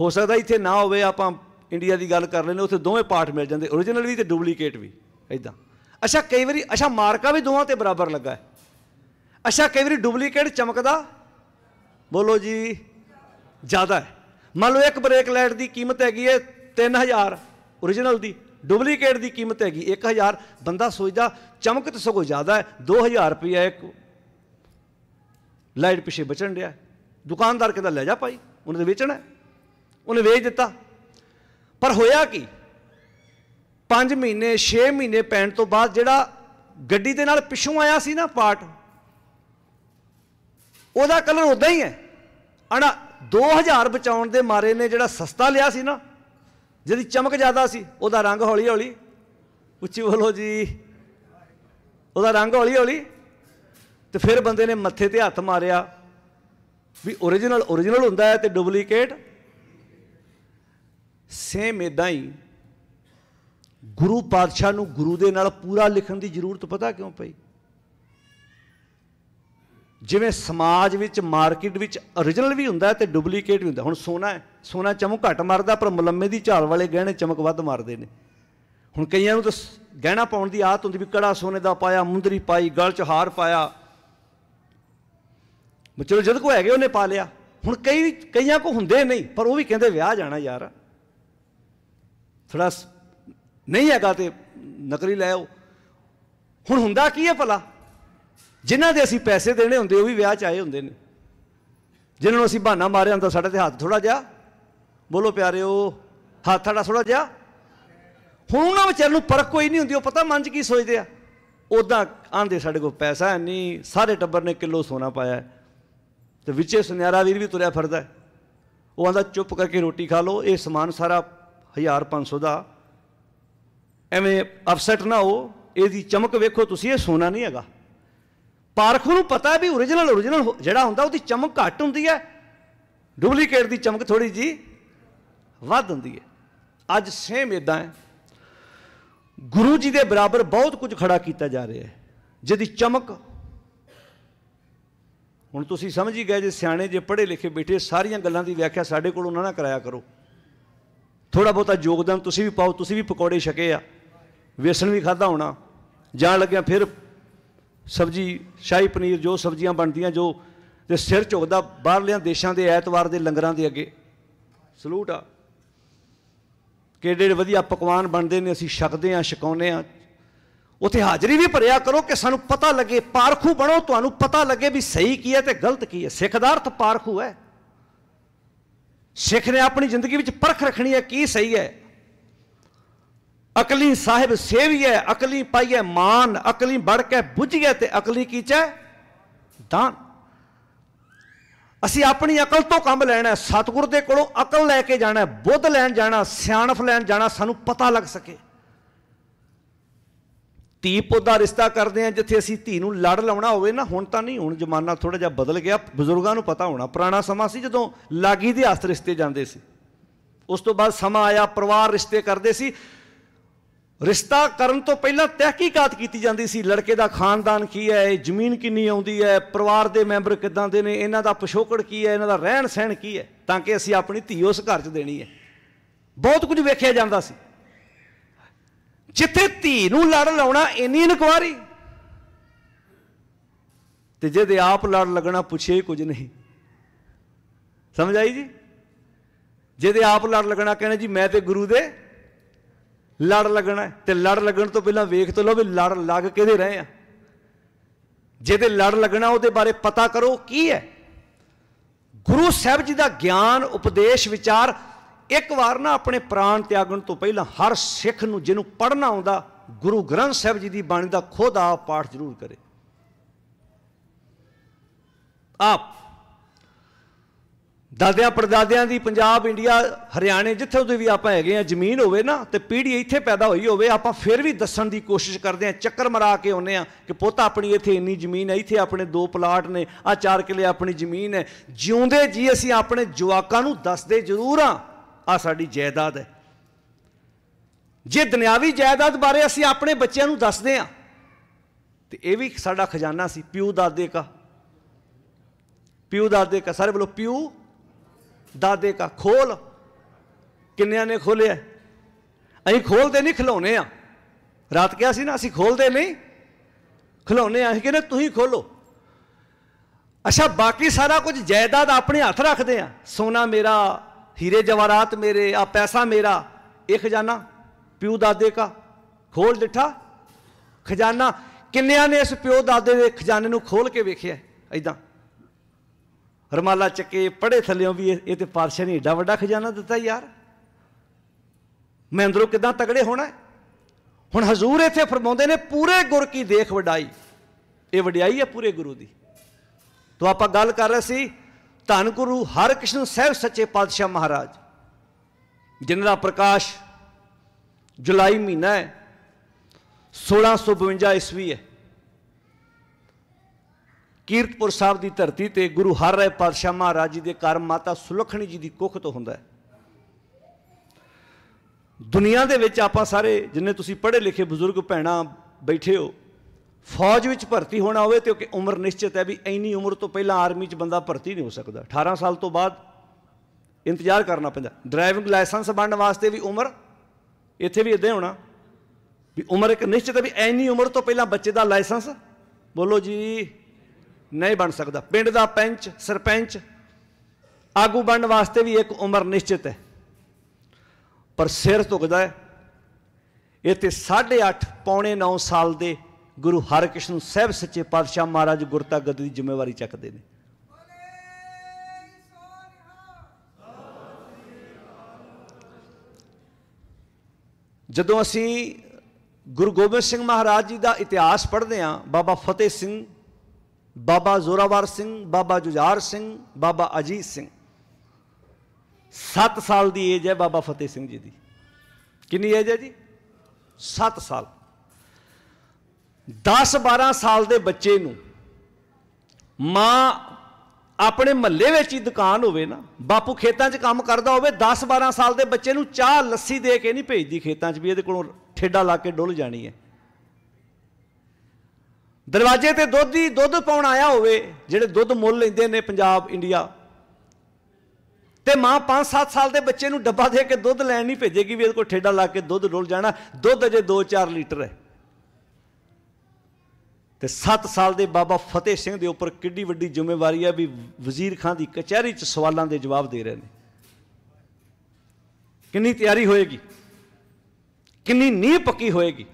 ਹੋ ਸਕਦਾ ਇੱਥੇ ਨਾ ਹੋਵੇ ਆਪਾਂ ਇੰਡੀਆ ਦੀ ਗੱਲ ਕਰ ਲੈਨੇ ਉੱਥੇ ਦੋਵੇਂ ਪਾਰਟ ਮਿਲ ਜਾਂਦੇ origignal ਵੀ ਤੇ ਡੁਪਲੀਕੇਟ ਵੀ ਐਦਾਂ ਅੱਛਾ ਕਈ ਵਾਰੀ ਅੱਛਾ ਮਾਰਕਾ ਵੀ ਦੋਵਾਂ ਤੇ ਬਰਾਬਰ ਲੱਗਾ ਹੈ ਅੱਛਾ ਕਈ ਵਾਰੀ ਡੁਪਲੀਕੇਟ ਚਮਕਦਾ ਬੋਲੋ ਜੀ ਜ਼ਿਆਦਾ ਹੈ ਮੰਨ ਲਓ ਇੱਕ ਬ੍ਰੇਕ ਲਾਈਟ ਦੀ ਕੀਮਤ ਹੈਗੀ ਹੈ 3000 origignal ਦੀ ਡੁਪਲੀਕੇਟ ਦੀ ਕੀਮਤ ਹੈਗੀ 1000 ਬੰਦਾ ਸੋਚਦਾ ਚਮਕ ਤੇ ਸਗੋਂ ਜ਼ਿਆਦਾ ਹੈ 2000 ਰੁਪਏ ਇੱਕ ਲਾਈਟ ਪਿਛੇ ਬਚਣ ਰਿਹਾ ਦੁਕਾਨਦਾਰ ਕਹਿੰਦਾ ਲੈ ਜਾ ਭਾਈ ਉਹਨੇ ਤੇ ਵੇਚਣਾ ਹੈ ਉਹਨੇ ਵੇਚ ਦਿੱਤਾ ਪਰ ਹੋਇਆ ਕੀ 5 ਮਹੀਨੇ 6 ਮਹੀਨੇ ਪੈਣ ਤੋਂ ਬਾਅਦ ਜਿਹੜਾ ਗੱਡੀ ਦੇ ਨਾਲ ਪਿੱਛੋਂ ਆਇਆ ਸੀ ਨਾ ਪਾਰਟ ਉਹਦਾ ਕਲਰ ਉਦਾਂ ਹੀ ਹੈ ਅਣਾ 2000 ਬਚਾਉਣ ਦੇ ਮਾਰੇ ਨੇ ਜਿਹੜਾ ਸਸਤਾ ਲਿਆ ਸੀ ਨਾ ਜਿਹਦੀ ਚਮਕ ਜ਼ਿਆਦਾ ਸੀ ਉਹਦਾ ਰੰਗ ਹੌਲੀ ਹੌਲੀ ਉੱਚੀ ਬੋਲੋ ਜੀ ਉਹਦਾ ਰੰਗ ਹੌਲੀ ਹੌਲੀ ਤੇ ਫਿਰ ਬੰਦੇ ਨੇ ਮੱਥੇ ਤੇ ਹੱਥ ਮਾਰਿਆ ਵੀ origignal origignal ਹੁੰਦਾ ਹੈ ਤੇ ਡੁਪਲੀਕੇਟ ਸੇਮ ਇਦਾਂ ਹੀ ਗੁਰੂ ਪਾਤਸ਼ਾਹ ਨੂੰ ਗੁਰੂ ਦੇ ਨਾਲ ਪੂਰਾ ਲਿਖਣ ਦੀ ਜ਼ਰੂਰਤ ਪਤਾ ਕਿਉਂ ਪਈ ਜਿਵੇਂ ਸਮਾਜ ਵਿੱਚ ਮਾਰਕੀਟ ਵਿੱਚ origignal ਵੀ ਹੁੰਦਾ ਤੇ ਡੁਪਲੀਕੇਟ ਵੀ ਹੁੰਦਾ ਹੁਣ ਸੋਨਾ ਹੈ ਸੋਨਾ ਚਮਕ ਘੱਟ ਮਾਰਦਾ ਪਰ ਮਲੰਮੇ ਦੀ ਝਾਲ ਵਾਲੇ ਗਹਿਣੇ ਚਮਕ ਵੱਧ ਮਾਰਦੇ ਨੇ ਹੁਣ ਕਈਆਂ ਨੂੰ ਤਾਂ ਗਹਿਣਾ ਪਾਉਣ ਦੀ ਆਦਤ ਹੁੰਦੀ ਵੀ ਕੜਾ ਸੋਨੇ ਦਾ ਪਾਇਆ ਮੁੰਦਰੀ ਪਾਈ ਗਲ 'ਚ ਹਾਰ ਪਾਇਆ ਮਚਲ ਜਦ ਕੋ ਹੈਗੇ ਉਹਨੇ ਪਾ ਲਿਆ ਹੁਣ ਕਈ ਕਈਆਂ ਕੋ ਹੁੰਦੇ ਨਹੀਂ ਪਰ ਉਹ ਵੀ ਕਹਿੰਦੇ ਵਿਆਹ ਜਾਣਾ ਯਾਰ ਥੋੜਾ ਨਹੀਂ ਹੈਗਾ ਤੇ ਨਕਲੀ ਲੈ ਆਓ ਹੁਣ ਹੁੰਦਾ ਕੀ ਹੈ ਭਲਾ ਜਿਨ੍ਹਾਂ ਦੇ ਅਸੀਂ ਪੈਸੇ ਦੇਣੇ ਹੁੰਦੇ ਉਹ ਵੀ ਵਿਆਹ ਚ ਆਏ ਹੁੰਦੇ ਨੇ ਜਿਨ੍ਹਾਂ ਨੂੰ ਅਸੀਂ ਬਹਾਨਾ ਮਾਰਿਆ ਹੁੰਦਾ ਸਾਡੇ ਤੇ ਹੱਥ ਥੋੜਾ ਜਿਹਾ ਬੋਲੋ ਪਿਆਰਿਓ ਹੱਥ ਸਾਡਾ ਥੋੜਾ ਜਿਹਾ ਹੁਣ ਉਹਨਾਂ ਵਿਚਾਰ ਨੂੰ ਪਰਖ ਕੋਈ ਨਹੀਂ ਹੁੰਦੀ ਉਹ ਪਤਾ ਮਨ 'ਚ ਕੀ ਸੋਚਦੇ ਆ ਉਦਾਂ ਆਂਦੇ ਸਾਡੇ ਕੋਲ ਪੈਸਾ ਹੈ ਨਹੀਂ ਸਾਰੇ ਟੱਬਰ ਨੇ ਕਿਲੋ ਸੋਨਾ ਪਾਇਆ ਤੇ ਵਿੱਚੇ ਸੁਨਿਆਰਾ ਵੀਰ ਵੀ ਤੁਰਿਆ ਫਿਰਦਾ ਉਹ ਆਂਦਾ ਚੁੱਪ ਕਰਕੇ ਰੋਟੀ ਖਾ ਲਓ ਇਹ ਸਮਾਨ ਸਾਰਾ 1500 ਦਾ ਐਵੇਂ ਅਫਸੈਟ ਨਾ ਹੋ ਇਹਦੀ ਚਮਕ ਵੇਖੋ ਤੁਸੀਂ ਇਹ ਸੋਨਾ ਨਹੀਂ ਹੈਗਾ ਪਾਰਖ ਨੂੰ ਪਤਾ ਵੀ origignal origignal ਜਿਹੜਾ ਹੁੰਦਾ ਉਹਦੀ ਚਮਕ ਘੱਟ ਹੁੰਦੀ ਹੈ ਡੁਪਲੀਕੇਟ ਦੀ ਚਮਕ ਥੋੜੀ ਜੀ ਵੱਧ ਹੁੰਦੀ ਹੈ ਅੱਜ ਸੇਮ ਇਦਾਂ ਹੈ ਗੁਰੂ ਜੀ ਦੇ ਬਰਾਬਰ ਬਹੁਤ ਕੁਝ ਖੜਾ ਕੀਤਾ ਜਾ ਰਿਹਾ ਹੈ ਜਿਹਦੀ ਚਮਕ ਹੁਣ ਤੁਸੀਂ ਸਮਝ ਹੀ ਗਏ ਜੇ ਸਿਆਣੇ ਜੇ ਪੜ੍ਹੇ ਲਿਖੇ ਬੈਠੇ ਸਾਰੀਆਂ ਗੱਲਾਂ ਦੀ ਵਿਆਖਿਆ ਸਾਡੇ ਕੋਲ ਉਹਨਾਂ ਨਾਲ ਕਰਾਇਆ ਕਰੋ ਥੋੜਾ ਬਹੁਤਾ ਯੋਗਦਾਨ ਤੁਸੀਂ ਵੀ ਪਾਓ ਤੁਸੀਂ ਵੀ ਪਕੌੜੇ ਛਕੇ ਆ ਵੇਸਣ ਵੀ ਖਾਦਾ ਹੋਣਾ ਜਾਣ ਲੱਗਿਆ ਫਿਰ ਸਬਜੀ ਸ਼ਾਹੀ ਪਨੀਰ ਜੋ ਸਬਜ਼ੀਆਂ ਬਣਦੀਆਂ ਜੋ ਤੇ ਸਿਰ ਝੁਕਦਾ ਲਿਆਂ ਦੇਸ਼ਾਂ ਦੇ ਐਤਵਾਰ ਦੇ ਲੰਗਰਾਂ ਦੇ ਅੱਗੇ ਸਲੂਟ ਆ ਕਿਹੜੇ ਵਧੀਆ ਪਕਵਾਨ ਬਣਦੇ ਨੇ ਅਸੀਂ ਛਕਦੇ ਆ ਛਕਾਉਨੇ ਆ ਉਥੇ ਹਾਜ਼ਰੀ ਵੀ ਭਰਿਆ ਕਰੋ ਕਿ ਸਾਨੂੰ ਪਤਾ ਲੱਗੇ ਪਾਰਖੂ ਬਣੋ ਤੁਹਾਨੂੰ ਪਤਾ ਲੱਗੇ ਵੀ ਸਹੀ ਕੀ ਹੈ ਤੇ ਗਲਤ ਕੀ ਹੈ ਸਿੱਖ ਦਾ ਅਰਥ ਪਾਰਖੂ ਹੈ ਸਿੱਖ ਨੇ ਆਪਣੀ ਜ਼ਿੰਦਗੀ ਵਿੱਚ ਪਰਖ ਰੱਖਣੀ ਹੈ ਕੀ ਸਹੀ ਹੈ ਅਕਲੀ ਸਾਹਿਬ ਸੇਵੀ ਹੈ ਅਕਲੀ ਪਾਈ ਹੈ ਮਾਨ ਅਕਲੀ ਬੜ ਕੇ ਬੁੱਝੀਏ ਤੇ ਅਕਲੀ ਕੀਚੈ ਦਾਨ ਅਸੀਂ ਆਪਣੀ ਅਕਲ ਤੋਂ ਕੰਮ ਲੈਣਾ ਸਤਿਗੁਰ ਦੇ ਕੋਲੋਂ ਅਕਲ ਲੈ ਕੇ ਜਾਣਾ ਬੁੱਧ ਲੈਣ ਜਾਣਾ ਸਿਆਣਪ ਲੈਣ ਜਾਣਾ ਸਾਨੂੰ ਪਤਾ ਲੱਗ ਸਕੇ ਧੀ ਪੁੱਤ ਦਾ ਰਿਸ਼ਤਾ ਕਰਦੇ ਆ ਜਿੱਥੇ ਅਸੀਂ ਧੀ ਨੂੰ ਲੜ ਲਾਉਣਾ ਹੋਵੇ ਨਾ ਹੁਣ ਤਾਂ ਨਹੀਂ ਹੁਣ ਜ਼ਮਾਨਾ ਥੋੜਾ ਜਿਹਾ ਬਦਲ ਗਿਆ ਬਜ਼ੁਰਗਾਂ ਨੂੰ ਪਤਾ ਹੋਣਾ ਪੁਰਾਣਾ ਸਮਾਂ ਸੀ ਜਦੋਂ ਲਾਗੀ ਦੇ ਹੱਥ ਰਿਸ਼ਤੇ ਜਾਂਦੇ ਸੀ ਉਸ ਤੋਂ ਬਾਅਦ ਸਮਾਂ ਆਇਆ ਪਰਿਵਾਰ ਰਿਸ਼ਤੇ ਕਰਦੇ ਸੀ ਰਿਸ਼ਤਾ ਕਰਨ ਤੋਂ ਪਹਿਲਾਂ ਤਹਿਕੀਕਾਤ ਕੀਤੀ ਜਾਂਦੀ ਸੀ ਲੜਕੇ ਦਾ ਖਾਨਦਾਨ ਕੀ ਹੈ ਇਹ ਜ਼ਮੀਨ ਕਿੰਨੀ ਆਉਂਦੀ ਹੈ ਪਰਿਵਾਰ ਦੇ ਮੈਂਬਰ ਕਿਦਾਂ ਦੇ ਨੇ ਇਹਨਾਂ ਦਾ ਪਿਛੋਕੜ ਕੀ ਹੈ ਇਹਨਾਂ ਦਾ ਰਹਿਣ ਸਹਿਣ ਕੀ ਹੈ ਤਾਂ ਕਿ ਅਸੀਂ ਆਪਣੀ ਧੀ ਉਸ ਘਰ 'ਚ ਦੇਣੀ ਹੈ ਬਹੁਤ ਕੁਝ ਵੇਖਿਆ ਜਾਂਦਾ ਸੀ ਜਿੱਥੇ ਧੀ ਨੂੰ ਲੜ ਲਾਉਣਾ ਇੰਨੀ ਇਨਕੁਆਰੀ ਤੇ ਜਿਹਦੇ ਆਪ ਲੜ ਲੱਗਣਾ ਪੁੱਛੇ ਕੁਝ ਨਹੀਂ ਸਮਝ ਆਈ ਜੀ ਜਿਹਦੇ ਆਪ ਲੜ ਲੱਗਣਾ ਕਹਿੰਦੇ ਜੀ ਮੈਂ ਤੇ ਗੁਰੂ ਦੇ ਲੜ ਲੱਗਣਾ ਤੇ ਲੜ ਲੱਗਣ ਤੋਂ ਪਹਿਲਾਂ ਵੇਖ ਤੋ ਲੋ ਵੀ ਲੜ ਲੱਗ ਕਿਹਦੇ ਰਹੇ ਆ ਜਿਹਦੇ ਲੜ ਲੱਗਣਾ ਉਹਦੇ ਬਾਰੇ ਪਤਾ ਕਰੋ ਕੀ ਹੈ ਗੁਰੂ ਸਾਹਿਬ ਜੀ ਦਾ ਗਿਆਨ ਉਪਦੇਸ਼ ਵਿਚਾਰ ਇੱਕ ਵਾਰ ਨਾ ਆਪਣੇ ਪ੍ਰਾਣ ਤਿਆਗਣ ਤੋਂ ਪਹਿਲਾਂ ਹਰ ਸਿੱਖ ਨੂੰ ਜਿਹਨੂੰ ਪੜਨਾ ਆਉਂਦਾ ਗੁਰੂ ਗ੍ਰੰਥ ਸਾਹਿਬ ਜੀ ਦੀ ਬਾਣੀ ਦਾ ਖੁਦ ਆਪ ਪਾਠ ਜ਼ਰੂਰ ਕਰੇ ਆਪ ਦਾਦਿਆਂ ਪਰਦਾਦਿਆਂ ਦੀ ਪੰਜਾਬ ਇੰਡੀਆ ਹਰਿਆਣੇ ਜਿੱਥੇ ਉਹਦੇ ਵੀ ਆਪਾਂ ਹੈਗੇ ਆ ਜ਼ਮੀਨ ਹੋਵੇ ਨਾ ਤੇ ਪੀੜ੍ਹੀ ਇੱਥੇ ਪੈਦਾ ਹੋਈ ਹੋਵੇ ਆਪਾਂ ਫਿਰ ਵੀ ਦੱਸਣ ਦੀ ਕੋਸ਼ਿਸ਼ ਕਰਦੇ ਆ ਚੱਕਰ ਮਰਾ ਕੇ ਆਉਨੇ ਆ ਕਿ ਪੁੱਤ ਆਪਣੀ ਇੱਥੇ ਇੰਨੀ ਜ਼ਮੀਨ ਹੈ ਇੱਥੇ ਆਪਣੇ ਦੋ ਪਲਾਟ ਨੇ ਆ ਚਾਰ ਕਿਲੇ ਆਪਣੀ ਜ਼ਮੀਨ ਹੈ ਜਿਉਂਦੇ ਜੀ ਅਸੀਂ ਆਪਣੇ ਜਵਾਕਾਂ ਨੂੰ ਦੱਸਦੇ ਜ਼ਰੂਰ ਆ ਆ ਸਾਡੀ ਜਾਇਦਾਦ ਹੈ ਜੇ ਦੁਨਿਆਵੀ ਜਾਇਦਾਦ ਬਾਰੇ ਅਸੀਂ ਆਪਣੇ ਬੱਚਿਆਂ ਨੂੰ ਦੱਸਦੇ ਆ ਤੇ ਇਹ ਵੀ ਸਾਡਾ ਖਜ਼ਾਨਾ ਸੀ ਪਿਓ ਦਾਦੇ ਕਾ ਪਿਓ ਦਾਦੇ ਕਾ ਸਾਰੇ ਬਲੋ ਪਿਓ ਦਾਦੇ ਕਾ ਖੋਲ ਕਿੰਨਿਆਂ ਨੇ ਖੋਲਿਆ ਅਸੀਂ ਖੋਲਦੇ ਨਹੀਂ ਖਲਾਉਨੇ ਆ ਰਾਤ ਕਿਹਾ ਸੀ ਨਾ ਅਸੀਂ ਖੋਲਦੇ ਨਹੀਂ ਖਲਾਉਨੇ ਆ ਅਸੀਂ ਕਹਿੰਦੇ ਤੁਸੀਂ ਖੋਲੋ ਅੱਛਾ ਬਾਕੀ ਸਾਰਾ ਕੁਝ ਜਾਇਦਾਦ ਆਪਣੇ ਹੱਥ ਰੱਖਦੇ ਆ ਸੋਨਾ ਮੇਰਾ ਹੀਰੇ ਜਵਾਰਾਤ ਮੇਰੇ ਆ ਪੈਸਾ ਮੇਰਾ ਇਹ ਖਜ਼ਾਨਾ ਪਿਓ ਦਾਦੇ ਦਾ ਖੋਲ ਦਿੱਠਾ ਖਜ਼ਾਨਾ ਕਿੰਨਿਆਂ ਨੇ ਇਸ ਪਿਓ ਦਾਦੇ ਦੇ ਖਜ਼ਾਨੇ ਨੂੰ ਖੋਲ ਕੇ ਵੇਖਿਆ ਐਦਾਂ ਰਮਾਲਾ ਚੱਕੇ ਪੜੇ ਥੱਲਿਓਂ ਵੀ ਇਹ ਤੇ ਪਾਰਸ਼ਾ ਨੇ ਏਡਾ ਵੱਡਾ ਖਜ਼ਾਨਾ ਦਿੱਤਾ ਯਾਰ ਮੈਂ ਅੰਦਰੋਂ ਕਿਦਾਂ ਤਗੜੇ ਹੋਣਾ ਹੁਣ ਹਜ਼ੂਰ ਇੱਥੇ ਫਰਮਾਉਂਦੇ ਨੇ ਪੂਰੇ ਗੁਰ ਕੀ ਦੇਖ ਵਡਾਈ ਇਹ ਵਡਿਆਈ ਹੈ ਪੂਰੇ ਗੁਰੂ ਦੀ ਤੋਂ ਆਪਾਂ ਗੱਲ ਕਰ ਰਹੇ ਸੀ ਧੰਨ ਗੁਰੂ ਹਰਿਕ੍ਰਿਸ਼ਨ ਸਾਹਿਬ ਸੱਚੇ ਪਾਤਸ਼ਾਹ ਮਹਾਰਾਜ ਜਿਨ੍ਹਾਂ ਦਾ ਪ੍ਰਕਾਸ਼ ਜੁਲਾਈ ਮਹੀਨਾ ਹੈ 1652 ਈਸਵੀ ਹੈ ਕੀਰਤਪੁਰ ਸਾਹਿਬ ਦੀ ਧਰਤੀ ਤੇ ਗੁਰੂ ਹਰ ਰਾਏ ਪਾਤਸ਼ਾਹ ਮਹਾਰਾਜ ਜੀ ਦੇ ਘਰ ਮਾਤਾ ਸੁਲਖਣੀ ਜੀ ਦੀ ਕੁੱਖ ਤੋਂ ਹੁੰਦਾ ਹੈ ਦੁਨੀਆ ਦੇ ਵਿੱਚ ਆਪਾਂ ਸਾਰੇ ਜਿੰਨੇ ਤੁਸੀਂ ਪੜ੍ਹੇ ਲਿਖੇ ਬਜ਼ੁਰਗ ਭੈਣਾ ਬੈਠੇ ਹੋ ਫੌਜ ਵਿੱਚ ਭਰਤੀ ਹੋਣਾ ਹੋਵੇ ਤੇ ਕਿ ਉਮਰ ਨਿਸ਼ਚਿਤ ਹੈ ਵੀ ਇੰਨੀ ਉਮਰ ਤੋਂ ਪਹਿਲਾਂ ਆਰਮੀ 'ਚ ਬੰਦਾ ਭਰਤੀ ਨਹੀਂ ਹੋ ਸਕਦਾ 18 ਸਾਲ ਤੋਂ ਬਾਅਦ ਇੰਤਜ਼ਾਰ ਕਰਨਾ ਪੈਂਦਾ ਡਰਾਈਵਿੰਗ ਲਾਇਸੈਂਸ ਬਣਨ ਵਾਸਤੇ ਵੀ ਉਮਰ ਇੱਥੇ ਵੀ ਇਦਾਂ ਹੋਣਾ ਵੀ ਉਮਰ ਇੱਕ ਨਿਸ਼ਚਿਤ ਹੈ ਵੀ ਇੰਨੀ ਉਮਰ ਤੋਂ ਪਹਿਲਾਂ ਬੱਚੇ ਦਾ ਲਾਇਸੈਂਸ ਬੋਲੋ ਜੀ ਨਹੀਂ ਬਣ ਸਕਦਾ ਪਿੰਡ ਦਾ ਪੰਚ ਸਰਪੰਚ ਆਗੂ ਬਣਨ ਵਾਸਤੇ ਵੀ ਇੱਕ ਉਮਰ ਨਿਸ਼ਚਿਤ ਹੈ ਪਰ ਸਿਰ ਧੁਕਦਾ ਹੈ ਇਹ ਤੇ 8.5 ਪੌਣੇ 9 ਸਾਲ ਦੇ ਗੁਰੂ ਹਰਿਕ੍ਰਿਸ਼ਨ ਸਾਹਿਬ ਸੱਚੇ ਪਾਤਸ਼ਾਹ ਮਹਾਰਾਜ ਗੁਰਤਾ ਗੱਦੀ ਦੀ ਜ਼ਿੰਮੇਵਾਰੀ ਚੱਕਦੇ ਨੇ ਜਦੋਂ ਅਸੀਂ ਗੁਰੂ ਗੋਬਿੰਦ ਸਿੰਘ ਮਹਾਰਾਜ ਜੀ ਦਾ ਇਤਿਹਾਸ ਪੜ੍ਹਦੇ ਆਂ ਬਾਬਾ ਫਤਿਹ ਸਿੰਘ ਬਾਬਾ ਜ਼ੋਰਾਵਰ ਸਿੰਘ ਬਾਬਾ ਜੁਝਾਰ ਸਿੰਘ ਬਾਬਾ ਅਜੀਤ ਸਿੰਘ 7 ਸਾਲ ਦੀ ਏਜ ਹੈ ਬਾਬਾ ਫਤਿਹ ਸਿੰਘ ਜੀ ਦੀ ਕਿੰਨੀ ਏਜ ਹੈ ਜੀ 7 ਸਾਲ 10-12 ਸਾਲ ਦੇ ਬੱਚੇ ਨੂੰ ਮਾਂ ਆਪਣੇ ਮਹੱਲੇ ਵਿੱਚ ਹੀ ਦੁਕਾਨ ਹੋਵੇ ਨਾ ਬਾਪੂ ਖੇਤਾਂ 'ਚ ਕੰਮ ਕਰਦਾ ਹੋਵੇ 10-12 ਸਾਲ ਦੇ ਬੱਚੇ ਨੂੰ ਚਾਹ ਲੱਸੀ ਦੇ ਕੇ ਨਹੀਂ ਭੇਜਦੀ ਖੇਤਾਂ 'ਚ ਵੀ ਇਹਦੇ ਕੋਲੋਂ ਠੇਡਾ ਲਾ ਕੇ ਡੁੱਲ ਜਾਣੀ ਹੈ ਦਰਵਾਜ਼ੇ ਤੇ ਦੁੱਧ ਹੀ ਦੁੱਧ ਪਾਉਣ ਆਇਆ ਹੋਵੇ ਜਿਹੜੇ ਦੁੱਧ ਮੁੱਲ ਲੈਂਦੇ ਨੇ ਪੰਜਾਬ ਇੰਡੀਆ ਤੇ ਮਾਂ 5-7 ਸਾਲ ਦੇ ਬੱਚੇ ਨੂੰ ਡੱਬਾ ਦੇ ਕੇ ਦੁੱਧ ਲੈਣ ਨਹੀਂ ਭੇਜੇਗੀ ਵੀ ਇਹਦੇ ਕੋਲ ਠੇਡਾ ਲਾ ਕੇ ਦੁੱਧ ਡੁੱਲ ਜਾਣਾ ਦੁੱਧ ਅਜੇ 2-4 ਲੀਟਰ ਹੈ ਤੇ 7 ਸਾਲ ਦੇ ਬਾਬਾ ਫਤਿਹ ਸਿੰਘ ਦੇ ਉੱਪਰ ਕਿੱਡੀ ਵੱਡੀ ਜ਼ਿੰਮੇਵਾਰੀ ਆ ਵੀ ਵਜ਼ੀਰ ਖਾਨ ਦੀ ਕਚਹਿਰੀ 'ਚ ਸਵਾਲਾਂ ਦੇ ਜਵਾਬ ਦੇ ਰਹੇ ਨੇ ਕਿੰਨੀ ਤਿਆਰੀ ਹੋਏਗੀ ਕਿੰਨੀ ਨੀਂਹ ਪੱਕੀ ਹੋਏਗੀ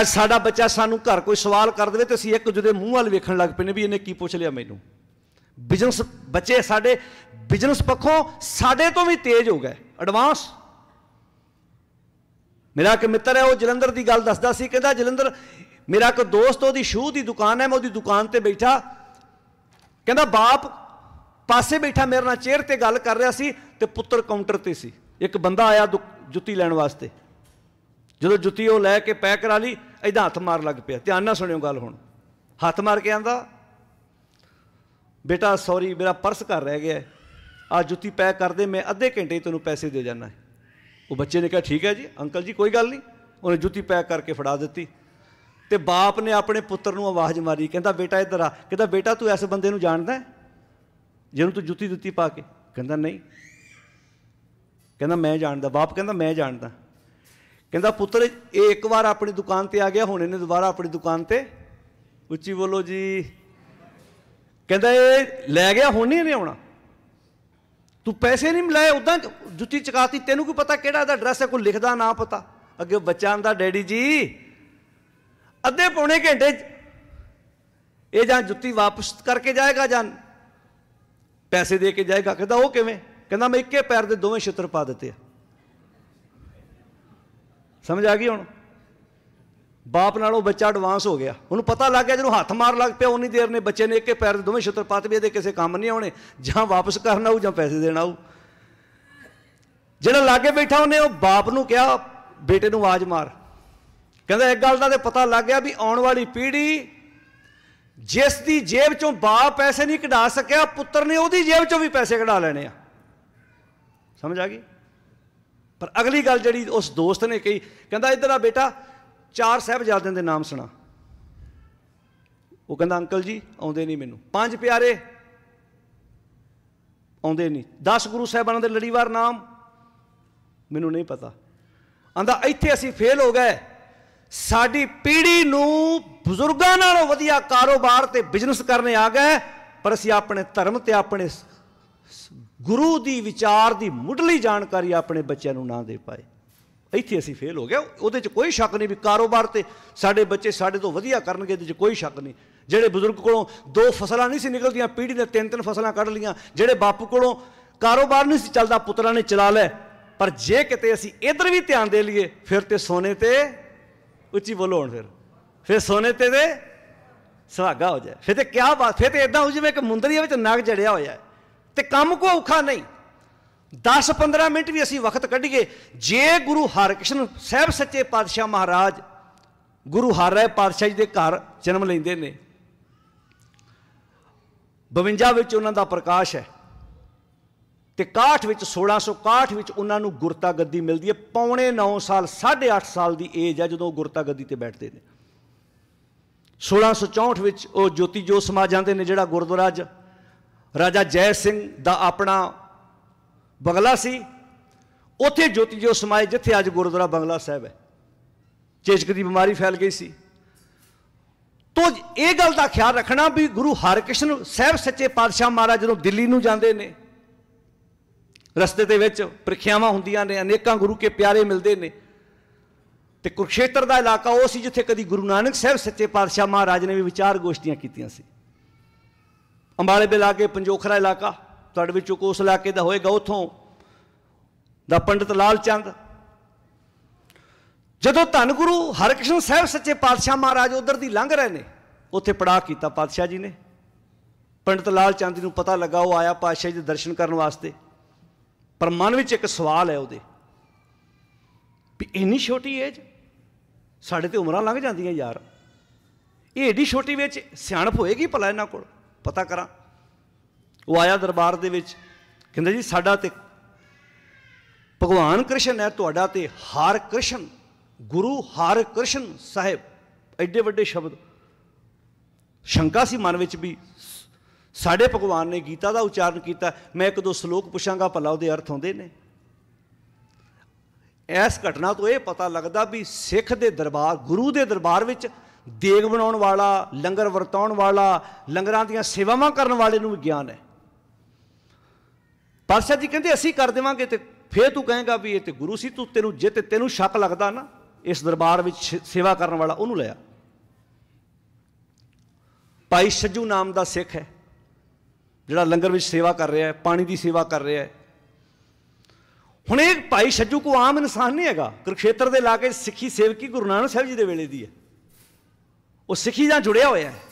ਅੱਜ ਸਾਡਾ ਬੱਚਾ ਸਾਨੂੰ ਘਰ ਕੋਈ ਸਵਾਲ ਕਰ ਦੇਵੇ ਤੇ ਅਸੀਂ ਇੱਕ ਜੁਦੇ ਮੂੰਹ ਵਾਲ ਵੇਖਣ ਲੱਗ ਪਏ ਨੇ ਵੀ ਇਹਨੇ ਕੀ ਪੁੱਛ ਲਿਆ ਮੈਨੂੰ ਬਿਜ਼ਨਸ ਬੱਚੇ ਸਾਡੇ ਬਿਜ਼ਨਸ ਪੱਖੋਂ ਸਾਡੇ ਤੋਂ ਵੀ ਤੇਜ਼ ਹੋ ਗਏ ਐਡਵਾਂਸ ਮੇਰਾ ਇੱਕ ਮਿੱਤਰ ਹੈ ਉਹ ਜਲੰਧਰ ਦੀ ਗੱਲ ਦੱਸਦਾ ਸੀ ਕਹਿੰਦਾ ਜਲੰਧਰ ਮੇਰਾ ਇੱਕ ਦੋਸਤ ਉਹਦੀ ਸ਼ੂ ਦੀ ਦੁਕਾਨ ਹੈ ਮੈਂ ਉਹਦੀ ਦੁਕਾਨ ਤੇ ਬੈਠਾ ਕਹਿੰਦਾ ਬਾਪ ਪਾਸੇ ਬੈਠਾ ਮੇਰੇ ਨਾਲ ਚੇਅਰ ਤੇ ਗੱਲ ਕਰ ਰਿਹਾ ਸੀ ਤੇ ਪੁੱਤਰ ਕਾਊਂਟਰ ਤੇ ਸੀ ਇੱਕ ਬੰਦਾ ਆਇਆ ਜੁੱਤੀ ਲੈਣ ਵਾਸਤੇ ਜਦੋਂ ਜੁੱਤੀ ਉਹ ਲੈ ਕੇ ਪੈਕ ਕਰਾ ਲਈ ਇਹਦਾ ਹੱਥ ਮਾਰ ਲੱਗ ਪਿਆ ਧਿਆਨ ਨਾਲ ਸੁਣਿਓ ਗੱਲ ਹੁਣ ਹੱਥ ਮਾਰ ਕੇ ਆਂਦਾ ਬੇਟਾ ਸੌਰੀ ਮੇਰਾ ਪਰਸ ਘਰ ਰਹਿ ਗਿਆ ਆ ਜੁੱਤੀ ਪੈਕ ਦੇ ਮੈਂ ਅੱਧੇ ਘੰਟੇ ਤੈਨੂੰ ਪੈਸੇ ਦੇ ਜਾਣਾ ਉਹ ਬੱਚੇ ਨੇ ਕਿਹਾ ਠੀਕ ਹੈ ਜੀ ਅੰਕਲ ਜੀ ਕੋਈ ਗੱਲ ਨਹੀਂ ਉਹਨੇ ਜੁੱਤੀ ਪੈਕ ਕਰਕੇ ਫੜਾ ਦਿੱਤੀ ਤੇ ਬਾਪ ਨੇ ਆਪਣੇ ਪੁੱਤਰ ਨੂੰ ਆਵਾਜ਼ ਮਾਰੀ ਕਹਿੰਦਾ ਬੇਟਾ ਇੱਧਰ ਆ ਕਹਿੰਦਾ ਬੇਟਾ ਤੂੰ ਐਸੇ ਬੰਦੇ ਨੂੰ ਜਾਣਦਾ ਹੈ ਜਿਹਨੂੰ ਤੂੰ ਜੁੱਤੀ ਦਿੱਤੀ ਪਾ ਕੇ ਕਹਿੰਦਾ ਨਹੀਂ ਕਹਿੰਦਾ ਮੈਂ ਜਾਣਦਾ ਬਾਪ ਕਹਿੰਦਾ ਮੈਂ ਜਾਣਦਾ ਕਹਿੰਦਾ ਪੁੱਤਰ ਇਹ ਇੱਕ ਵਾਰ ਆਪਣੀ ਦੁਕਾਨ ਤੇ ਆ ਗਿਆ ਹੁਣ ਇਹਨੇ ਦੁਬਾਰਾ ਆਪਣੀ ਦੁਕਾਨ ਤੇ ਉੱਚੀ ਬੋਲੋ ਜੀ ਕਹਿੰਦਾ ਇਹ ਲੈ ਗਿਆ ਹੁਣ ਨਹੀਂ ਇਹਨੇ ਆਉਣਾ ਤੂੰ ਪੈਸੇ ਨਹੀਂ ਮਿਲਾਏ ਉਦਾਂ ਜੁੱਤੀ ਚਕਾਤੀ ਤੈਨੂੰ ਕੀ ਪਤਾ ਕਿਹੜਾ ਇਹਦਾ ਐਡਰੈਸ ਹੈ ਕੋਈ ਲਿਖਦਾ ਨਾ ਪਤਾ ਅੱਗੇ ਬੱਚਾ ਆਂਦਾ ਡੈਡੀ ਜੀ ਅੱਧੇ ਪੌਣੇ ਘੰਟੇ ਇਹ ਜਾਂ ਜੁੱਤੀ ਵਾਪਸ ਕਰਕੇ ਜਾਏਗਾ ਜਾਂ ਪੈਸੇ ਦੇ ਕੇ ਜਾਏਗਾ ਕਹਿੰਦਾ ਉਹ ਕਿਵੇਂ ਕਹਿੰਦਾ ਮੈਂ ਇੱਕੇ ਪੈਰ ਦੇ ਦੋਵੇਂ ਛਿੱਤਰ ਪਾ ਦਿੱਤੇ ਸਮਝ ਆ ਗਈ ਹੁਣ ਬਾਪ ਨਾਲੋਂ ਬੱਚਾ ਐਡਵਾਂਸ ਹੋ ਗਿਆ ਉਹਨੂੰ ਪਤਾ ਲੱਗ ਗਿਆ ਜਦੋਂ ਹੱਥ ਮਾਰ ਲੱਗ ਪਿਆ ਉਨੀ ਦੇਰ ਨੇ ਬੱਚੇ ਨੇ ਇੱਕੇ ਪੈਰ ਦੇ ਦੋਵੇਂ ਛਿੱਤਰ ਪਾਤ ਵੀ ਇਹਦੇ ਕਿਸੇ ਕੰਮ ਨਹੀਂ ਆਉਣੇ ਜਾਂ ਵਾਪਸ ਕਰਨਾ ਆਉ ਜਾਂ ਪੈਸੇ ਦੇਣਾ ਆਉ ਜਿਹੜਾ ਲਾਗੇ ਬੈਠਾ ਉਹਨੇ ਉਹ ਬਾਪ ਨੂੰ ਕਿਹਾ ਬੇਟੇ ਨੂੰ ਆਵਾਜ਼ ਮਾਰ ਕਹਿੰਦਾ ਇੱਕ ਗੱਲ ਦਾ ਤੇ ਪਤਾ ਲੱਗ ਗਿਆ ਵੀ ਆਉਣ ਵਾਲੀ ਪੀੜ੍ਹੀ ਜਿਸ ਦੀ ਜੇਬ ਚੋਂ ਬਾਪ ਪੈਸੇ ਨਹੀਂ ਕਢਾ ਸਕਿਆ ਪੁੱਤਰ ਨੇ ਉਹਦੀ ਜੇਬ ਚੋਂ ਵੀ ਪੈਸੇ ਕਢਾ ਲੈਣੇ ਆ ਸਮਝ ਆ ਗਈ ਪਰ ਅਗਲੀ ਗੱਲ ਜਿਹੜੀ ਉਸ ਦੋਸਤ ਨੇ ਕਹੀ ਕਹਿੰਦਾ ਇਧਰ ਆ ਬੇਟਾ ਚਾਰ ਸਹਿਬਜ਼ਾਦਿਆਂ ਦੇ ਨਾਮ ਸੁਣਾ ਉਹ ਕਹਿੰਦਾ ਅੰਕਲ ਜੀ ਆਉਂਦੇ ਨਹੀਂ ਮੈਨੂੰ ਪੰਜ ਪਿਆਰੇ ਆਉਂਦੇ ਨਹੀਂ 10 ਗੁਰੂ ਸਾਹਿਬਾਨਾਂ ਦੇ ਲੜੀਵਾਰ ਨਾਮ ਮੈਨੂੰ ਨਹੀਂ ਪਤਾ ਆਂਦਾ ਇੱਥੇ ਅਸੀਂ ਫੇਲ ਹੋ ਗਏ ਸਾਡੀ ਪੀੜ੍ਹੀ ਨੂੰ ਬਜ਼ੁਰਗਾਂ ਨਾਲੋਂ ਵਧੀਆ ਕਾਰੋਬਾਰ ਤੇ ਬਿਜ਼ਨਸ ਕਰਨੇ ਆ ਗਏ ਪਰ ਅਸੀਂ ਆਪਣੇ ਧਰਮ ਤੇ ਆਪਣੇ ਗੁਰੂ ਦੀ ਵਿਚਾਰ ਦੀ ਮੁੱਢਲੀ ਜਾਣਕਾਰੀ ਆਪਣੇ ਬੱਚਿਆਂ ਨੂੰ ਨਾ ਦੇ ਪਾਏ ਇੱਥੇ ਅਸੀਂ ਫੇਲ ਹੋ ਗਏ ਉਹਦੇ 'ਚ ਕੋਈ ਸ਼ੱਕ ਨਹੀਂ ਵੀ ਕਾਰੋਬਾਰ ਤੇ ਸਾਡੇ ਬੱਚੇ ਸਾਡੇ ਤੋਂ ਵਧੀਆ ਕਰਨਗੇ ਇਹਦੇ 'ਚ ਕੋਈ ਸ਼ੱਕ ਨਹੀਂ ਜਿਹੜੇ ਬਜ਼ੁਰਗ ਕੋਲੋਂ ਦੋ ਫਸਲਾਂ ਨਹੀਂ ਸੀ ਨਿਕਲਦੀਆਂ ਪੀੜ੍ਹੀ ਨੇ ਤਿੰਨ ਤਿੰਨ ਫਸਲਾਂ ਕੱਢ ਲੀਆਂ ਜਿਹੜੇ ਬਾਪੂ ਕੋਲੋਂ ਕਾਰੋਬਾਰ ਨਹੀਂ ਸੀ ਚੱਲਦਾ ਪੁੱਤਰਾਂ ਨੇ ਚਲਾ ਲਿਆ ਪਰ ਜੇ ਕਿਤੇ ਅਸੀਂ ਇਧਰ ਵੀ ਧਿਆਨ ਦੇ ਲਈਏ ਫਿਰ ਤੇ ਸੋਨੇ ਤੇ ਉੱਚੀ ਬੋਲੋ ਹੁਣ ਫਿਰ ਫਿਰ ਸੋਨੇ ਤੇ ਦੇ ਸੁਹਾਗਾ ਹੋ ਜਾਏ ਫਿਰ ਤੇ ਕਿਆ ਬਾਤ ਫਿਰ ਤੇ ਇਦਾਂ ਹੋ ਜਿਵੇਂ ਕਿ ਮੁੰਦਰੀਆ ਵਿੱਚ ਨਗ ਜੜਿਆ ਹੋਇਆ ਤੇ ਕੰਮ ਕੋ ਔਖਾ ਨਹੀਂ 10-15 ਮਿੰਟ ਵੀ ਅਸੀਂ ਵਕਤ ਕੱਢੀਏ ਜੇ ਗੁਰੂ ਹਰਕ੍ਰਿਸ਼ਨ ਸਾਹਿਬ ਸੱਚੇ ਪਾਤਸ਼ਾਹ ਮਹਾਰਾਜ ਗੁਰੂ ਹਰ ਰਾਏ ਪਾਤਸ਼ਾਹ ਜੀ ਦੇ ਘਰ ਜਨਮ ਲੈਂਦੇ ਨੇ 52 ਵਿੱਚ ਉਹਨਾਂ ਦਾ ਪ੍ਰਕਾਸ਼ ਹੈ ਤੇ 61 ਵਿੱਚ 1661 ਵਿੱਚ ਉਹਨਾਂ ਨੂੰ ਗੁਰਤਾ ਗੱਦੀ ਮਿਲਦੀ ਹੈ ਪੌਣੇ 9 ਸਾਲ 8.5 ਸਾਲ ਦੀ ਏਜ ਹੈ ਜਦੋਂ ਗੁਰਤਾ ਗੱਦੀ ਤੇ ਬੈਠਦੇ ਨੇ 1664 ਵਿੱਚ ਉਹ ਜੋਤੀ ਜੋ ਸਮਾ ਜਾਂਦੇ ਨੇ ਜਿਹੜਾ ਗੁਰਦੁਆਰਾ ਅੱਜ ਰਾਜਾ ਜੈ ਸਿੰਘ ਦਾ ਆਪਣਾ ਬਗਲਾ ਸੀ ਉੱਥੇ ਜੋਤੀ ਜੋ ਸਮਾਏ ਜਿੱਥੇ ਅੱਜ ਗੁਰਦੁਆਰਾ ਬੰਗਲਾ ਸਾਹਿਬ ਹੈ ਚੇਚਕ ਦੀ ਬਿਮਾਰੀ ਫੈਲ ਗਈ ਸੀ ਤੋ ਇਹ ਗੱਲ ਦਾ ਖਿਆਲ ਰੱਖਣਾ ਵੀ ਗੁਰੂ ਹਰਕ੍ਰਿਸ਼ਨ ਸਾਹਿਬ ਸੱਚੇ ਪਾਤਸ਼ਾਹ ਮਹਾਰਾਜ ਜਦੋਂ ਦਿੱਲੀ ਨੂੰ ਜਾਂਦੇ ਨੇ ਰਸਤੇ ਦੇ ਵਿੱਚ ਪ੍ਰੀਖਿਆਵਾਂ ਹੁੰਦੀਆਂ ਨੇ ਅਨੇਕਾਂ ਗੁਰੂ ਕੇ ਪਿਆਰੇ ਮਿਲਦੇ ਨੇ ਤੇ ਕੁਰਕਸ਼ੇਤਰ ਦਾ ਇਲਾਕਾ ਉਹ ਸੀ ਜਿੱਥੇ ਕਦੀ ਗੁਰੂ ਨਾਨਕ ਸਾਹਿਬ ਸੱਚੇ ਪਾਤਸ਼ਾਹ ਮਹਾਰਾਜ ਨੇ ਵੀ ਵਿਚਾਰ ਗੋਸ਼ਟੀਆਂ ਕੀਤੀਆਂ ਸੀ ਅੰਬਾਲੇ ਦੇ ਲਾਗੇ ਪੰਜੋਖਰਾ ਇਲਾਕਾ ਤੁਹਾਡੇ ਵਿੱਚੋਂ ਕੋਸ ਇਲਾਕੇ ਦਾ ਹੋਏਗਾ ਉਥੋਂ ਦਾ ਪੰਡਤ ਲਾਲ ਚੰਦ ਜਦੋਂ ਧੰਨ ਗੁਰੂ ਹਰਕ੍ਰਿਸ਼ਨ ਸਾਹਿਬ ਸੱਚੇ ਪਾਤਸ਼ਾਹ ਮਹਾਰਾਜ ਉਧਰ ਦੀ ਲੰਘ ਰਹੇ ਨੇ ਉੱਥੇ ਪੜਾ ਕੀਤਾ ਪਾਤਸ਼ਾਹ ਜੀ ਨੇ ਪੰਡਤ ਲਾਲ ਚੰਦ ਨੂੰ ਪਤਾ ਲੱਗਾ ਉਹ ਆਇਆ ਪਾਤਸ਼ਾਹ ਜੀ ਦੇ ਦਰਸ਼ਨ ਕਰਨ ਵਾਸਤੇ ਪਰ ਮਨ ਵਿੱਚ ਇੱਕ ਸਵਾਲ ਹੈ ਉਹਦੇ ਵੀ ਇੰਨੀ ਛੋਟੀ ਏਜ ਸਾਡੇ ਤੇ ਉਮਰਾਂ ਲੰਘ ਜਾਂਦੀਆਂ ਯਾਰ ਇਹ ਏਡੀ ਛੋਟੀ ਵਿੱਚ ਸਿਆਣਪ ਹੋਏਗੀ ਭਲਾ ਇਹਨਾਂ ਕੋਲ ਪਤਾ ਕਰਾਂ ਉਹ ਆਇਆ ਦਰਬਾਰ ਦੇ ਵਿੱਚ ਕਹਿੰਦਾ ਜੀ ਸਾਡਾ ਤੇ ਭਗਵਾਨ ਕ੍ਰਿਸ਼ਨ ਹੈ ਤੁਹਾਡਾ ਤੇ ਹਰ ਕ੍ਰਿਸ਼ਨ ਗੁਰੂ ਹਰ ਕ੍ਰਿਸ਼ਨ ਸਾਹਿਬ ਐਡੇ ਵੱਡੇ ਸ਼ਬਦ ਸ਼ੰਕਾ ਸੀ ਮਨ ਵਿੱਚ ਵੀ ਸਾਡੇ ਭਗਵਾਨ ਨੇ ਗੀਤਾ ਦਾ ਉਚਾਰਨ ਕੀਤਾ ਮੈਂ ਇੱਕ ਦੋ ਸ਼ਲੋਕ ਪੁੱਛਾਂਗਾ ਭਲਾ ਉਹਦੇ ਅਰਥ ਹੁੰਦੇ ਨੇ ਇਸ ਘਟਨਾ ਤੋਂ ਇਹ ਪਤਾ ਲੱਗਦਾ ਵੀ ਸਿੱਖ ਦੇ ਦਰਬਾਰ ਗੁਰੂ ਦੇ ਦਰਬਾਰ ਵਿੱਚ ਦੇਗ ਬਣਾਉਣ ਵਾਲਾ ਲੰਗਰ ਵਰਤਾਉਣ ਵਾਲਾ ਲੰਗਰਾਂ ਦੀਆਂ ਸੇਵਾਵਾਂ ਕਰਨ ਵਾਲੇ ਨੂੰ ਵੀ ਗਿਆਨ ਹੈ ਪਰਸ਼ਾ ਜੀ ਕਹਿੰਦੇ ਅਸੀਂ ਕਰ ਦੇਵਾਂਗੇ ਤੇ ਫੇਰ ਤੂੰ ਕਹੇਗਾ ਵੀ ਇਹ ਤੇ ਗੁਰੂ ਸੀ ਤੂੰ ਤੈਨੂੰ ਜੇ ਤੇ ਤੈਨੂੰ ਸ਼ੱਕ ਲੱਗਦਾ ਨਾ ਇਸ ਦਰਬਾਰ ਵਿੱਚ ਸੇਵਾ ਕਰਨ ਵਾਲਾ ਉਹਨੂੰ ਲਿਆ ਭਾਈ ਸੱਜੂ ਨਾਮ ਦਾ ਸਿੱਖ ਹੈ ਜਿਹੜਾ ਲੰਗਰ ਵਿੱਚ ਸੇਵਾ ਕਰ ਰਿਹਾ ਹੈ ਪਾਣੀ ਦੀ ਸੇਵਾ ਕਰ ਰਿਹਾ ਹੈ ਹੁਣ ਇਹ ਭਾਈ ਸੱਜੂ ਕੋ ਆਮ ਇਨਸਾਨ ਨਹੀਂ ਹੈਗਾ ਕੁਰਖੇਤਰ ਦੇ ਲਾ ਕੇ ਸਿੱਖੀ ਸੇਵਕੀ ਗੁਰੂ ਨਾਨਕ ਸਾਹਿਬ ਜੀ ਦੇ ਵੇਲੇ ਦੀ ਹੈ ਉਹ ਸਿੱਖੀ ਨਾਲ ਜੁੜਿਆ ਹੋਇਆ ਹੈ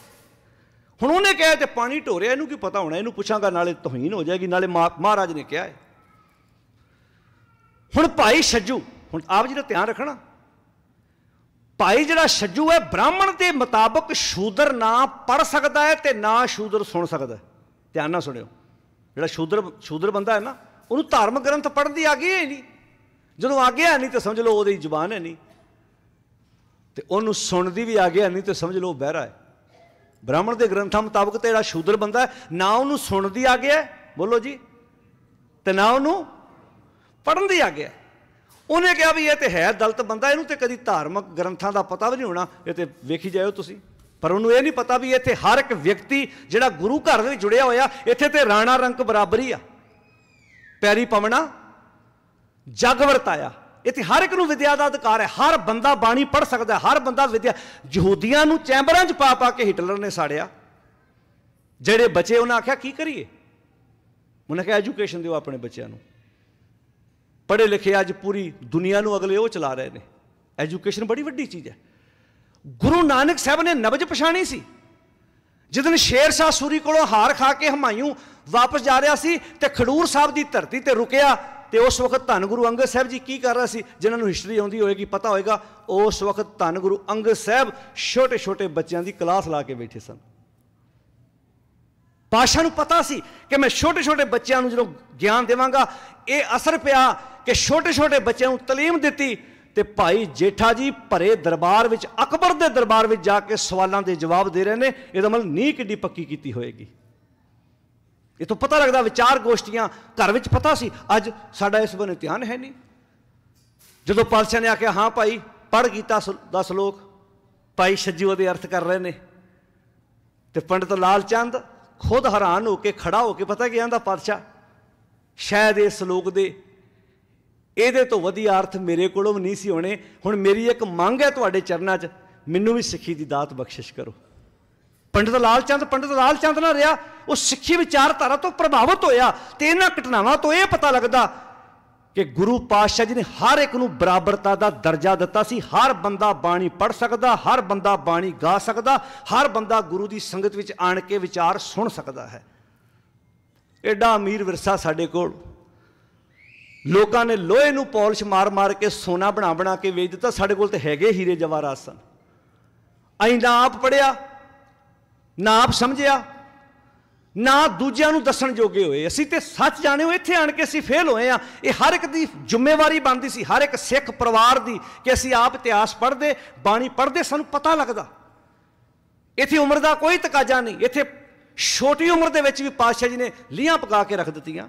ਹੁਣ ਉਹਨੇ ਕਿਹਾ ਤੇ ਪਾਣੀ ਢੋ ਰਿਹਾ ਇਹਨੂੰ ਕੀ ਪਤਾ ਹੋਣਾ ਇਹਨੂੰ ਪੁੱਛਾਂਗਾ ਨਾਲੇ ਤੋਹੀਨ ਹੋ ਜਾਏਗੀ ਨਾਲੇ ਮਹਾਰਾਜ ਨੇ ਕਿਹਾ ਹੈ ਹੁਣ ਭਾਈ ਸੱਜੂ ਹੁਣ ਆਪ ਜੀ ਦਾ ਧਿਆਨ ਰੱਖਣਾ ਭਾਈ ਜਿਹੜਾ ਸੱਜੂ ਹੈ ਬ੍ਰਾਹਮਣ ਦੇ ਮੁਤਾਬਕ ਸ਼ੂਦਰ ਨਾ ਪੜ ਸਕਦਾ ਹੈ ਤੇ ਨਾ ਸ਼ੂਦਰ ਸੁਣ ਸਕਦਾ ਹੈ ਧਿਆਨ ਨਾਲ ਸੁਣਿਓ ਜਿਹੜਾ ਸ਼ੂਦਰ ਸ਼ੂਦਰ ਬੰਦਾ ਹੈ ਨਾ ਉਹਨੂੰ ਧਾਰਮਿਕ ਗ੍ਰੰਥ ਪੜ੍ਹਨ ਦੀ ਆਗਿਆ ਹੀ ਨਹੀਂ ਜਦੋਂ ਆਗਿਆ ਨਹੀਂ ਤੇ ਸਮਝ ਲਓ ਉਹਦੀ ਜ਼ੁਬਾਨ ਹੈ ਨਹੀਂ ਤੇ ਉਹਨੂੰ ਸੁਣਦੀ ਵੀ ਵੀ ਆਗਿਆ ਨਹੀਂ ਤੇ ਸਮਝ ਲਓ ਬਹਿਰਾ ਹੈ ਬ੍ਰਾਹਮਣ ਦੇ ਗ੍ਰੰਥਾਂ ਮੁਤਾਬਕ ਤੇ ਜਿਹੜਾ ਸ਼ੂਦਰ ਬੰਦਾ ਹੈ ਨਾ ਉਹਨੂੰ ਸੁਣਦੀ ਆ ਆਗਿਆ ਬੋਲੋ ਜੀ ਤੇ ਨਾ ਉਹਨੂੰ ਪੜ੍ਹਨ ਦੀ ਆਗਿਆ ਉਹਨੇ ਕਿਹਾ ਵੀ ਇਹ ਤੇ ਹੈ ਦਲਤ ਬੰਦਾ ਇਹਨੂੰ ਤੇ ਕਦੀ ਧਾਰਮਿਕ ਗ੍ਰੰਥਾਂ ਦਾ ਪਤਾ ਵੀ ਨਹੀਂ ਹੋਣਾ ਇਹ ਤੇ ਵੇਖੀ ਜਾਇਓ ਤੁਸੀਂ ਪਰ ਉਹਨੂੰ ਇਹ ਨਹੀਂ ਪਤਾ ਵੀ ਇੱਥੇ ਹਰ ਇੱਕ ਵਿਅਕਤੀ ਜਿਹੜਾ ਗੁਰੂ ਘਰ ਦੇ ਜੁੜਿਆ ਹੋਇਆ ਇੱਥੇ ਤੇ ਰਾਣਾ ਰੰਕ ਬਰਾਬਰੀ ਆ ਪੈਰੀ ਪਵਣਾ ਜਗ ਵਰਤਾਇਆ ਇੱਥੇ ਹਰ ਇੱਕ ਨੂੰ ਵਿਦਿਆ ਦਾ ਅਧਿਕਾਰ ਹੈ ਹਰ ਬੰਦਾ ਬਾਣੀ ਪੜ੍ਹ ਸਕਦਾ ਹਰ ਬੰਦਾ ਵਿਦਿਆ ਯਹੂਦੀਆਂ ਨੂੰ ਚੈਂਬਰਾਂ 'ਚ ਪਾ ਪਾ ਕੇ ਹਿਟਲਰ ਨੇ ਸਾੜਿਆ ਜਿਹੜੇ ਬੱਚੇ ਉਹਨਾਂ ਆਖਿਆ ਕੀ ਕਰੀਏ ਉਹਨਾਂ ਕਿਹਾ ਐਜੂਕੇਸ਼ਨ ਦਿਓ ਆਪਣੇ ਬੱਚਿਆਂ ਨੂੰ ਪੜ੍ਹੇ ਲਿਖੇ ਅੱਜ ਪੂਰੀ ਦੁਨੀਆ ਨੂੰ ਅਗਲੇ ਉਹ ਚਲਾ ਰਹੇ ਨੇ ਐਜੂਕੇਸ਼ਨ ਬੜੀ ਵੱਡੀ ਚੀਜ਼ ਹੈ ਗੁਰੂ ਨਾਨਕ ਸਾਹਿਬ ਨੇ ਨਬਜ ਪਛਾਣੀ ਸੀ ਜਦੋਂ ਸ਼ੇਰ ਸ਼ਾਹ ਸੂਰੀ ਕੋਲੋਂ ਹਾਰ ਖਾ ਕੇ ਹਮਾਇੂ ਵਾਪਸ ਜਾ ਰਿਹਾ ਸੀ ਤੇ ਖਡੂਰ ਸਾਹਿਬ ਦੀ ਧਰਤੀ ਤੇ ਰੁਕਿਆ ਤੇ ਉਸ ਵਕਤ ਧੰਨ ਗੁਰੂ ਅੰਗਦ ਸਾਹਿਬ ਜੀ ਕੀ ਕਰ ਰਹੇ ਸੀ ਜਿਨ੍ਹਾਂ ਨੂੰ ਹਿਸਟਰੀ ਆਉਂਦੀ ਹੋਏਗੀ ਪਤਾ ਹੋਏਗਾ ਉਸ ਵਕਤ ਧੰਨ ਗੁਰੂ ਅੰਗਦ ਸਾਹਿਬ ਛੋਟੇ ਛੋਟੇ ਬੱਚਿਆਂ ਦੀ ਕਲਾਸ ਲਾ ਕੇ ਬੈਠੇ ਸਨ ਪਾਸ਼ਾ ਨੂੰ ਪਤਾ ਸੀ ਕਿ ਮੈਂ ਛੋਟੇ ਛੋਟੇ ਬੱਚਿਆਂ ਨੂੰ ਜਦੋਂ ਗਿਆਨ ਦੇਵਾਂਗਾ ਇਹ ਅਸਰ ਪਿਆ ਕਿ ਛੋਟੇ ਛੋਟੇ ਬੱਚਿਆਂ ਨੂੰ ਤਾਲੀਮ ਦਿੱਤੀ ਤੇ ਭਾਈ ਜੇਠਾ ਜੀ ਭਰੇ ਦਰਬਾਰ ਵਿੱਚ ਅਕਬਰ ਦੇ ਦਰਬਾਰ ਵਿੱਚ ਜਾ ਕੇ ਸਵਾਲਾਂ ਦੇ ਜਵਾਬ ਦੇ ਰਹੇ ਨੇ ਇਹਦਾ ਮਤਲਬ ਨੀ ਕਿੱਡੀ ਪੱਕੀ ਕੀਤੀ ਹੋਏਗੀ ਇਹ ਤੋਂ ਪਤਾ ਲੱਗਦਾ ਵਿਚਾਰ ਗੋਸ਼ਟੀਆਂ ਘਰ ਵਿੱਚ ਪਤਾ ਸੀ ਅੱਜ ਸਾਡਾ ਇਸ ਬਨੇ ਧਿਆਨ ਹੈ ਨਹੀਂ ਜਦੋਂ ਪਾਲਸ਼ਾ ਨੇ ਆਖਿਆ ਹਾਂ ਭਾਈ ਪੜ ਗੀਤਾ 10 ਲੋਕ ਭਾਈ ਸੱਜੂ ਉਹਦੇ ਅਰਥ ਕਰ ਰਹੇ ਨੇ ਤੇ ਪੰਡਤ ਲਾਲ ਚੰਦ ਖੁਦ ਹੈਰਾਨ ਹੋ ਕੇ ਖੜਾ ਹੋ ਕੇ ਪਤਾ ਕੀ ਆਂਦਾ ਪਾਤਸ਼ਾਹ ਸ਼ਾਇਦ ਇਸ ਸ਼ਲੋਕ ਦੇ ਇਹਦੇ ਤੋਂ ਵਧੀਆ ਅਰਥ ਮੇਰੇ ਕੋਲੋਂ ਵੀ ਨਹੀਂ ਸੀ ਹੋਣੇ ਹੁਣ ਮੇਰੀ ਇੱਕ ਮੰਗ ਹੈ ਤੁਹਾਡੇ ਚਰਨਾਂ 'ਚ ਮੈਨੂੰ ਵੀ ਸਿੱਖੀ ਦੀ ਦਾਤ ਬਖਸ਼ਿਸ਼ ਕਰੋ ਪੰਡਤ ਲਾਲ ਚੰਦ ਪੰਡਤ ਲਾਲ ਚੰਦ ਨਾਲ ਰਿਹਾ ਉਹ ਸਿੱਖੀ ਵਿਚਾਰਧਾਰਾ ਤੋਂ ਪ੍ਰਭਾਵਿਤ ਹੋਇਆ ਤੇ ਇਹਨਾਂ ਘਟਨਾਵਾਂ ਤੋਂ ਇਹ ਪਤਾ ਲੱਗਦਾ ਕਿ ਗੁਰੂ ਪਾਤਸ਼ਾਹ ਜੀ ਨੇ ਹਰ ਇੱਕ ਨੂੰ ਬਰਾਬਰਤਾ ਦਾ ਦਰਜਾ ਦਿੱਤਾ ਸੀ ਹਰ ਬੰਦਾ ਬਾਣੀ ਪੜ ਸਕਦਾ ਹਰ ਬੰਦਾ ਬਾਣੀ ਗਾ ਸਕਦਾ ਹਰ ਬੰਦਾ ਗੁਰੂ ਦੀ ਸੰਗਤ ਵਿੱਚ ਆਣ ਕੇ ਵਿਚਾਰ ਸੁਣ ਸਕਦਾ ਹੈ ਐਡਾ ਅਮੀਰ ਵਿਰਸਾ ਸਾਡੇ ਕੋਲ ਲੋਕਾਂ ਨੇ ਲੋਹੇ ਨੂੰ ਪਾਲਿਸ਼ ਮਾਰ ਮਾਰ-ਮਾਰ ਕੇ ਸੋਨਾ ਬਣਾ-ਬਣਾ ਕੇ ਵੇਚ ਦਿੱਤਾ ਸਾਡੇ ਕੋਲ ਤੇ ਹੈਗੇ ਹੀਰੇ ਜਵਾਹਰਾਤ ਸਨ ਅਸੀਂ ਨਾ ਆਪ ਪੜਿਆ ਨਾ ਆਪ ਸਮਝਿਆ ਨਾ ਦੂਜਿਆਂ ਨੂੰ ਦੱਸਣ ਜੋਗੇ ਹੋਏ ਅਸੀਂ ਤੇ ਸੱਚ ਜਾਣਿਓ ਇੱਥੇ ਆਣ ਕੇ ਅਸੀਂ ਫੇਲ ਹੋਏ ਆ ਇਹ ਹਰ ਇੱਕ ਦੀ ਜ਼ਿੰਮੇਵਾਰੀ ਬਣਦੀ ਸੀ ਹਰ ਇੱਕ ਸਿੱਖ ਪਰਿਵਾਰ ਦੀ ਕਿ ਅਸੀਂ ਆਪ ਇਤਿਹਾਸ ਪੜ੍ਹਦੇ ਬਾਣੀ ਪੜ੍ਹਦੇ ਸਾਨੂੰ ਪਤਾ ਲੱਗਦਾ ਇੱਥੇ ਉਮਰ ਦਾ ਕੋਈ ਤਕਾਜ਼ਾ ਨਹੀਂ ਇੱਥੇ ਛੋਟੀ ਉਮਰ ਦੇ ਵਿੱਚ ਵੀ ਪਾਤਸ਼ਾਹ ਜੀ ਨੇ ਲੀਆਂ ਪਕਾ ਕੇ ਰੱਖ ਦਿੱਤੀਆਂ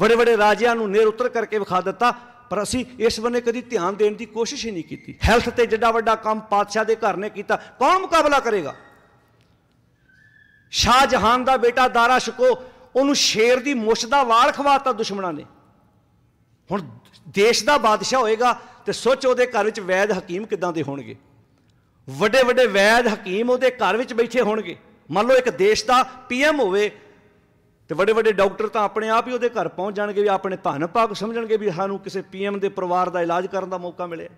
ਵੱਡੇ ਵੱਡੇ ਰਾਜਿਆਂ ਨੂੰ ਨੇਰ ਉਤਰ ਕਰਕੇ ਵਿਖਾ ਦਿੱਤਾ ਪਰ ਅਸੀਂ ਇਸ ਬੰਨੇ ਕਦੀ ਧਿਆਨ ਦੇਣ ਦੀ ਕੋਸ਼ਿਸ਼ ਹੀ ਨਹੀਂ ਕੀਤੀ ਹੈਲਥ ਤੇ ਜਿੱਡਾ ਵੱਡਾ ਕੰਮ ਪਾਤਸ਼ਾਹ ਦੇ ਘਰ ਨੇ ਕੀਤਾ ਕੌਣ ਮੁਕਾਬਲਾ ਕਰੇਗਾ ਸ਼ਾਹ ਜਹਾਨ ਦਾ ਬੇਟਾ ਦਾਰਾ ਸ਼ਕੋ ਉਹਨੂੰ ਸ਼ੇਰ ਦੀ ਮੁੱਛ ਦਾ ਵਾਲ ਖਵਾਤਾ ਦੁਸ਼ਮਣਾਂ ਨੇ ਹੁਣ ਦੇਸ਼ ਦਾ ਬਾਦਸ਼ਾਹ ਹੋਏਗਾ ਤੇ ਸੋਚ ਉਹਦੇ ਘਰ ਵਿੱਚ ਵੈਦ ਹਕੀਮ ਕਿਦਾਂ ਦੇ ਹੋਣਗੇ ਵੱਡੇ ਵੱਡੇ ਵੈਦ ਹਕੀਮ ਉਹਦੇ ਘਰ ਵਿੱਚ ਬੈਠੇ ਹੋਣਗੇ ਮੰਨ ਲਓ ਇੱਕ ਦੇਸ਼ ਦਾ ਪੀਐਮ ਹੋਵੇ ਤੇ ਵੱਡੇ ਵੱਡੇ ਡਾਕਟਰ ਤਾਂ ਆਪਣੇ ਆਪ ਹੀ ਉਹਦੇ ਘਰ ਪਹੁੰਚ ਜਾਣਗੇ ਵੀ ਆਪਣੇ ਧਨ ਭਾਗ ਸਮਝਣਗੇ ਵੀ ਸਾਨੂੰ ਕਿਸੇ ਪੀਐਮ ਦੇ ਪਰਿਵਾਰ ਦਾ ਇਲਾਜ ਕਰਨ ਦਾ ਮੌਕਾ ਮਿਲਿਆ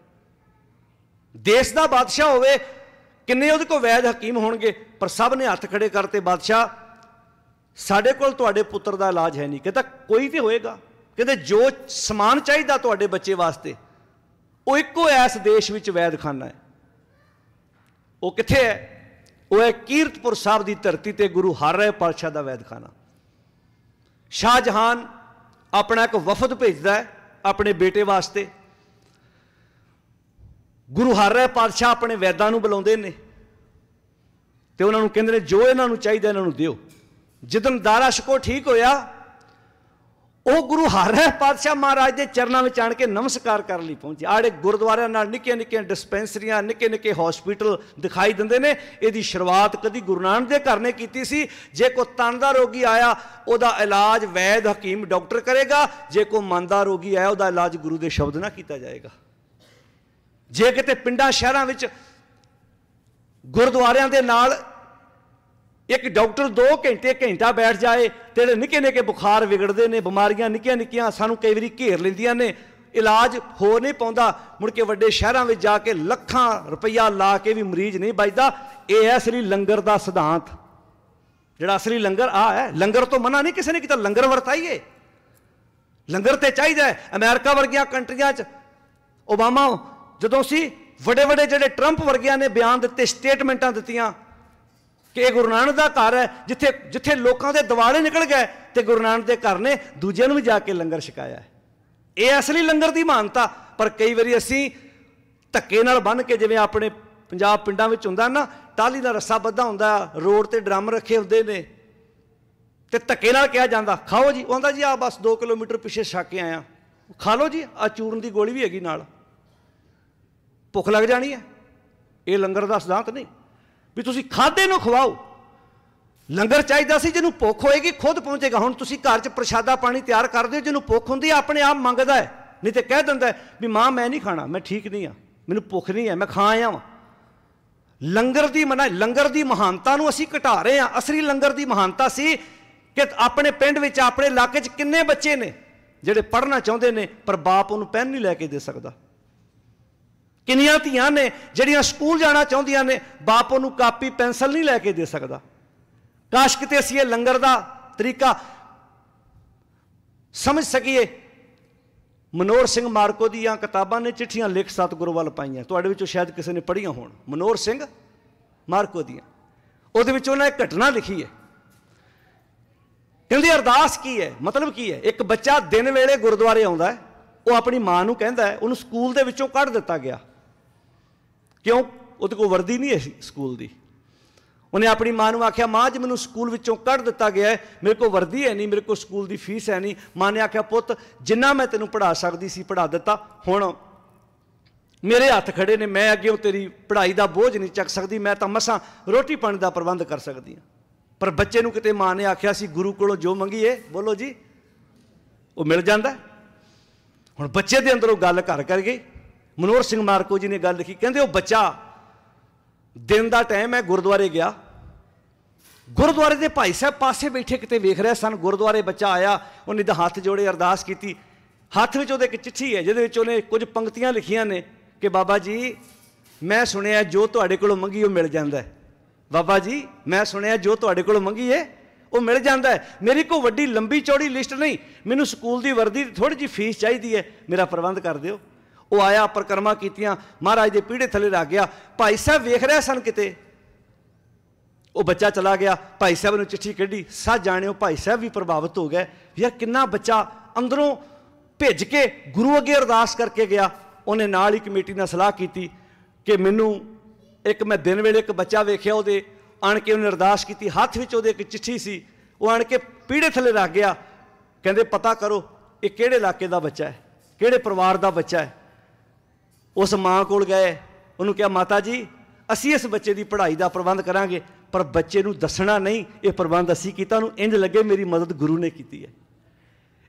ਦੇਸ਼ ਦਾ ਬਾਦਸ਼ਾਹ ਹੋਵੇ ਕਿੰਨੇ ਉਹਦੇ ਕੋਲ ਵੈਦ ਹਕੀਮ ਹੋਣਗੇ ਪਰ ਸਭ ਨੇ ਹੱਥ ਖੜੇ ਕਰਤੇ ਬਾਦਸ਼ਾਹ ਸਾਡੇ ਕੋਲ ਤੁਹਾਡੇ ਪੁੱਤਰ ਦਾ ਇਲਾਜ ਹੈ ਨਹੀਂ ਕਹਿੰਦਾ ਕੋਈ ਤੇ ਹੋਏਗਾ ਕਹਿੰਦੇ ਜੋ ਸਮਾਨ ਚਾਹੀਦਾ ਤੁਹਾਡੇ ਬੱਚੇ ਵਾਸਤੇ ਉਹ ਇੱਕੋ ਐਸ ਦੇਸ਼ ਵਿੱਚ ਵੈਦਖਾਨਾ ਹੈ ਉਹ ਕਿੱਥੇ ਹੈ ਉਹ ਹੈ ਕੀਰਤਪੁਰ ਸਾਹਿਬ ਦੀ ਧਰਤੀ ਤੇ ਗੁਰੂ ਹਰਿ ਰਾਏ ਪਾਤਸ਼ਾਹ ਦਾ ਵੈਦਖਾਨਾ ਸ਼ਾਹਜਹਾਨ ਆਪਣਾ ਇੱਕ ਵਫਦ ਭੇਜਦਾ ਹੈ ਆਪਣੇ ਬੇਟੇ ਵਾਸਤੇ ਗੁਰੂ ਹਰ ਰਾਏ ਪਾਤਸ਼ਾਹ ਆਪਣੇ ਵੈਦਾਂ ਨੂੰ ਬੁਲਾਉਂਦੇ ਨੇ ਤੇ ਉਹਨਾਂ ਨੂੰ ਕਹਿੰਦੇ ਨੇ ਜੋ ਇਹਨਾਂ ਨੂੰ ਚਾਹੀਦਾ ਇਹਨਾਂ ਨੂੰ ਦਿਓ ਜਦੋਂ ਦਾਰਾ ਸ਼ਕੋ ਠੀਕ ਹੋਇਆ ਉਹ ਗੁਰੂ ਹਰ ਰਹਿ ਪਾਤਸ਼ਾਹ ਮਹਾਰਾਜ ਦੇ ਚਰਨਾਂ ਵਿੱਚ ਆਣ ਕੇ ਨਮਸਕਾਰ ਕਰਨ ਲਈ ਪਹੁੰਚੇ ਆੜੇ ਗੁਰਦੁਆਰਿਆਂ ਨਾਲ ਨਿੱਕੇ ਨਿੱਕੇ ਡਿਸਪੈਂਸਰੀਆਂ ਨਿੱਕੇ ਨਿੱਕੇ ਹਸਪੀਟਲ ਦਿਖਾਈ ਦਿੰਦੇ ਨੇ ਇਹਦੀ ਸ਼ੁਰੂਆਤ ਕਦੀ ਗੁਰੂ ਨਾਨਕ ਦੇ ਘਰ ਨੇ ਕੀਤੀ ਸੀ ਜੇ ਕੋ ਤਨ ਦਾ ਰੋਗੀ ਆਇਆ ਉਹਦਾ ਇਲਾਜ ਵੈਦ ਹਕੀਮ ਡਾਕਟਰ ਕਰੇਗਾ ਜੇ ਕੋ ਮਨ ਦਾ ਰੋਗੀ ਆਇਆ ਉਹਦਾ ਇਲਾਜ ਗੁਰੂ ਦੇ ਸ਼ਬਦ ਨਾਲ ਕੀਤਾ ਜਾਏਗਾ ਜੇ ਕਿਤੇ ਪਿੰਡਾਂ ਸ਼ਹਿਰਾਂ ਵਿੱਚ ਗੁਰਦੁਆਰਿਆਂ ਦੇ ਨਾਲ ਇੱਕ ਡਾਕਟਰ 2 ਘੰਟੇ ਘੰਟਾ ਬੈਠ ਜਾਏ ਜਿਹੜੇ ਨਿੱਕੇ ਨਿੱਕੇ ਬੁਖਾਰ ਵਿਗੜਦੇ ਨੇ ਬਿਮਾਰੀਆਂ ਨਿੱਕੀਆਂ ਨਿੱਕੀਆਂ ਸਾਨੂੰ ਕਈ ਵਾਰੀ ਘੇਰ ਲੈਂਦੀਆਂ ਨੇ ਇਲਾਜ ਹੋ ਨਹੀਂ ਪਾਉਂਦਾ ਮੁੜ ਕੇ ਵੱਡੇ ਸ਼ਹਿਰਾਂ ਵਿੱਚ ਜਾ ਕੇ ਲੱਖਾਂ ਰੁਪਈਆ ਲਾ ਕੇ ਵੀ ਮਰੀਜ਼ ਨਹੀਂ ਬਚਦਾ ਇਹ ਐ ਅਸਲੀ ਲੰਗਰ ਦਾ ਸਿਧਾਂਤ ਜਿਹੜਾ ਅਸਲੀ ਲੰਗਰ ਆ ਹੈ ਲੰਗਰ ਤੋਂ ਮਨਾ ਨਹੀਂ ਕਿਸੇ ਨੇ ਕੀਤਾ ਲੰਗਰ ਵਰਤਾਈਏ ਲੰਗਰ ਤੇ ਚਾਹੀਦਾ ਹੈ ਅਮਰੀਕਾ ਵਰਗੀਆਂ ਕੰਟਰੀਆਂ 'ਚ ਓਬਾਮਾ ਜਦੋਂ ਸੀ ਵੱਡੇ ਵੱਡੇ ਜਿਹੜੇ ਟਰੰਪ ਵਰਗਿਆਂ ਨੇ ਬਿਆਨ ਦਿੱਤੇ ਸਟੇਟਮੈਂਟਾਂ ਦਿੱਤੀਆਂ ਕਿ ਇਹ ਗੁਰੂ ਨਾਨਕ ਦਾ ਘਰ ਹੈ ਜਿੱਥੇ ਜਿੱਥੇ ਲੋਕਾਂ ਦੇ ਦਿਵਾਲੇ ਨਿਕਲ ਗਏ ਤੇ ਗੁਰੂ ਨਾਨਕ ਦੇ ਘਰ ਨੇ ਦੂਜਿਆਂ ਨੂੰ ਵੀ ਜਾ ਕੇ ਲੰਗਰ ਛਕਾਇਆ ਹੈ ਇਹ ਅਸਲੀ ਲੰਗਰ ਦੀ ਮਾਨਤਾ ਪਰ ਕਈ ਵਾਰੀ ਅਸੀਂ ਧੱਕੇ ਨਾਲ ਬੰਨ ਕੇ ਜਿਵੇਂ ਆਪਣੇ ਪੰਜਾਬ ਪਿੰਡਾਂ ਵਿੱਚ ਹੁੰਦਾ ਨਾ ਟਾਲੀ ਦਾ ਰੱਸਾ ਬੱਧਾ ਹੁੰਦਾ ਰੋਡ ਤੇ ਡਰਮ ਰੱਖੇ ਹੁੰਦੇ ਨੇ ਤੇ ਧੱਕੇ ਨਾਲ ਕਿਹਾ ਜਾਂਦਾ ਖਾਓ ਜੀ ਉਹਦਾ ਜੀ ਆ ਬਸ 2 ਕਿਲੋਮੀਟਰ ਪਿੱਛੇ ਛੱਕ ਕੇ ਆਇਆ ਖਾ ਲਓ ਜੀ ਆ ਚੂਰਨ ਦੀ ਗੋਲੀ ਵੀ ਹੈਗੀ ਨਾਲ ਭੁੱਖ ਲੱਗ ਜਾਣੀ ਹੈ ਇਹ ਲੰਗਰ ਦਾ ਸਿਧਾਂਤ ਨਹੀਂ ਵੀ ਤੁਸੀਂ ਖਾਦੇ ਨੂੰ ਖਵਾਓ ਲੰਗਰ ਚਾਹੀਦਾ ਸੀ ਜਿਹਨੂੰ ਭੁੱਖ ਹੋਏਗੀ ਖੁਦ ਪਹੁੰਚੇਗਾ ਹੁਣ ਤੁਸੀਂ ਘਰ 'ਚ ਪ੍ਰਸ਼ਾਦਾ ਪਾਣੀ ਤਿਆਰ ਕਰਦੇ ਹੋ ਜਿਹਨੂੰ ਭੁੱਖ ਹੁੰਦੀ ਹੈ ਆਪਣੇ ਆਪ ਮੰਗਦਾ ਹੈ ਨਹੀਂ ਤੇ ਕਹਿ ਦਿੰਦਾ ਵੀ ਮਾਂ ਮੈਂ ਨਹੀਂ ਖਾਣਾ ਮੈਂ ਠੀਕ ਨਹੀਂ ਆ ਮੈਨੂੰ ਭੁੱਖ ਨਹੀਂ ਹੈ ਮੈਂ ਖਾ ਆਇਆ ਵਾਂ ਲੰਗਰ ਦੀ ਮਨਾ ਲੰਗਰ ਦੀ ਮਹਾਨਤਾ ਨੂੰ ਅਸੀਂ ਘਟਾ ਰਹੇ ਹਾਂ ਅਸਲੀ ਲੰਗਰ ਦੀ ਮਹਾਨਤਾ ਸੀ ਕਿ ਆਪਣੇ ਪਿੰਡ ਵਿੱਚ ਆਪਣੇ ਇਲਾਕੇ 'ਚ ਕਿੰਨੇ ਬੱਚੇ ਨੇ ਜਿਹੜੇ ਪੜ੍ਹਨਾ ਚਾਹੁੰਦੇ ਨੇ ਪਰ ਬਾਪ ਉਹਨੂੰ ਪੈਨ ਨਹੀਂ ਲੈ ਕੇ ਦੇ ਸਕਦਾ ਕਿੰਨੀਆਂ ਧੀਆਂ ਨੇ ਜਿਹੜੀਆਂ ਸਕੂਲ ਜਾਣਾ ਚਾਹੁੰਦੀਆਂ ਨੇ ਬਾਪ ਉਹਨੂੰ ਕਾਪੀ ਪੈਨਸਲ ਨਹੀਂ ਲੈ ਕੇ ਦੇ ਸਕਦਾ ਕਾਸ਼ ਕਿਤੇ ਅਸੀਂ ਇਹ ਲੰਗਰ ਦਾ ਤਰੀਕਾ ਸਮਝ ਸਕੀਏ ਮਨੋਰ ਸਿੰਘ ਮਾਰਕੋ ਦੀਆਂ ਕਿਤਾਬਾਂ ਨੇ ਚਿੱਠੀਆਂ ਲਿਖ ਸਤਿਗੁਰੂ ਵੱਲ ਪਾਈਆਂ ਤੁਹਾਡੇ ਵਿੱਚੋਂ ਸ਼ਾਇਦ ਕਿਸੇ ਨੇ ਪੜ੍ਹੀਆਂ ਹੋਣ ਮਨੋਰ ਸਿੰਘ ਮਾਰਕੋ ਦੀਆਂ ਉਹਦੇ ਵਿੱਚ ਉਹਨਾਂ ਇੱਕ ਘਟਨਾ ਲਿਖੀ ਹੈ ਕਹਿੰਦੇ ਅਰਦਾਸ ਕੀ ਹੈ ਮਤਲਬ ਕੀ ਹੈ ਇੱਕ ਬੱਚਾ ਦਿਨ ਵੇਲੇ ਗੁਰਦੁਆਰੇ ਆਉਂਦਾ ਹੈ ਉਹ ਆਪਣੀ ਮਾਂ ਨੂੰ ਕਹਿੰਦਾ ਉਹਨੂੰ ਸਕੂਲ ਦੇ ਵਿੱਚੋਂ ਕੱਢ ਦਿੱਤਾ ਗਿਆ ਕਿਉਂ ਉਹਦੇ ਕੋਲ ਵਰਦੀ ਨਹੀਂ ਸੀ ਸਕੂਲ ਦੀ ਉਹਨੇ ਆਪਣੀ ਮਾਂ ਨੂੰ ਆਖਿਆ ਮਾਂ ਜੀ ਮੈਨੂੰ ਸਕੂਲ ਵਿੱਚੋਂ ਕੱਢ ਦਿੱਤਾ ਗਿਆ ਹੈ ਮੇਰੇ ਕੋਲ ਵਰਦੀ ਹੈ ਨਹੀਂ ਮੇਰੇ ਕੋਲ ਸਕੂਲ ਦੀ ਫੀਸ ਹੈ ਨਹੀਂ ਮਾਂ ਨੇ ਆਖਿਆ ਪੁੱਤ ਜਿੰਨਾ ਮੈਂ ਤੈਨੂੰ ਪੜ੍ਹਾ ਸਕਦੀ ਸੀ ਪੜ੍ਹਾ ਦਿੱਤਾ ਹੁਣ ਮੇਰੇ ਹੱਥ ਖੜੇ ਨੇ ਮੈਂ ਅੱਗੇ ਤੇਰੀ ਪੜ੍ਹਾਈ ਦਾ ਬੋਝ ਨਹੀਂ ਚੱਕ ਸਕਦੀ ਮੈਂ ਤਾਂ ਮਸਾਂ ਰੋਟੀ ਪਾਣੀ ਦਾ ਪ੍ਰਬੰਧ ਕਰ ਸਕਦੀ ਹਾਂ ਪਰ ਬੱਚੇ ਨੂੰ ਕਿਤੇ ਮਾਂ ਨੇ ਆਖਿਆ ਸੀ ਗੁਰੂ ਕੋਲੋਂ ਜੋ ਮੰਗੀਏ ਬੋਲੋ ਜੀ ਉਹ ਮਿਲ ਜਾਂਦਾ ਹੁਣ ਬੱਚੇ ਦੇ ਅੰਦਰੋਂ ਗੱਲ ਕਰ ਕਰ ਗਈ ਮਨੋਰ ਸਿੰਘ ਮਾਰਕੋ ਜੀ ਨੇ ਗੱਲ ਲਿਖੀ ਕਹਿੰਦੇ ਉਹ ਬੱਚਾ ਦਿਨ ਦਾ ਟਾਈਮ ਹੈ ਗੁਰਦੁਆਰੇ ਗਿਆ ਗੁਰਦੁਆਰੇ ਦੇ ਭਾਈ ਸਾਹਿਬ ਪਾਸੇ ਬੈਠੇ ਕਿਤੇ ਵੇਖ ਰਿਹਾ ਸਨ ਗੁਰਦੁਆਰੇ ਬੱਚਾ ਆਇਆ ਉਹਨੇ ਤਾਂ ਹੱਥ ਜੋੜੇ ਅਰਦਾਸ ਕੀਤੀ ਹੱਥ ਵਿੱਚ ਉਹਦੇ ਇੱਕ ਚਿੱਠੀ ਹੈ ਜਿਹਦੇ ਵਿੱਚ ਉਹਨੇ ਕੁਝ ਪੰਕਤੀਆਂ ਲਿਖੀਆਂ ਨੇ ਕਿ ਬਾਬਾ ਜੀ ਮੈਂ ਸੁਣਿਆ ਜੋ ਤੁਹਾਡੇ ਕੋਲੋਂ ਮੰਗੀ ਉਹ ਮਿਲ ਜਾਂਦਾ ਹੈ ਬਾਬਾ ਜੀ ਮੈਂ ਸੁਣਿਆ ਜੋ ਤੁਹਾਡੇ ਕੋਲੋਂ ਮੰਗੀ ਏ ਉਹ ਮਿਲ ਜਾਂਦਾ ਹੈ ਮੇਰੀ ਕੋ ਵੱਡੀ ਲੰਬੀ ਚੌੜੀ ਲਿਸਟ ਨਹੀਂ ਮੈਨੂੰ ਸਕੂਲ ਦੀ ਵਰਦੀ ਥੋੜੀ ਜੀ ਫੀਸ ਚਾਹੀਦੀ ਹੈ ਮੇਰਾ ਪ੍ਰਬੰਧ ਕਰ ਦਿਓ ਉਹ ਆਇਆ ਪ੍ਰਕਰਮਾ ਕੀਤੀਆਂ ਮਹਾਰਾਜ ਦੇ ਪੀੜੇ ਥੱਲੇ ਲੱਗ ਗਿਆ ਭਾਈ ਸਾਹਿਬ ਵੇਖ ਰਿਆ ਸਨ ਕਿਤੇ ਉਹ ਬੱਚਾ ਚਲਾ ਗਿਆ ਭਾਈ ਸਾਹਿਬ ਨੂੰ ਚਿੱਠੀ ਕੱਢੀ ਸਾ ਜਾਣਿਓ ਭਾਈ ਸਾਹਿਬ ਵੀ ਪ੍ਰਭਾਵਿਤ ਹੋ ਗਏ ਯਾਰ ਕਿੰਨਾ ਬੱਚਾ ਅੰਦਰੋਂ ਭਿੱਜ ਕੇ ਗੁਰੂ ਅੱਗੇ ਅਰਦਾਸ ਕਰਕੇ ਗਿਆ ਉਹਨੇ ਨਾਲ ਹੀ ਕਮੇਟੀ ਨਾਲ ਸਲਾਹ ਕੀਤੀ ਕਿ ਮੈਨੂੰ ਇੱਕ ਮੈਂ ਦਿਨ ਵੇਲੇ ਇੱਕ ਬੱਚਾ ਵੇਖਿਆ ਉਹਦੇ ਆਣ ਕੇ ਉਹਨੇ ਅਰਦਾਸ ਕੀਤੀ ਹੱਥ ਵਿੱਚ ਉਹਦੇ ਇੱਕ ਚਿੱਠੀ ਸੀ ਉਹ ਆਣ ਕੇ ਪੀੜੇ ਥੱਲੇ ਰੱਖ ਗਿਆ ਕਹਿੰਦੇ ਪਤਾ ਕਰੋ ਇਹ ਕਿਹੜੇ ਇਲਾਕੇ ਦਾ ਬੱਚਾ ਹੈ ਕਿਹੜੇ ਪਰਿਵਾਰ ਦਾ ਬੱਚਾ ਹੈ ਉਸ ਮਾਂ ਕੋਲ ਗਏ ਉਹਨੂੰ ਕਿਹਾ ਮਾਤਾ ਜੀ ਅਸੀਂ ਇਸ ਬੱਚੇ ਦੀ ਪੜ੍ਹਾਈ ਦਾ ਪ੍ਰਬੰਧ ਕਰਾਂਗੇ ਪਰ ਬੱਚੇ ਨੂੰ ਦੱਸਣਾ ਨਹੀਂ ਇਹ ਪ੍ਰਬੰਧ ਅਸੀਂ ਕੀਤਾ ਉਹਨੂੰ ਇੰਜ ਲੱਗੇ ਮੇਰੀ ਮਦਦ ਗੁਰੂ ਨੇ ਕੀਤੀ ਹੈ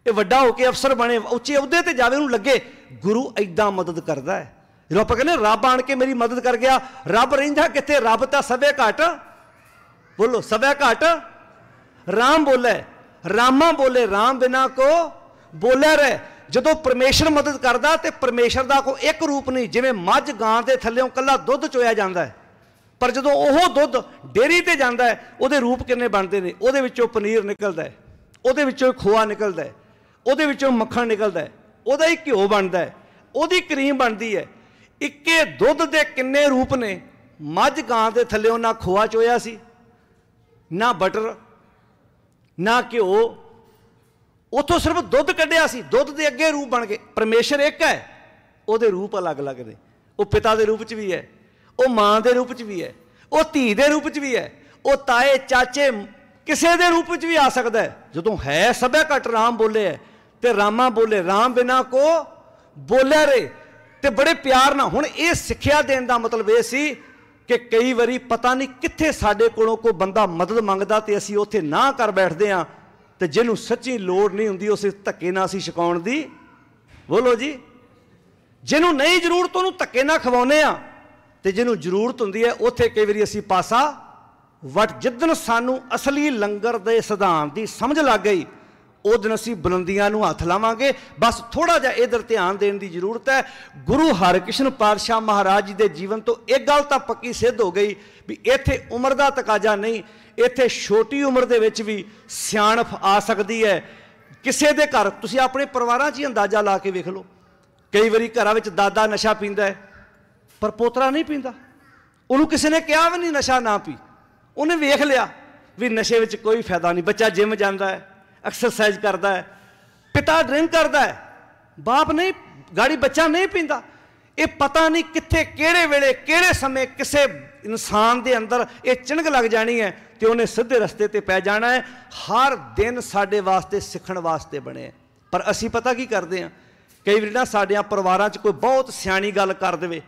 ਇਹ ਵੱਡਾ ਹੋ ਕੇ ਅਫਸਰ ਬਣੇ ਉੱਚੇ ਅਹੁਦੇ ਤੇ ਜਾਵੇ ਉਹਨੂੰ ਲੱਗੇ ਗੁਰੂ ਐਦਾਂ ਮਦਦ ਕਰਦਾ ਹੈ ਜਦੋਂ ਆਪਾਂ ਕਹਿੰਦੇ ਰੱਬ ਆਣ ਕੇ ਮੇਰੀ ਮਦਦ ਕਰ ਗਿਆ ਰੱਬ ਰਹਿੰਦਾ ਕਿੱਥੇ ਰੱਬ ਤਾਂ ਸਵੇ ਘਟ ਬੋਲੋ ਸਵੇ ਘਟ ਰਾਮ ਬੋਲੇ ਰਾਮਾ ਬੋਲੇ ਰਾਮ ਬਿਨਾ ਕੋ ਬੋਲੇ ਰਹਿ ਜਦੋਂ ਪਰਮੇਸ਼ਰ ਮਦਦ ਕਰਦਾ ਤੇ ਪਰਮੇਸ਼ਰ ਦਾ ਕੋਈ ਇੱਕ ਰੂਪ ਨਹੀਂ ਜਿਵੇਂ ਮੱਝ ਗਾਂ ਦੇ ਥੱਲੇੋਂ ਕੱਲਾ ਦੁੱਧ ਚੋਇਆ ਜਾਂਦਾ ਹੈ ਪਰ ਜਦੋਂ ਉਹ ਦੁੱਧ ਡੇਰੀ ਤੇ ਜਾਂਦਾ ਹੈ ਉਹਦੇ ਰੂਪ ਕਿੰਨੇ ਬਣਦੇ ਨੇ ਉਹਦੇ ਵਿੱਚੋਂ ਪਨੀਰ ਨਿਕਲਦਾ ਹੈ ਉਹਦੇ ਵਿੱਚੋਂ ਖੋਆ ਨਿਕਲਦਾ ਹੈ ਉਹਦੇ ਵਿੱਚੋਂ ਮੱਖਣ ਨਿਕਲਦਾ ਹੈ ਉਹਦਾ ਹੀ ਘਿਓ ਬਣਦਾ ਹੈ ਉਹਦੀ ਕਰੀਮ ਬਣਦੀ ਹੈ ਇੱਕੇ ਦੁੱਧ ਦੇ ਕਿੰਨੇ ਰੂਪ ਨੇ ਮੱਝ ਗਾਂ ਦੇ ਥੱਲੇੋਂ ਨਾ ਖੋਆ ਚੋਇਆ ਸੀ ਨਾ ਬਟਰ ਨਾ ਘਿਓ ਉੱਥੋਂ ਸਿਰਫ ਦੁੱਧ ਕੱਢਿਆ ਸੀ ਦੁੱਧ ਦੇ ਅੱਗੇ ਰੂਪ ਬਣ ਗਏ ਪਰਮੇਸ਼ਰ ਇੱਕ ਹੈ ਉਹਦੇ ਰੂਪ ਅਲੱਗ-ਅਲੱਗ ਨੇ ਉਹ ਪਿਤਾ ਦੇ ਰੂਪ 'ਚ ਵੀ ਹੈ ਉਹ ਮਾਂ ਦੇ ਰੂਪ 'ਚ ਵੀ ਹੈ ਉਹ ਧੀ ਦੇ ਰੂਪ 'ਚ ਵੀ ਹੈ ਉਹ ਤਾਏ ਚਾਚੇ ਕਿਸੇ ਦੇ ਰੂਪ 'ਚ ਵੀ ਆ ਸਕਦਾ ਹੈ ਜਦੋਂ ਹੈ ਸਭੇ ਘਟ ਰਾਮ ਬੋਲੇ ਹੈ ਤੇ ਰਾਮਾ ਬੋਲੇ ਰਾਮ ਬਿਨਾ ਕੋ ਬੋਲੇ ਰੇ ਤੇ ਬੜੇ ਪਿਆਰ ਨਾਲ ਹੁਣ ਇਹ ਸਿੱਖਿਆ ਦੇਣ ਦਾ ਮਤਲਬ ਇਹ ਸੀ ਕਿ ਕਈ ਵਾਰੀ ਪਤਾ ਨਹੀਂ ਕਿੱਥੇ ਸਾਡੇ ਕੋਲੋਂ ਕੋ ਬੰਦਾ ਮਦਦ ਮੰਗਦਾ ਤੇ ਅਸੀਂ ਉੱਥੇ ਨਾ ਕਰ ਬੈਠਦੇ ਆਂ ਤੇ ਜਿਹਨੂੰ ਸੱਚੀ ਲੋੜ ਨਹੀਂ ਹੁੰਦੀ ਉਸੇ ਧੱਕੇ ਨਾਲ ਅਸੀਂ ਛਕਾਉਣ ਦੀ ਬੋਲੋ ਜੀ ਜਿਹਨੂੰ ਨਹੀਂ ਜ਼ਰੂਰਤ ਉਹਨੂੰ ਧੱਕੇ ਨਾਲ ਖਵਾਉਨੇ ਆ ਤੇ ਜਿਹਨੂੰ ਜ਼ਰੂਰਤ ਹੁੰਦੀ ਹੈ ਉੱਥੇ ਕਈ ਵਾਰੀ ਅਸੀਂ ਪਾਸਾ ਵਟ ਜਿੱਦਨ ਸਾਨੂੰ ਅਸਲੀ ਲੰਗਰ ਦੇ ਸਿਧਾਂਤ ਦੀ ਸਮਝ ਲੱਗ ਗਈ ਉਦੋਂ ਅਸੀਂ ਬੁਲੰਦੀਆਂ ਨੂੰ ਹੱਥ ਲਾਵਾਂਗੇ ਬਸ ਥੋੜਾ ਜਿਹਾ ਇਧਰ ਧਿਆਨ ਦੇਣ ਦੀ ਜ਼ਰੂਰਤ ਹੈ ਗੁਰੂ ਹਰਿਕ੍ਰਿਸ਼ਨ ਪਾਤਸ਼ਾਹ ਮਹਾਰਾਜ ਜੀ ਦੇ ਜੀਵਨ ਤੋਂ ਇੱਕ ਗੱਲ ਤਾਂ ਪੱਕੀ ਸਿੱਧ ਹੋ ਗਈ ਵੀ ਇੱਥੇ ਉਮਰ ਦਾ ਤਕਾਜ਼ਾ ਨਹੀਂ ਇੱਥੇ ਛੋਟੀ ਉਮਰ ਦੇ ਵਿੱਚ ਵੀ ਸਿਆਣਪ ਆ ਸਕਦੀ ਹੈ ਕਿਸੇ ਦੇ ਘਰ ਤੁਸੀਂ ਆਪਣੇ ਪਰਿਵਾਰਾਂ 'ਚ ਹੀ ਅੰਦਾਜ਼ਾ ਲਾ ਕੇ ਵੇਖ ਲਓ ਕਈ ਵਾਰੀ ਘਰਾਂ ਵਿੱਚ ਦਾਦਾ ਨਸ਼ਾ ਪੀਂਦਾ ਹੈ ਪਰ ਪੋਤਰਾ ਨਹੀਂ ਪੀਂਦਾ ਉਹਨੂੰ ਕਿਸੇ ਨੇ ਕਿਹਾ ਵੀ ਨਹੀਂ ਨਸ਼ਾ ਨਾ ਪੀ ਉਹਨੇ ਵੇਖ ਲਿਆ ਵੀ ਨਸ਼ੇ ਵਿੱਚ ਕੋਈ ਫਾਇਦਾ ਨਹੀਂ ਬੱਚਾ ਜਿਮ ਜਾਂਦਾ ਹੈ ਐਕਸਰਸਾਈਜ਼ ਕਰਦਾ ਹੈ ਪਿਤਾ ਡਰਿੰਕ ਕਰਦਾ ਹੈ ਬਾਪ ਨਹੀਂ ਗਾੜੀ ਬੱਚਾ ਨਹੀਂ ਪੀਂਦਾ ਇਹ ਪਤਾ ਨਹੀਂ ਕਿੱਥੇ ਕਿਹੜੇ ਵੇਲੇ ਕਿਹੜੇ ਸਮੇਂ ਕਿਸੇ ਇਨਸਾਨ ਦੇ ਅੰਦਰ ਇਹ ਚਿੰਗ ਲੱਗ ਜਾਣੀ ਹੈ ਤੇ ਉਹਨੇ ਸਿੱਧੇ ਰਸਤੇ ਤੇ ਪੈ ਜਾਣਾ ਹੈ ਹਰ ਦਿਨ ਸਾਡੇ ਵਾਸਤੇ ਸਿੱਖਣ ਵਾਸਤੇ ਬਣਿਆ ਪਰ ਅਸੀਂ ਪਤਾ ਕੀ ਕਰਦੇ ਆ ਕਈ ਵਾਰੀ ਨਾ ਸਾਡਿਆਂ ਪਰਿਵਾਰਾਂ 'ਚ ਕੋਈ ਬਹੁਤ ਸਿਆਣੀ ਗੱਲ ਕਰ ਦੇਵੇ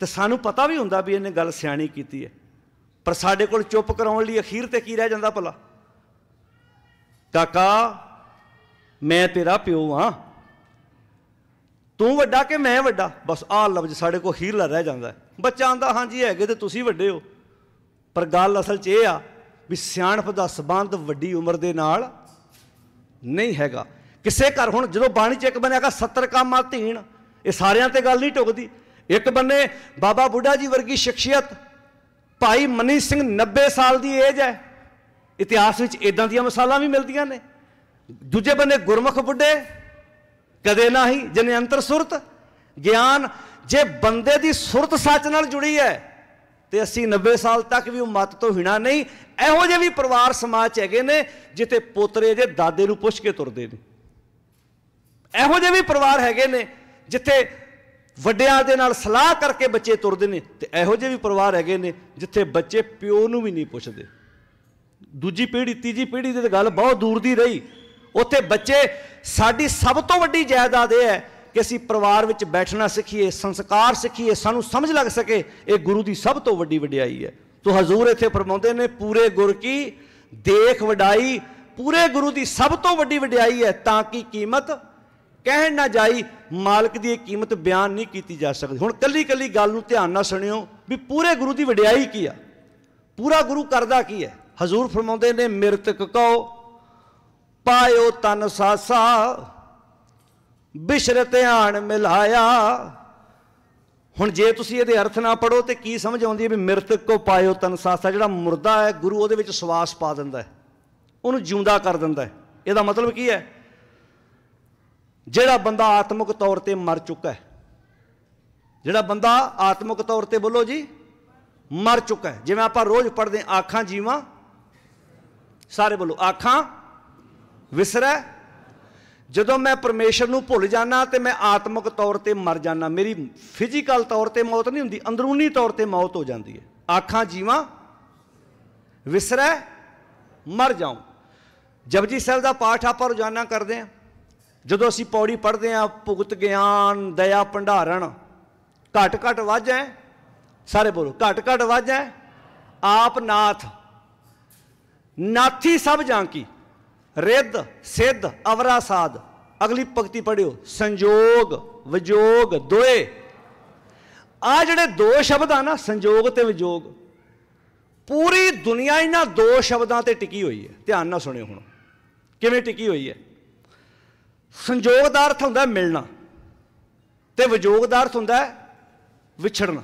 ਤੇ ਸਾਨੂੰ ਪਤਾ ਵੀ ਹੁੰਦਾ ਵੀ ਇਹਨੇ ਗੱਲ ਸਿਆਣੀ ਕੀਤੀ ਹੈ ਪਰ ਸਾਡੇ ਕੋਲ ਚੁੱਪ ਕਰਾਉਣ ਲਈ ਅਖੀਰ ਤੇ ਕੀ ਰਹਿ ਜਾਂਦਾ ਭਲਾ ਕਾਕਾ ਮੈਂ ਤੇਰਾ ਪਿਓ ਆ ਤੂੰ ਵੱਡਾ ਕਿ ਮੈਂ ਵੱਡਾ ਬਸ ਆਹ ਲਫ਼ਜ਼ ਸਾਡੇ ਕੋਲ ਅਖੀਰਲਾ ਰਹਿ ਜਾਂਦਾ ਹੈ ਬੱਚਾ ਆਂਦਾ ਹਾਂਜੀ ਹੈਗੇ ਤੇ ਤੁਸੀਂ ਵੱਡੇ ਹੋ ਪਰ ਗੱਲ ਅਸਲ 'ਚ ਇਹ ਆ ਵੀ ਸਿਆਣਪ ਦਾ ਸਬੰਧ ਵੱਡੀ ਉਮਰ ਦੇ ਨਾਲ ਨਹੀਂ ਹੈਗਾ ਕਿਸੇ ਘਰ ਹੁਣ ਜਦੋਂ ਬਾਣੀ 'ਚ ਇੱਕ ਬਣਿਆਗਾ 70 ਕਾਮਾ ਧੀਣ ਇਹ ਸਾਰਿਆਂ ਤੇ ਗੱਲ ਨਹੀਂ ਟੁਕਦੀ ਇੱਕ ਬੰਨੇ ਬਾਬਾ ਬੁੱਢਾ ਜੀ ਵਰਗੀ ਸ਼ਖਸੀਅਤ ਭਾਈ ਮਨੀ ਸਿੰਘ 90 ਸਾਲ ਦੀ ਏਜ ਹੈ ਇਤਿਹਾਸ ਵਿੱਚ ਇਦਾਂ ਦੀਆਂ ਮਿਸਾਲਾਂ ਵੀ ਮਿਲਦੀਆਂ ਨੇ ਦੂਜੇ ਬੰਨੇ ਗੁਰਮੁਖ ਬੁੱਢੇ ਕਦੇ ਨਾ ਹੀ ਜਿਨੇ ਅੰਤਰ ਸੁਰਤ ਗਿਆਨ ਜੇ ਬੰਦੇ ਦੀ ਸੁਰਤ ਸੱਚ ਨਾਲ ਜੁੜੀ ਹੈ ਤੇ ਅਸੀਂ 90 ਸਾਲ ਤੱਕ ਵੀ ਉਹ ਮਤ ਤੋਂ ਹਿਣਾ ਨਹੀਂ ਇਹੋ ਜਿਹੇ ਵੀ ਪਰਿਵਾਰ ਸਮਾਜ ਹੈਗੇ ਨੇ ਜਿੱਥੇ ਪੋਤਰੇ ਜੇ ਦਾਦੇ ਨੂੰ ਪੁੱਛ ਕੇ ਤੁਰਦੇ ਨੇ ਇਹੋ ਜਿਹੇ ਵੀ ਪਰਿਵਾਰ ਹੈਗੇ ਨੇ ਜਿੱਥੇ ਵੱਡਿਆਂ ਦੇ ਨਾਲ ਸਲਾਹ ਕਰਕੇ ਬੱਚੇ ਤੁਰਦੇ ਨੇ ਤੇ ਇਹੋ ਜਿਹੇ ਵੀ ਪਰਿਵਾਰ ਹੈਗੇ ਨੇ ਜਿੱਥੇ ਬੱਚੇ ਪਿਓ ਨੂੰ ਵੀ ਨਹੀਂ ਪੁੱਛਦੇ ਦੂਜੀ ਪੀੜ੍ਹੀ ਤੀਜੀ ਪੀੜ੍ਹੀ ਦੀ ਗੱਲ ਬਹੁਤ ਦੂਰ ਦੀ ਰਹੀ ਉੱਥੇ ਬੱਚੇ ਸਾਡੀ ਸਭ ਤੋਂ ਵੱਡੀ ਜਾਇਦਾਦ ਇਹ ਹੈ ਕਿ ਅਸੀਂ ਪਰਿਵਾਰ ਵਿੱਚ ਬੈਠਣਾ ਸਿੱਖੀਏ ਸੰਸਕਾਰ ਸਿੱਖੀਏ ਸਾਨੂੰ ਸਮਝ ਲੱਗ ਸਕੇ ਇਹ ਗੁਰੂ ਦੀ ਸਭ ਤੋਂ ਵੱਡੀ ਵਡਿਆਈ ਹੈ ਤੋ ਹਜ਼ੂਰ ਇੱਥੇ ਫਰਮਾਉਂਦੇ ਨੇ ਪੂਰੇ ਗੁਰ ਕੀ ਦੇਖ ਵਡਾਈ ਪੂਰੇ ਗੁਰੂ ਦੀ ਸਭ ਤੋਂ ਵੱਡੀ ਵਡਿਆਈ ਹੈ ਤਾਂ ਕਿ ਕੀਮਤ ਕਹਿਣ ਨਾ ਜਾਈ ਮਾਲਕ ਦੀ ਇਹ ਕੀਮਤ ਬਿਆਨ ਨਹੀਂ ਕੀਤੀ ਜਾ ਸਕਦੀ ਹੁਣ ਕੱਲੀ ਕੱਲੀ ਗੱਲ ਨੂੰ ਧਿਆਨ ਨਾਲ ਸੁਣਿਓ ਵੀ ਪੂਰੇ ਗੁਰੂ ਦੀ ਵਡਿਆਈ ਕੀ ਆ ਪੂਰਾ ਗੁਰੂ ਕਰਦਾ ਕੀ ਹੈ ਹਜ਼ੂਰ ਫਰਮਾਉਂਦੇ ਨੇ ਮਿਰਤਕ ਕਉ ਪਾਇਓ ਤਨ ਸਾਸਾ ਬਿਸ਼ਰ ਧਿਆਨ ਮਿਲਾਇਆ ਹੁਣ ਜੇ ਤੁਸੀਂ ਇਹਦੇ ਅਰਥ ਨਾ ਪੜੋ ਤੇ ਕੀ ਸਮਝ ਆਉਂਦੀ ਹੈ ਵੀ ਮਿਰਤਕ ਕੋ ਪਾਇਓ ਤਨ ਸਾਸਾ ਜਿਹੜਾ ਮੁਰਦਾ ਹੈ ਗੁਰੂ ਉਹਦੇ ਵਿੱਚ ਸਵਾਸ ਪਾ ਦਿੰਦਾ ਹੈ ਉਹਨੂੰ ਜਿਉਂਦਾ ਕਰ ਦਿੰਦਾ ਹੈ ਇਹਦਾ ਮਤਲਬ ਕੀ ਹੈ ਜਿਹੜਾ ਬੰਦਾ ਆਤਮਿਕ ਤੌਰ ਤੇ ਮਰ ਚੁੱਕਾ ਹੈ ਜਿਹੜਾ ਬੰਦਾ ਆਤਮਿਕ ਤੌਰ ਤੇ ਬੋਲੋ ਜੀ ਮਰ ਚੁੱਕਾ ਹੈ ਜਿਵੇਂ ਆਪਾਂ ਰੋਜ਼ ਪੜਦੇ ਆਖਾਂ ਜੀਵਾਂ ਸਾਰੇ ਬੋਲੋ ਆਖਾਂ ਵਿਸਰੈ ਜਦੋਂ ਮੈਂ ਪਰਮੇਸ਼ਰ ਨੂੰ ਭੁੱਲ ਜਾਣਾ ਤੇ ਮੈਂ ਆਤਮਿਕ ਤੌਰ ਤੇ ਮਰ ਜਾਣਾ ਮੇਰੀ ਫਿਜ਼ੀਕਲ ਤੌਰ ਤੇ ਮੌਤ ਨਹੀਂ ਹੁੰਦੀ ਅੰਦਰੂਨੀ ਤੌਰ ਤੇ ਮੌਤ ਹੋ ਜਾਂਦੀ ਹੈ ਆਖਾਂ ਜੀਵਾਂ ਵਿਸਰੈ ਮਰ ਜਾਉ ਜਪਜੀ ਸਾਹਿਬ ਦਾ ਪਾਠ ਆਪਾਂ ਰੋਜ਼ਾਨਾ ਕਰਦੇ ਆ ਜਦੋਂ ਅਸੀਂ ਪੌੜੀ ਪੜ੍ਹਦੇ ਆ ਭੁਗਤ ਗਿਆਨ ਦਇਆ ਭੰਡਾਰਨ ਘਟ ਘਟ ਵਾਜੈ ਸਾਰੇ ਬੋਲੋ ਘਟ ਘਟ ਵਾਜੈ ਆਪ ਨਾਥ ਨਾਥੀ ਸਭ ਜਾਂ ਕੀ ਰਿੱਧ ਸਿੱਧ ਅਵਰਾ ਸਾਧ ਅਗਲੀ ਪੰਕਤੀ ਪੜਿਓ ਸੰਜੋਗ ਵਿਜੋਗ ਦੋਏ ਆ ਜਿਹੜੇ ਦੋ ਸ਼ਬਦ ਆ ਨਾ ਸੰਜੋਗ ਤੇ ਵਿਜੋਗ ਪੂਰੀ ਦੁਨੀਆ ਇਹਨਾਂ ਦੋ ਸ਼ਬਦਾਂ ਤੇ ਟਿਕੀ ਹੋਈ ਹੈ ਧਿਆਨ ਨਾਲ ਸੁਣਿਓ ਹੁਣ ਕਿਵੇਂ ਟਿਕੀ ਹੋਈ ਹੈ ਸੰਜੋਗ ਦਾ ਅਰਥ ਹੁੰਦਾ ਮਿਲਣਾ ਤੇ ਵਿਜੋਗ ਦਾ ਅਰਥ ਹੁੰਦਾ ਵਿਛੜਨਾ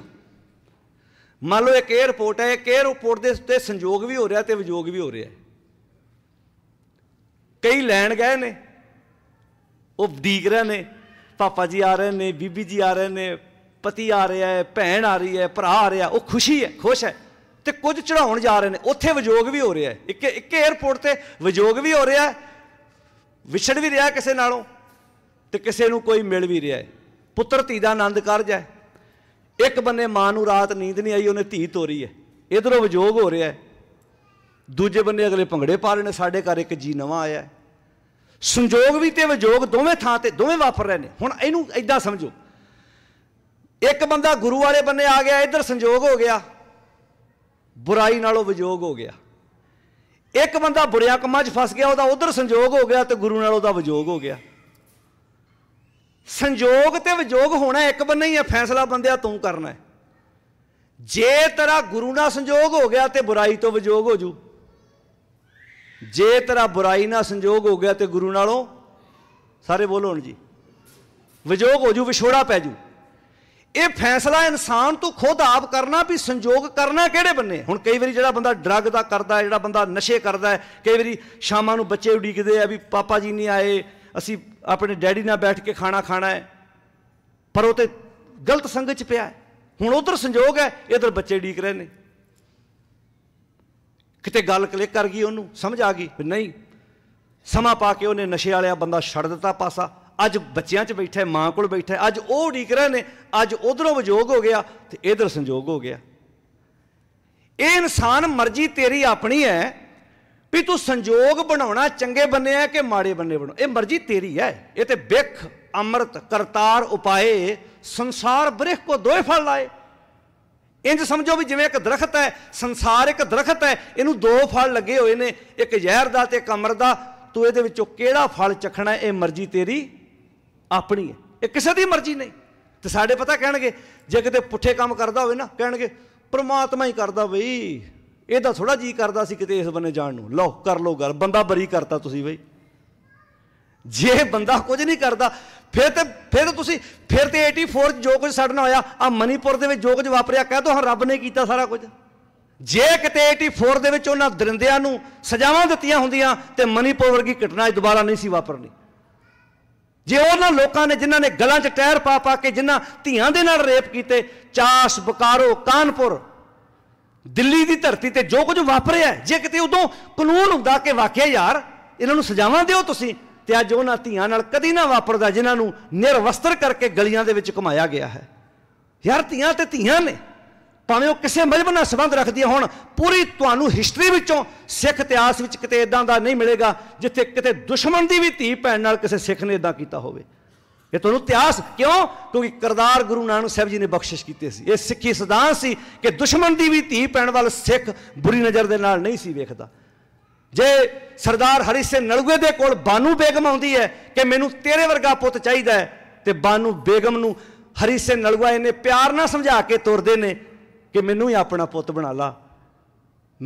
ਮੰਨ ਲਓ ਇੱਕ 에어ਪੋਰਟ ਹੈ ਇੱਕ 에어ਪੋਰਟ ਦੇ ਉੱਤੇ ਸੰਜੋਗ ਵੀ ਹੋ ਰਿਹਾ ਤੇ ਵਿਜੋਗ ਵੀ ਹੋ ਰਿਹਾ ਕਈ ਲੈਣ ਗਏ ਨੇ ਉਹ ਦੀਕ ਰਹੇ ਨੇ ਪਾਪਾ ਜੀ ਆ ਰਹੇ ਨੇ ਬੀਬੀ ਜੀ ਆ ਰਹੇ ਨੇ ਪਤੀ ਆ ਰਿਹਾ ਹੈ ਭੈਣ ਆ ਰਹੀ ਹੈ ਭਰਾ ਆ ਰਿਹਾ ਉਹ ਖੁਸ਼ੀ ਹੈ ਖੁਸ਼ ਹੈ ਤੇ ਕੁਝ ਚੜਾਉਣ ਜਾ ਰਹੇ ਨੇ ਉੱਥੇ ਵਿਜੋਗ ਵੀ ਹੋ ਰਿਹਾ ਹੈ ਇੱਕ ਇੱਕ 에ਅਰਪੋਰਟ ਤੇ ਵਿਜੋਗ ਵੀ ਹੋ ਰਿਹਾ ਹੈ ਵਿਛੜ ਵੀ ਰਿਹਾ ਕਿਸੇ ਨਾਲੋਂ ਤੇ ਕਿਸੇ ਨੂੰ ਕੋਈ ਮਿਲ ਵੀ ਰਿਹਾ ਹੈ ਪੁੱਤਰ ਧੀ ਦਾ ਆਨੰਦ ਕਾਰਜ ਹੈ ਇੱਕ ਬੰਨੇ ਮਾਂ ਨੂੰ ਰਾਤ ਨੀਂਦ ਨਹੀਂ ਆਈ ਉਹਨੇ ਧੀ ਤੋਰੀ ਹੈ ਇਧਰੋਂ ਵਿਜੋਗ ਹੋ ਰਿਹਾ ਹੈ ਦੂਜੇ ਬੰਨੇ ਅਗਲੇ ਭੰਗੜੇ ਪਾ ਲੈਣੇ ਸਾਡੇ ਘਰ ਇੱਕ ਜੀ ਨਵਾਂ ਆਇਆ ਸੰਜੋਗ ਵੀ ਤੇ ਵਿਜੋਗ ਦੋਵੇਂ ਥਾਂ ਤੇ ਦੋਵੇਂ ਵਾਪਰ ਰਹੇ ਨੇ ਹੁਣ ਇਹਨੂੰ ਐਦਾਂ ਸਮਝੋ ਇੱਕ ਬੰਦਾ ਗੁਰੂ ਵਾਲੇ ਬੰਨੇ ਆ ਗਿਆ ਇੱਧਰ ਸੰਜੋਗ ਹੋ ਗਿਆ ਬੁਰਾਈ ਨਾਲੋਂ ਵਿਜੋਗ ਹੋ ਗਿਆ ਇੱਕ ਬੰਦਾ ਬੁਰਿਆ ਕੰਮਾਂ 'ਚ ਫਸ ਗਿਆ ਉਹਦਾ ਉਧਰ ਸੰਜੋਗ ਹੋ ਗਿਆ ਤੇ ਗੁਰੂ ਨਾਲ ਉਹਦਾ ਵਿਜੋਗ ਹੋ ਗਿਆ ਸੰਜੋਗ ਤੇ ਵਿਜੋਗ ਹੋਣਾ ਇੱਕ ਬੰਨਾ ਹੀ ਹੈ ਫੈਸਲਾ ਬੰਦਿਆ ਤੂੰ ਕਰਨਾ ਜੇ ਤੇਰਾ ਗੁਰੂ ਨਾਲ ਸੰਜੋਗ ਹੋ ਗਿਆ ਤੇ ਬੁਰਾਈ ਤੋਂ ਵਿਜੋਗ ਹੋ ਜੂ ਜੇ ਤੇਰਾ ਬੁਰਾਈ ਨਾਲ ਸੰਜੋਗ ਹੋ ਗਿਆ ਤੇ ਗੁਰੂ ਨਾਲੋਂ ਸਾਰੇ ਬੋਲੋ ਹੁਣ ਜੀ ਵਿਜੋਗ ਹੋ ਜੂ ਵਿਛੋੜਾ ਪੈ ਜੂ ਇਹ ਫੈਸਲਾ ਇਨਸਾਨ ਤੋਂ ਖੁਦ ਆਪ ਕਰਨਾ ਵੀ ਸੰਜੋਗ ਕਰਨਾ ਕਿਹੜੇ ਬੰਨੇ ਹੁਣ ਕਈ ਵਾਰੀ ਜਿਹੜਾ ਬੰਦਾ ਡਰੱਗ ਦਾ ਕਰਦਾ ਹੈ ਜਿਹੜਾ ਬੰਦਾ ਨਸ਼ੇ ਕਰਦਾ ਹੈ ਕਈ ਵਾਰੀ ਸ਼ਾਮਾਂ ਨੂੰ ਬੱਚੇ ਉਡੀਕਦੇ ਆ ਵੀ ਪਾਪਾ ਜੀ ਨਹੀਂ ਆਏ ਅਸੀਂ ਆਪਣੇ ਡੈਡੀ ਨਾਲ ਬੈਠ ਕੇ ਖਾਣਾ ਖਾਣਾ ਹੈ ਪਰ ਉਹ ਤੇ ਗਲਤ ਸੰਗਤ ਚ ਪਿਆ ਹੁਣ ਉਧਰ ਸੰਜੋਗ ਹੈ ਇਧਰ ਬੱਚੇ ਡੀਕ ਰਹੇ ਨੇ ਕਿਤੇ ਗੱਲ ਕਲਿੱਕ ਕਰ ਗਈ ਉਹਨੂੰ ਸਮਝ ਆ ਗਈ ਨਹੀਂ ਸਮਾਂ ਪਾ ਕੇ ਉਹਨੇ ਨਸ਼ੇ ਵਾਲਿਆ ਬੰਦਾ ਛੱਡ ਦਿੱਤਾ ਪਾਸਾ ਅੱਜ ਬੱਚਿਆਂ 'ਚ ਬੈਠਾ ਮਾਂ ਕੋਲ ਬੈਠਾ ਅੱਜ ਉਹ ਉਡੀਕ ਰਹੇ ਨੇ ਅੱਜ ਉਧਰੋਂ ਵਿਜੋਗ ਹੋ ਗਿਆ ਤੇ ਇਧਰ ਸੰਜੋਗ ਹੋ ਗਿਆ ਇਹ ਇਨਸਾਨ ਮਰਜ਼ੀ ਤੇਰੀ ਆਪਣੀ ਹੈ ਵੀ ਤੂੰ ਸੰਜੋਗ ਬਣਾਉਣਾ ਚੰਗੇ ਬੰਨੇ ਆ ਕਿ ਮਾੜੇ ਬੰਨੇ ਬਣੋ ਇਹ ਮਰਜ਼ੀ ਤੇਰੀ ਹੈ ਇਹ ਤੇ ਬਿਖ ਅੰਮ੍ਰਿਤ ਕਰਤਾਰ ਉਪਾਏ ਸੰਸਾਰ ਬ੍ਰਿਖ ਕੋ ਦੋਏ ਫਲ ਲਾਏ ਇੰਜ ਸਮਝੋ ਵੀ ਜਿਵੇਂ ਇੱਕ ਦਰਖਤ ਹੈ ਸੰਸਾਰ ਇੱਕ ਦਰਖਤ ਹੈ ਇਹਨੂੰ ਦੋ ਫਲ ਲੱਗੇ ਹੋਏ ਨੇ ਇੱਕ ਜ਼ਹਿਰ ਦਾ ਤੇ ਕਮਰ ਦਾ ਤੂੰ ਇਹਦੇ ਵਿੱਚੋਂ ਕਿਹੜਾ ਫਲ ਚਖਣਾ ਇਹ ਮਰਜ਼ੀ ਤੇਰੀ ਆਪਣੀ ਹੈ ਇਹ ਕਿਸੇ ਦੀ ਮਰਜ਼ੀ ਨਹੀਂ ਤੇ ਸਾਡੇ ਪਤਾ ਕਹਿਣਗੇ ਜੇ ਕਿਤੇ ਪੁੱਠੇ ਕੰਮ ਕਰਦਾ ਹੋਵੇ ਨਾ ਕਹਿਣਗੇ ਪ੍ਰਮਾਤਮਾ ਹੀ ਕਰਦਾ ਬਈ ਇਹਦਾ ਥੋੜਾ ਜੀ ਕਰਦਾ ਸੀ ਕਿਤੇ ਇਸ ਬੰਨੇ ਜਾਣ ਨੂੰ ਲਓ ਕਰ ਲਓ ਗੱਲ ਬੰਦਾ ਬਰੀ ਕਰਤਾ ਤੁਸੀਂ ਬਈ ਜੇ ਬੰਦਾ ਕੁਝ ਨਹੀਂ ਕਰਦਾ ਫਿਰ ਤੇ ਫਿਰ ਤੁਸੀਂ ਫਿਰ ਤੇ 84 ਚ ਜੋ ਕੁਝ ਸੜਨਾ ਹੋਇਆ ਆ ਮਨੀਪੁਰ ਦੇ ਵਿੱਚ ਜੋ ਕੁਝ ਵਾਪਰਿਆ ਕਹਿ ਤੋ ਹਾਂ ਰੱਬ ਨੇ ਕੀਤਾ ਸਾਰਾ ਕੁਝ ਜੇ ਕਿਤੇ 84 ਦੇ ਵਿੱਚ ਉਹਨਾਂ ਦਰਿੰਦਿਆਂ ਨੂੰ ਸਜ਼ਾਵਾਂ ਦਿੱਤੀਆਂ ਹੁੰਦੀਆਂ ਤੇ ਮਨੀਪੁਰ ਵਰਗੀ ਘਟਨਾ ਦੁਬਾਰਾ ਨਹੀਂ ਸੀ ਵਾਪਰਨੀ ਜੇ ਉਹਨਾਂ ਲੋਕਾਂ ਨੇ ਜਿਨ੍ਹਾਂ ਨੇ ਗਲਾਂ 'ਚ ਟਾਇਰ ਪਾ ਪਾ ਕੇ ਜਿਨ੍ਹਾਂ ਧੀਆਂ ਦੇ ਨਾਲ ਰੇਪ ਕੀਤੇ ਚਾਸ ਬਕਾਰੋ ਕਾਨਪੁਰ ਦਿੱਲੀ ਦੀ ਧਰਤੀ ਤੇ ਜੋ ਕੁਝ ਵਾਪਰਿਆ ਜੇ ਕਿਤੇ ਉਦੋਂ ਕਾਨੂੰਨ ਹੁੰਦਾ ਕਿ ਵਾਕਿਆ ਯਾਰ ਇਹਨਾਂ ਨੂੰ ਸਜ਼ਾਵਾਂ ਦਿਓ ਤੁਸੀਂ ਤੇ ਅੱਜ ਉਹਨਾਂ ਧੀਆਂ ਨਾਲ ਕਦੀ ਨਾ ਵਾਪਰਦਾ ਜਿਨ੍ਹਾਂ ਨੂੰ ਨਿਰਵਸਤਰ ਕਰਕੇ ਗਲੀਆਂ ਦੇ ਵਿੱਚ ਘੁਮਾਇਆ ਗਿਆ ਹੈ ਯਾਰ ਧੀਆਂ ਤੇ ਧੀਆਂ ਨੇ ਭਾਵੇਂ ਉਹ ਕਿਸੇ ਮਜਬ ਨਾਲ ਸੰਬੰਧ ਰੱਖਦੀ ਹੋਣ ਪੂਰੀ ਤੁਹਾਨੂੰ ਹਿਸਟਰੀ ਵਿੱਚੋਂ ਸਿੱਖ ਇਤਿਹਾਸ ਵਿੱਚ ਕਿਤੇ ਇਦਾਂ ਦਾ ਨਹੀਂ ਮਿਲੇਗਾ ਜਿੱਥੇ ਕਿਤੇ ਦੁਸ਼ਮਣ ਦੀ ਵੀ ਧੀ ਭੈਣ ਨਾਲ ਕਿਸੇ ਸਿੱਖ ਨੇ ਇਦਾਂ ਕੀਤਾ ਹੋਵੇ ਇਹ ਤੁਹਾਨੂੰ ਇਤਿਹਾਸ ਕਿਉਂ ਕਿਉਂਕਿ ਕਰਤਾਰ ਗੁਰੂ ਨਾਨਕ ਸਾਹਿਬ ਜੀ ਨੇ ਬਖਸ਼ਿਸ਼ ਕੀਤੀ ਸੀ ਇਹ ਸਿੱਖੀ ਸਿਧਾਂਤ ਸੀ ਕਿ ਦੁਸ਼ਮਣ ਦੀ ਵੀ ਧੀ ਭੈਣ ਵੱਲ ਸਿੱਖ ਬੁਰੀ ਨਜ਼ਰ ਦੇ ਨਾਲ ਨਹੀਂ ਸੀ ਵੇਖਦਾ ਜੇ ਸਰਦਾਰ ਹਰੀ ਸਿੰਘ ਨਲੂਏ ਦੇ ਕੋਲ ਬਾਨੂ ਬੇਗਮ ਆਉਂਦੀ ਹੈ ਕਿ ਮੈਨੂੰ ਤੇਰੇ ਵਰਗਾ ਪੁੱਤ ਚਾਹੀਦਾ ਹੈ ਤੇ ਬਾਨੂ ਬੇਗਮ ਨੂੰ ਹਰੀ ਸਿੰਘ ਨਲੂਆ ਇਹਨੇ ਪਿਆਰ ਨਾਲ ਸਮਝਾ ਕੇ ਤੁਰਦੇ ਨੇ ਕਿ ਮੈਨੂੰ ਹੀ ਆਪਣਾ ਪੁੱਤ ਬਣਾ ਲਾ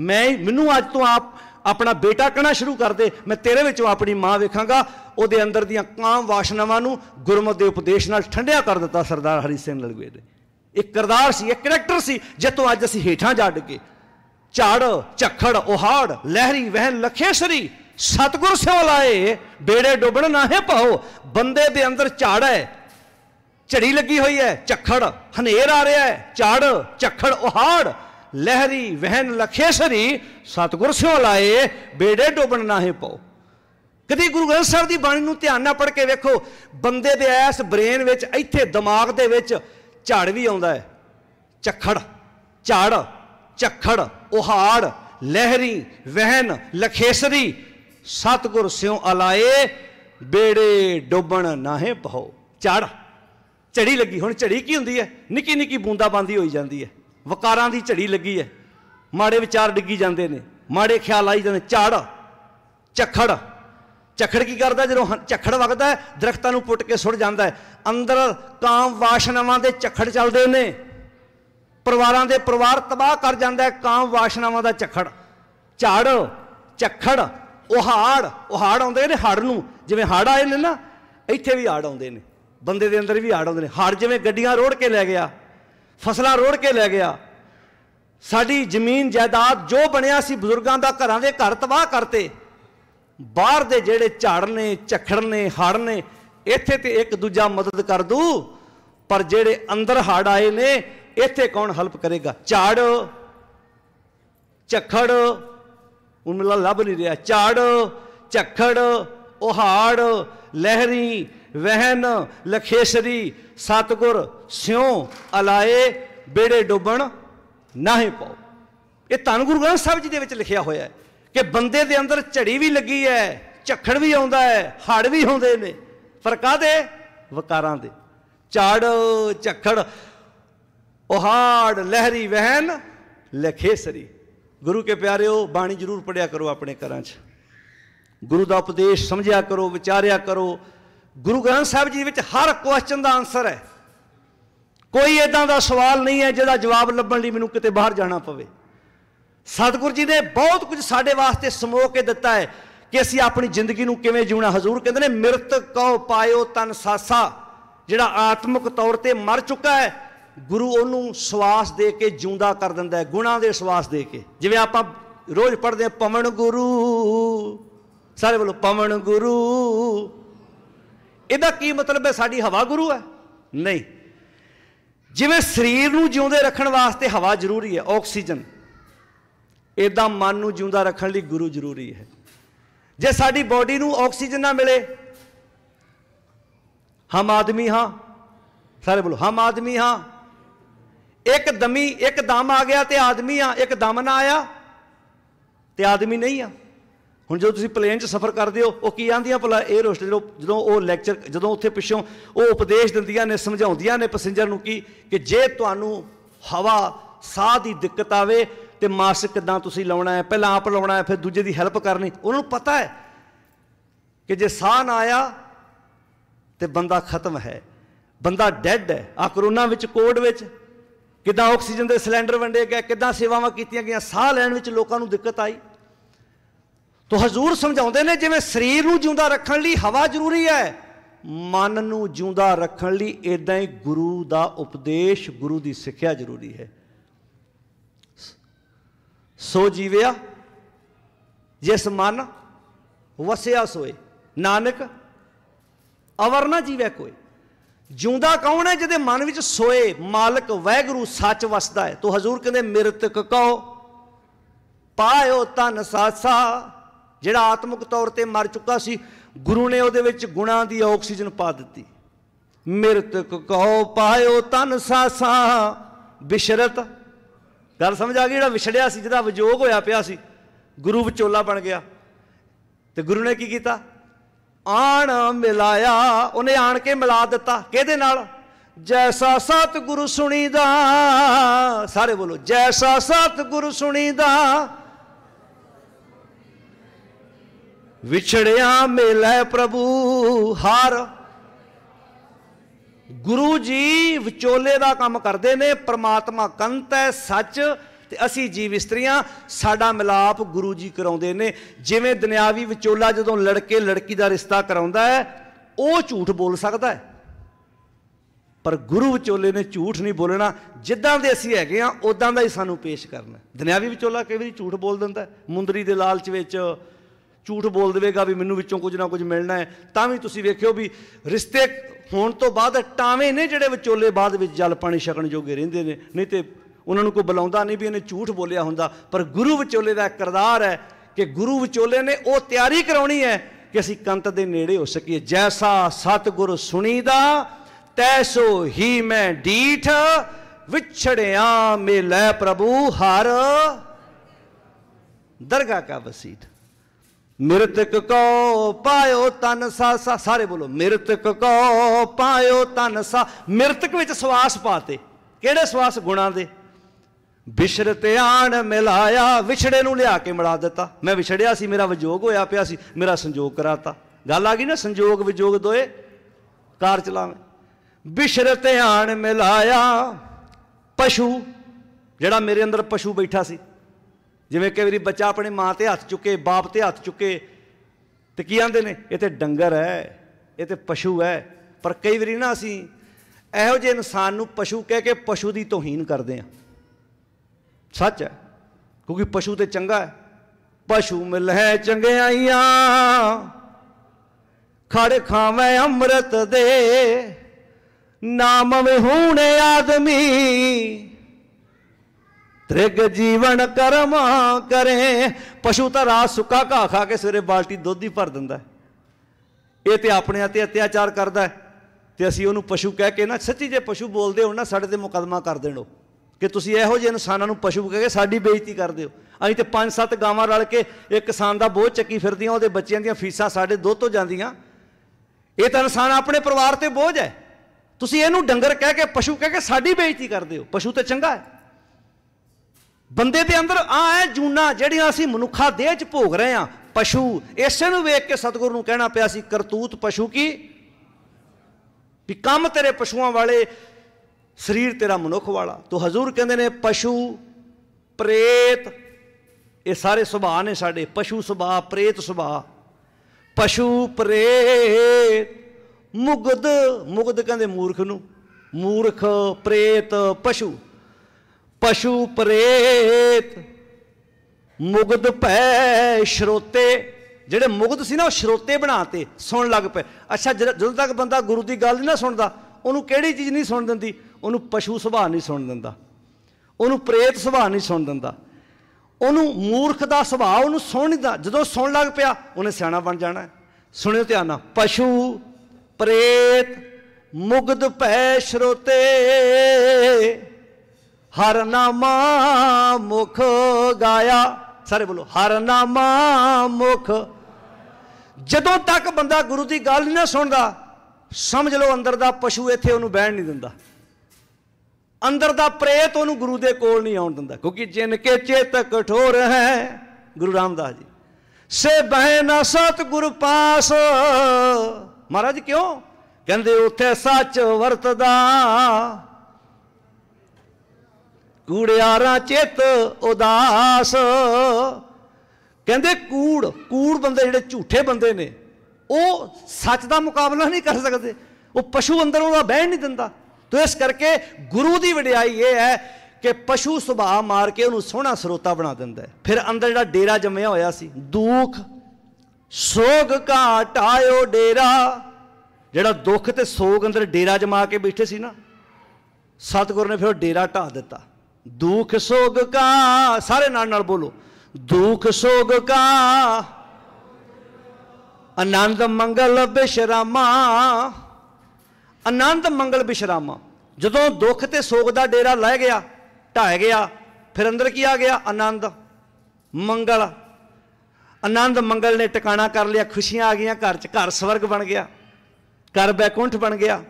ਮੈਂ ਮੈਨੂੰ ਅੱਜ ਤੋਂ ਆਪ ਆਪਣਾ ਬੇਟਾ ਕਹਿਣਾ ਸ਼ੁਰੂ ਕਰ ਦੇ ਮੈਂ ਤੇਰੇ ਵਿੱਚੋਂ ਆਪਣੀ ਮਾਂ ਵੇਖਾਂਗਾ ਉਹਦੇ ਅੰਦਰ ਦੀਆਂ ਕਾਮ ਵਾਸ਼ਨਾਵਾਂ ਨੂੰ ਗੁਰਮਤ ਦੇ ਉਪਦੇਸ਼ ਨਾਲ ਠੰਡਿਆ ਕਰ ਦਿੱਤਾ ਸਰਦਾਰ ਹਰੀ ਸਿੰਘ ਨਲੂਏ ਦੇ ਇੱਕ ਕਰਦਾਰ ਸੀ ਇੱਕ ਕੈਰੈਕਟਰ ਸੀ ਜਿੱਤੋਂ ਅੱਜ ਅਸੀਂ ਹੀਠਾਂ ਜਾ ਡਿੱਗੇ ਝਾੜ ਝਖੜ ਉਹਾੜ ਲਹਿਰੀ ਵਹਿਨ ਲਖੇਸ਼ਰੀ ਸਤਗੁਰ ਸਿਉ ਲਾਏ ਬੇੜੇ ਡੁੱਬਣ ਨਾਹੇ ਪਾਓ ਬੰਦੇ ਦੇ ਅੰਦਰ ਝਾੜ ਹੈ ਝੜੀ ਲੱਗੀ ਹੋਈ ਹੈ ਝਖੜ ਹਨੇਰ ਆ ਰਿਹਾ ਹੈ ਝਾੜ ਝਖੜ ਉਹਾੜ ਲਹਿਰੀ ਵਹਿਨ ਲਖੇਸ਼ਰੀ ਸਤਗੁਰ ਸਿਉ ਲਾਏ ਬੇੜੇ ਡੁੱਬਣ ਨਾਹੇ ਪਾਓ ਕਦੀ ਗੁਰੂ ਗ੍ਰੰਥ ਸਾਹਿਬ ਦੀ ਬਾਣੀ ਨੂੰ ਧਿਆਨ ਨਾਲ ਪੜ੍ਹ ਕੇ ਵੇਖੋ ਬੰਦੇ ਦੇ ਐਸ ਬ੍ਰੇਨ ਵਿੱਚ ਇੱਥੇ ਦਿਮਾਗ ਦੇ ਵਿੱਚ ਝਾੜ ਵੀ ਆਉਂਦਾ ਹੈ ਝਖੜ ਝਾੜ ਝੱਖੜ ਉਹਾੜ ਲਹਿਰੀ ਵਹਿਨ ਲਖੇਸਰੀ ਸਤਗੁਰ ਸਿਉ ਅਲਾਏ ਬੇੜੇ ਡੋਬਣ ਨਾਹੇ ਪਹੋ ਚੜ ਝੜੀ ਲੱਗੀ ਹੁਣ ਝੜੀ ਕੀ ਹੁੰਦੀ ਹੈ ਨਿੱਕੀ ਨਿੱਕੀ ਬੂੰਦਾ ਬਾਂਦੀ ਹੋਈ ਜਾਂਦੀ ਹੈ ਵਕਾਰਾਂ ਦੀ ਝੜੀ ਲੱਗੀ ਹੈ ਮਾੜੇ ਵਿਚਾਰ ਡਿੱਗੀ ਜਾਂਦੇ ਨੇ ਮਾੜੇ ਖਿਆਲ ਆਈ ਜਾਂਦੇ ਝੜ ਝਖੜ ਝਖੜ ਕੀ ਕਰਦਾ ਜਦੋਂ ਝਖੜ ਵਗਦਾ ਦਰਖਤਾਂ ਨੂੰ ਪੁੱਟ ਕੇ ਸੁੱਟ ਜਾਂਦਾ ਅੰਦਰ ਕਾਮ ਵਾਸ਼ਨਾਵਾਂ ਦੇ ਝਖੜ ਚੱਲਦੇ ਨੇ ਪਰਿਵਾਰਾਂ ਦੇ ਪਰਿਵਾਰ ਤਬਾਹ ਕਰ ਜਾਂਦਾ ਕਾਮ ਵਾਸ਼ਨਾਵਾਂ ਦਾ ਝਖੜ ਝਾੜ ਝਖੜ ਉਹਾੜ ਉਹਾੜ ਆਉਂਦੇ ਨੇ ਹੜ ਨੂੰ ਜਿਵੇਂ ਹੜ ਆਏ ਨੇ ਨਾ ਇੱਥੇ ਵੀ ਹੜ ਆਉਂਦੇ ਨੇ ਬੰਦੇ ਦੇ ਅੰਦਰ ਵੀ ਹੜ ਆਉਂਦੇ ਨੇ ਹੜ ਜਿਵੇਂ ਗੱਡੀਆਂ ਰੋੜ ਕੇ ਲੈ ਗਿਆ ਫਸਲਾਂ ਰੋੜ ਕੇ ਲੈ ਗਿਆ ਸਾਡੀ ਜ਼ਮੀਨ ਜਾਇਦਾਦ ਜੋ ਬਣਿਆ ਸੀ ਬਜ਼ੁਰਗਾਂ ਦਾ ਘਰਾਂ ਦੇ ਘਰ ਤਬਾਹ ਕਰਤੇ ਬਾਹਰ ਦੇ ਜਿਹੜੇ ਝਾੜ ਨੇ ਝਖੜ ਨੇ ਹੜ ਨੇ ਇੱਥੇ ਤੇ ਇੱਕ ਦੂਜਾ ਮਦਦ ਕਰ ਦੂ ਪਰ ਜਿਹੜੇ ਅੰਦਰ ਹੜ ਆਏ ਨੇ ਇੱਥੇ ਕੌਣ ਹੈਲਪ ਕਰੇਗਾ ਝਾੜ ਝਖੜ ਉਹ ਮਿਲਾ ਲੱਭ ਨਹੀਂ ਰਿਹਾ ਝਾੜ ਝਖੜ ਉਹਾੜ ਲਹਿਰੀ ਵਹਿਨ ਲਖੇਸ਼ਰੀ ਸਤਗੁਰ ਸਿਉ ਅਲਾਏ ਬੇੜੇ ਡੁੱਬਣ ਨਾਹੀਂ ਪਾਉ ਇਹ ਧੰਨ ਗੁਰੂ ਗ੍ਰੰਥ ਸਾਹਿਬ ਜੀ ਦੇ ਵਿੱਚ ਲਿਖਿਆ ਹੋਇਆ ਹੈ ਕਿ ਬੰਦੇ ਦੇ ਅੰਦਰ ਝੜੀ ਵੀ ਲੱਗੀ ਹੈ ਝਖੜ ਵੀ ਆਉਂਦਾ ਹੈ ਹੜ ਵੀ ਹੁੰਦੇ ਨੇ ਪਰ ਕਾਦੇ ਵਕਾਰਾਂ ਦੇ ਝਾੜ ਝਖੜ ਉਹਾੜ ਲਹਿਰੀ ਵਹਿਨ ਲਖੇਸਰੀ ਗੁਰੂ ਕੇ ਪਿਆਰਿਓ ਬਾਣੀ ਜ਼ਰੂਰ ਪੜਿਆ ਕਰੋ ਆਪਣੇ ਘਰਾਂ 'ਚ ਗੁਰੂ ਦਾ ਉਪਦੇਸ਼ ਸਮਝਿਆ ਕਰੋ ਵਿਚਾਰਿਆ ਕਰੋ ਗੁਰੂ ਗ੍ਰੰਥ ਸਾਹਿਬ ਜੀ ਵਿੱਚ ਹਰ ਕੁਐਸਚਨ ਦਾ ਆਨਸਰ ਹੈ ਕੋਈ ਇਦਾਂ ਦਾ ਸਵਾਲ ਨਹੀਂ ਹੈ ਜਿਹਦਾ ਜਵਾਬ ਲੱਭਣ ਲਈ ਮੈਨੂੰ ਕਿਤੇ ਬਾਹਰ ਜਾਣਾ ਪਵੇ ਸਤਿਗੁਰ ਜੀ ਨੇ ਬਹੁਤ ਕੁਝ ਸਾਡੇ ਵਾਸਤੇ ਸਮੋਹ ਕੇ ਦਿੱਤਾ ਹੈ ਕਿ ਅਸੀਂ ਆਪਣੀ ਜ਼ਿੰਦਗੀ ਨੂੰ ਕਿਵੇਂ ਜਿਉਣਾ ਹਜ਼ੂਰ ਕਹਿੰਦੇ ਨੇ ਮਿਰਤ ਕਉ ਪਾਇਓ ਤਨ ਸਾਸਾ ਜਿਹੜਾ ਆਤਮਿਕ ਤੌਰ ਤੇ ਮਰ ਚੁੱਕਾ ਹੈ ਗੁਰੂ ਉਹਨੂੰ ਸਵਾਸ ਦੇ ਕੇ ਜਿਉਂਦਾ ਕਰ ਦਿੰਦਾ ਹੈ ਗੁਣਾ ਦੇ ਸਵਾਸ ਦੇ ਕੇ ਜਿਵੇਂ ਆਪਾਂ ਰੋਜ਼ ਪੜ੍ਹਦੇ ਆ ਪਵਨ ਗੁਰੂ ਸਾਰੇ ਬੋਲੋ ਪਵਨ ਗੁਰੂ ਇਹਦਾ ਕੀ ਮਤਲਬ ਹੈ ਸਾਡੀ ਹਵਾ ਗੁਰੂ ਹੈ ਨਹੀਂ ਜਿਵੇਂ ਸਰੀਰ ਨੂੰ ਜਿਉਂਦੇ ਰੱਖਣ ਵਾਸਤੇ ਹਵਾ ਜ਼ਰੂਰੀ ਹੈ ਆਕਸੀਜਨ ਇਦਾਂ ਮਨ ਨੂੰ ਜਿਉਂਦਾ ਰੱਖਣ ਲਈ ਗੁਰੂ ਜ਼ਰੂਰੀ ਹੈ ਜੇ ਸਾਡੀ ਬਾਡੀ ਨੂੰ ਆਕਸੀਜਨ ਨਾ ਮਿਲੇ ਹਮ ਆਦਮੀ ਹਾਂ ਸਾਰੇ ਬੋਲੋ ਹਮ ਆਦਮੀ ਹਾਂ ਇੱਕ ਦਮੀ ਇੱਕ ਦਮ ਆ ਗਿਆ ਤੇ ਆਦਮੀ ਆ ਇੱਕ ਦਮ ਨਾ ਆਇਆ ਤੇ ਆਦਮੀ ਨਹੀਂ ਆ ਹੁਣ ਜਦੋਂ ਤੁਸੀਂ ਪਲੇਨ 'ਚ ਸਫ਼ਰ ਕਰਦੇ ਹੋ ਉਹ ਕੀ ਆਂਦੀਆਂ ਭਲਾ 에ਅਰ ਹੋਸਟਸ ਜਦੋਂ ਜਦੋਂ ਉਹ ਲੈਕਚਰ ਜਦੋਂ ਉੱਥੇ ਪਿੱਛੋਂ ਉਹ ਉਪਦੇਸ਼ ਦਿੰਦੀਆਂ ਨੇ ਸਮਝਾਉਂਦੀਆਂ ਨੇ ਪੈਸੇਂਜਰ ਨੂੰ ਕੀ ਕਿ ਜੇ ਤੁਹਾਨੂੰ ਹਵਾ ਸਾਹ ਦੀ ਦਿੱਕਤ ਆਵੇ ਤੇ ਮਾਸਕ ਕਿਦਾਂ ਤੁਸੀਂ ਲਾਉਣਾ ਹੈ ਪਹਿਲਾਂ ਆਪ ਲਾਉਣਾ ਹੈ ਫਿਰ ਦੂਜੇ ਦੀ ਹੈਲਪ ਕਰਨੀ ਉਹਨਾਂ ਨੂੰ ਪਤਾ ਹੈ ਕਿ ਜੇ ਸਾਹ ਨਾ ਆਇਆ ਤੇ ਬੰਦਾ ਖਤਮ ਹੈ ਬੰਦਾ ਡੈੱਡ ਹੈ ਆ ਕਰੋਨਾ ਵਿੱਚ ਕੋਡ ਵਿੱਚ ਕਿੱਦਾਂ ਆਕਸੀਜਨ ਦੇ ਸਿਲੰਡਰ ਵੰਡੇ ਗਏ ਕਿਦਾਂ ਸੇਵਾਵਾਂ ਕੀਤੀਆਂ ਗਈਆਂ ਸਾਹ ਲੈਣ ਵਿੱਚ ਲੋਕਾਂ ਨੂੰ ਦਿੱਕਤ ਆਈ ਤੋ ਹਜ਼ੂਰ ਸਮਝਾਉਂਦੇ ਨੇ ਜਿਵੇਂ ਸਰੀਰ ਨੂੰ ਜਿਉਂਦਾ ਰੱਖਣ ਲਈ ਹਵਾ ਜ਼ਰੂਰੀ ਹੈ ਮਨ ਨੂੰ ਜਿਉਂਦਾ ਰੱਖਣ ਲਈ ਇਦਾਂ ਹੀ ਗੁਰੂ ਦਾ ਉਪਦੇਸ਼ ਗੁਰੂ ਦੀ ਸਿੱਖਿਆ ਜ਼ਰੂਰੀ ਹੈ ਸੋ ਜੀਵਿਆ ਜਿਸ ਮਨ ਵਸਿਆ ਸੋਏ ਨਾਨਕ ਅਵਰ ਨਾ ਜੀਵੇ ਕੋਈ ਜਿਉਂਦਾ ਕੌਣ ਹੈ ਜਿਹਦੇ ਮਨ ਵਿੱਚ ਸੋਏ ਮਾਲਕ ਵੈਗਰੂ ਸੱਚ ਵਸਦਾ ਹੈ ਤੋ ਹਜ਼ੂਰ ਕਹਿੰਦੇ ਮਿਰਤਕ ਕਉ ਪਾਇਓ ਤਨ ਸਾਸਾ ਜਿਹੜਾ ਆਤਮਿਕ ਤੌਰ ਤੇ ਮਰ ਚੁੱਕਾ ਸੀ ਗੁਰੂ ਨੇ ਉਹਦੇ ਵਿੱਚ ਗੁਣਾ ਦੀ ਆਕਸੀਜਨ ਪਾ ਦਿੱਤੀ ਮਿਰਤਕ ਕਉ ਪਾਇਓ ਤਨ ਸਾਸਾ ਬਿਸ਼ਰਤ ਗੱਲ ਸਮਝ ਆ ਗਈ ਜਿਹੜਾ ਵਿਛੜਿਆ ਸੀ ਜਿਹਦਾ ਵਿਜੋਗ ਹੋਇਆ ਪਿਆ ਸੀ ਗੁਰੂ ਵਿਚੋਲਾ ਬਣ ਗਿਆ ਤੇ ਗੁਰੂ ਨੇ ਕੀ ਕੀਤਾ ਆਣ ਮਿਲਾਇਆ ਉਹਨੇ ਆਣ ਕੇ ਮਿਲਾ ਦਿੱਤਾ ਕਿਹਦੇ ਨਾਲ ਜੈਸਾ ਸਤਿਗੁਰੂ ਸੁਣੀਦਾ ਸਾਰੇ ਬੋਲੋ ਜੈਸਾ ਸਤਿਗੁਰੂ ਸੁਣੀਦਾ ਵਿਛੜਿਆ ਮਿਲੇ ਪ੍ਰਭੂ ਹਰ ਗੁਰੂ ਜੀ ਵਿਚੋਲੇ ਦਾ ਕੰਮ ਕਰਦੇ ਨੇ ਪ੍ਰਮਾਤਮਾ ਕੰਤ ਹੈ ਸੱਚ ਤੇ ਅਸੀਂ ਜੀਵ ਇਸਤਰੀਆਂ ਸਾਡਾ ਮਿਲਾਪ ਗੁਰੂ ਜੀ ਕਰਾਉਂਦੇ ਨੇ ਜਿਵੇਂ ਦੁਨਿਆਵੀ ਵਿਚੋਲਾ ਜਦੋਂ ਲੜਕੇ ਲੜਕੀ ਦਾ ਰਿਸ਼ਤਾ ਕਰਾਉਂਦਾ ਹੈ ਉਹ ਝੂਠ ਬੋਲ ਸਕਦਾ ਹੈ ਪਰ ਗੁਰੂ ਵਿਚੋਲੇ ਨੇ ਝੂਠ ਨਹੀਂ ਬੋਲਣਾ ਜਿੱਦਾਂ ਦੇ ਅਸੀਂ ਹੈਗੇ ਆ ਉਦਾਂ ਦਾ ਹੀ ਸਾਨੂੰ ਪੇਸ਼ ਕਰਨਾ ਦੁਨਿਆਵੀ ਵਿਚੋਲਾ ਕਈ ਵਾਰੀ ਝੂਠ ਬੋਲ ਦਿੰਦਾ ਮੁੰਦਰੀ ਦੇ ਲਾਲਚ ਵਿੱਚ ਝੂਠ ਬੋਲ ਦੇਵੇਗਾ ਵੀ ਮੈਨੂੰ ਵਿੱਚੋਂ ਕੁਝ ਨਾ ਕੁਝ ਮਿਲਣਾ ਹੈ ਤਾਂ ਵੀ ਤੁਸੀਂ ਵੇਖਿਓ ਵੀ ਰਿਸ਼ਤੇ ਹੋਣ ਤੋਂ ਬਾਅਦ ਟਾਵੇਂ ਨੇ ਜਿਹੜੇ ਵਿਚੋਲੇ ਬਾਅਦ ਵਿੱਚ ਜਲ ਪਾਣੀ ਛਕਣ ਜੋਗੇ ਰਹਿੰਦੇ ਨੇ ਨਹੀਂ ਤੇ ਉਹਨਾਂ ਨੂੰ ਕੋਈ ਬੁਲਾਉਂਦਾ ਨਹੀਂ ਵੀ ਇਹਨੇ ਝੂਠ ਬੋਲਿਆ ਹੁੰਦਾ ਪਰ ਗੁਰੂ ਵਿਚੋਲੇ ਦਾ ਕਿਰਦਾਰ ਹੈ ਕਿ ਗੁਰੂ ਵਿਚੋਲੇ ਨੇ ਉਹ ਤਿਆਰੀ ਕਰਾਉਣੀ ਹੈ ਕਿ ਅਸੀਂ ਕੰਤ ਦੇ ਨੇੜੇ ਹੋ ਸਕੀਏ ਜੈਸਾ ਸਤਗੁਰ ਸੁਣੀਦਾ ਤੈਸੋ ਹੀ ਮੈਂ ਡੀਠ ਵਿਛੜਿਆ ਲੈ ਪ੍ਰਭੂ ਹਰ ਦਰਗਾ ਕਾ ਵਸੀਤ ਮਿਰਤਕ ਕੋ ਪਾਇਓ ਤਨ ਸਾ ਸਾਰੇ ਬੋਲੋ ਮਿਰਤਕ ਕੋ ਪਾਇਓ ਤਨ ਸਾ ਮਿਰਤਕ ਵਿੱਚ ਸਵਾਸ ਪਾਤੇ ਕਿਹੜੇ ਸਵਾਸ ਗੁਣਾ ਦੇ ਵਿਛੜ ਧਿਆਨ ਮਿਲਾਇਆ ਵਿਛੜੇ ਨੂੰ ਲਿਆ ਕੇ ਮਿਲਾ ਦਿੱਤਾ ਮੈਂ ਵਿਛੜਿਆ ਸੀ ਮੇਰਾ ਵਿਜੋਗ ਹੋਇਆ ਪਿਆ ਸੀ ਮੇਰਾ ਸੰਜੋਗ ਕਰਾਤਾ ਗੱਲ ਆ ਗਈ ਨਾ ਸੰਜੋਗ ਵਿਜੋਗ ਦੋਏ ਕਾਰ ਚਲਾਵੇਂ ਵਿਛੜ ਧਿਆਨ ਮਿਲਾਇਆ ਪਸ਼ੂ ਜਿਹੜਾ ਮੇਰੇ ਅੰਦਰ ਪਸ਼ੂ ਬੈਠਾ ਸੀ ਜਿਵੇਂ ਕਿ ਮੇਰੀ ਬੱਚਾ ਆਪਣੇ ਮਾਂ ਤੇ ਹੱਥ ਚੁੱਕੇ ਬਾਪ ਤੇ ਹੱਥ ਚੁੱਕੇ ਤੇ ਕੀ ਆਂਦੇ ਨੇ ਇਹ ਤੇ ਡੰਗਰ ਹੈ ਇਹ ਤੇ ਪਸ਼ੂ ਹੈ ਪਰ ਕਈ ਵਾਰੀ ਨਾ ਅਸੀਂ ਇਹੋ ਜਿਹੇ ਇਨਸਾਨ ਨੂੰ ਪਸ਼ੂ ਕਹਿ ਕੇ ਪਸ਼ੂ ਦੀ ਤੋਹੀਨ ਕਰਦੇ ਆਂ ਸੱਚ ਹੈ ਕਿਉਂਕਿ ਪਸ਼ੂ ਤੇ ਚੰਗਾ ਹੈ ਪਸ਼ੂ ਹੈ ਚੰਗਿਆਈਆਂ ਖੜ ਖਾਵੇਂ ਅੰਮ੍ਰਿਤ ਦੇ ਨਾਮ ਵਿਹੂਣ ਆਦਮੀ ਤ੍ਰਿਗ ਜੀਵਨ ਕਰਮਾ ਕਰੇ ਪਸ਼ੂ ਤਾਂ ਰਾਤ ਸੁੱਕਾ ਘਾ ਖਾ ਕੇ ਸਵੇਰੇ ਬਾਲਟੀ ਦੁੱਧ ਹੀ ਭਰ ਦਿੰਦਾ ਇਹ ਤੇ ਆਪਣੇ ਤੇ ਅਤਿਆਚਾਰ ਕਰਦਾ ਤੇ ਅਸੀਂ ਉਹਨੂੰ ਪਸ਼ੂ ਕਹਿ ਕੇ ਨਾ ਸੱਚੀ ਜੇ ਪਸ਼ੂ ਬੋਲਦੇ ਹੋਣ ਨਾ ਸਾਡੇ ਤੇ ਮੁਕਦਮਾ ਕਰ ਦੇਣੋ ਕਿ ਤੁਸੀਂ ਇਹੋ ਜਿਹੇ ਇਨਸਾਨਾਂ ਨੂੰ ਪਸ਼ੂ ਕੇ ਸਾਡੀ ਬੇਇੱਜ਼ਤੀ ਕਰਦੇ ਹੋ ਅਸੀਂ ਤੇ ਪੰਜ ਸੱਤ ਗਾਵਾਂ ਰਲ ਕੇ ਇੱਕ ਕਿਸਾਨ ਦਾ ਬੋਝ ਚੱਕੀ ਫਿਰਦੀਆਂ ਉਹਦੇ ਬੱਚਿਆਂ ਦੀਆਂ ਫੀਸਾਂ ਸਾਡੇ ਦੋ ਤੋਂ ਜਾਂਦੀਆਂ ਇਹ ਤਾਂ ਇਨਸਾਨ ਆਪਣੇ ਪਰਿਵਾਰ ਤੇ ਬੋਝ ਹੈ ਤੁਸੀਂ ਇਹਨੂੰ ਡੰਗਰ ਕਹਿ ਕੇ ਪਸ਼ੂ ਕਹਿ ਕੇ ਸਾਡੀ ਬੇਇੱਜ਼ਤੀ ਕਰਦੇ ਹੋ ਪਸ਼ੂ ਤੇ ਚੰਗਾ ਹੈ ਬੰਦੇ ਦੇ ਅੰਦਰ ਆ ਹੈ ਜੂਨਾ ਜਿਹੜੀਆਂ ਅਸੀਂ ਮਨੁੱਖਾ ਦੇਹ ਚ ਭੋਗ ਰਹੇ ਆ ਪਸ਼ੂ ਇਸੇ ਨੂੰ ਵੇਖ ਕੇ ਸਤਿਗੁਰੂ ਨੂੰ ਕਹਿਣਾ ਪਿਆ ਸੀ ਕਰਤੂਤ ਪਸ਼ੂ ਕੀ ਵੀ ਕੰਮ ਤੇਰੇ ਪਸ਼ੂਆਂ ਵਾਲੇ ਸਰੀਰ ਤੇਰਾ ਮਨੁੱਖ ਵਾਲਾ ਤੋ ਹਜ਼ੂਰ ਕਹਿੰਦੇ ਨੇ ਪਸ਼ੂ ਪ੍ਰੇਤ ਇਹ ਸਾਰੇ ਸੁਭਾਅ ਨੇ ਸਾਡੇ ਪਸ਼ੂ ਸੁਭਾਅ ਪ੍ਰੇਤ ਸੁਭਾਅ ਪਸ਼ੂ ਪ੍ਰੇਤ ਮੁਗਦ ਮੁਗਦ ਕਹਿੰਦੇ ਮੂਰਖ ਨੂੰ ਮੂਰਖ ਪ੍ਰੇਤ ਪਸ਼ੂ ਪਸ਼ੂ ਪ੍ਰੇਤ ਮੁਗਦ ਭੈ ਸ਼ਰੋਤੇ ਜਿਹੜੇ ਮੁਗਦ ਸੀ ਨਾ ਉਹ ਸ਼ਰੋਤੇ ਬਣਾਤੇ ਸੁਣ ਲੱਗ ਪਏ ਅੱਛਾ ਜਦੋਂ ਤੱਕ ਬੰਦਾ ਗੁਰੂ ਦੀ ਗੱਲ ਨਹੀਂ ਨਾ ਸੁਣਦਾ ਉਹਨੂੰ ਕਿਹੜੀ ਚੀਜ਼ ਨਹੀਂ ਸੁਣ ਦਿੰਦੀ ਉਹਨੂੰ ਪਸ਼ੂ ਸੁਭਾਅ ਨਹੀਂ ਸੁਣ ਦਿੰਦਾ ਉਹਨੂੰ ਪ੍ਰੇਤ ਸੁਭਾਅ ਨਹੀਂ ਸੁਣ ਦਿੰਦਾ ਉਹਨੂੰ ਮੂਰਖ ਦਾ ਸੁਭਾਅ ਉਹਨੂੰ ਸੁਣ ਨਹੀਂ ਦਾ ਜਦੋਂ ਸੁਣ ਲੱਗ ਪਿਆ ਉਹਨੇ ਸਿਆਣਾ ਬਣ ਜਾਣਾ ਸੁਣਿਓ ਧਿਆਨ ਨਾਲ ਪਸ਼ੂ ਪ੍ਰੇਤ ਮੁਗਦ ਭੈ ਸ਼ਰੋਤੇ ਹਰ ਨਾਮਾ ਮੁਖ ਗਾਇਆ ਸਾਰੇ ਬੋਲੋ ਹਰ ਨਾਮਾ ਮੁਖ ਜਦੋਂ ਤੱਕ ਬੰਦਾ ਗੁਰੂ ਦੀ ਗੱਲ ਨਹੀਂ ਸੁਣਦਾ ਸਮਝ ਲਓ ਅੰਦਰ ਦਾ ਪਸ਼ੂ ਇੱਥੇ ਉਹਨੂੰ ਬਹਿਣ ਨਹੀਂ ਦਿੰਦਾ ਅੰਦਰ ਦਾ ਪ੍ਰੇਤ ਉਹਨੂੰ ਗੁਰੂ ਦੇ ਕੋਲ ਨਹੀਂ ਆਉਣ ਦਿੰਦਾ ਕਿਉਂਕਿ ਜਿਨ ਕੇ ਚੇਤ ਕਠੋਰ ਹੈ ਗੁਰੂ ਰਾਮਦਾਸ ਜੀ ਸੇ ਬਹਿ ਨਾ ਸਤ ਗੁਰ ਪਾਸ ਮਹਾਰਾਜ ਕਿਉਂ ਕਹਿੰਦੇ ਉਥੇ ਸੱਚ ਵਰਤਦਾ ਕੂੜਿਆਰਾ ਚਿੱਤ ਉਦਾਸ ਕਹਿੰਦੇ ਕੂੜ ਕੂੜ ਬੰਦੇ ਜਿਹੜੇ ਝੂਠੇ ਬੰਦੇ ਨੇ ਉਹ ਸੱਚ ਦਾ ਮੁਕਾਬਲਾ ਨਹੀਂ ਕਰ ਸਕਦੇ ਉਹ ਪਸ਼ੂ ਅੰਦਰ ਉਹਦਾ ਬਹਿਣ ਨਹੀਂ ਦਿੰਦਾ ਤੋ ਇਸ ਕਰਕੇ ਗੁਰੂ ਦੀ ਵਡਿਆਈ ਇਹ ਹੈ ਕਿ ਪਸ਼ੂ ਸੁਭਾਅ ਮਾਰ ਕੇ ਉਹਨੂੰ ਸੋਹਣਾ ਸਰੋਤਾ ਬਣਾ ਦਿੰਦਾ ਹੈ ਫਿਰ ਅੰਦਰ ਜਿਹੜਾ ਡੇਰਾ ਜੰਮਿਆ ਹੋਇਆ ਸੀ ਦੁੱਖ ਸੋਗ ਘਾਟਾਇਓ ਡੇਰਾ ਜਿਹੜਾ ਦੁੱਖ ਤੇ ਸੋਗ ਅੰਦਰ ਡੇਰਾ ਜਮਾ ਕੇ ਬੈਠੇ ਸੀ ਨਾ ਸਤਗੁਰ ਨੇ ਫਿਰ ਡੇਰਾ ਢਾ ਦਿੱਤਾ ਦੁੱਖ ਸੋਗ ਕਾ ਸਾਰੇ ਨਾਲ ਨਾਲ ਬੋਲੋ ਦੁੱਖ ਸੋਗ ਕਾ ਆਨੰਦ ਮੰਗਲ ਬਿਸ਼ਰਾਮਾ ਆਨੰਦ ਮੰਗਲ ਬਿਸ਼ਰਾਮਾ ਜਦੋਂ ਦੁੱਖ ਤੇ ਸੋਗ ਦਾ ਡੇਰਾ ਲੈ ਗਿਆ ਢਾਇ ਗਿਆ ਫਿਰ ਅੰਦਰ ਕੀ ਆ ਗਿਆ ਆਨੰਦ ਮੰਗਲ ਆਨੰਦ ਮੰਗਲ ਨੇ ਟਿਕਾਣਾ ਕਰ ਲਿਆ ਖੁਸ਼ੀਆਂ ਆ ਗਈਆਂ ਘਰ 'ਚ ਘਰ ਸਵਰਗ ਬਣ ਗਿਆ ਘਰ ਬੈਕੁੰਠ ਬਣ ਗਿਆ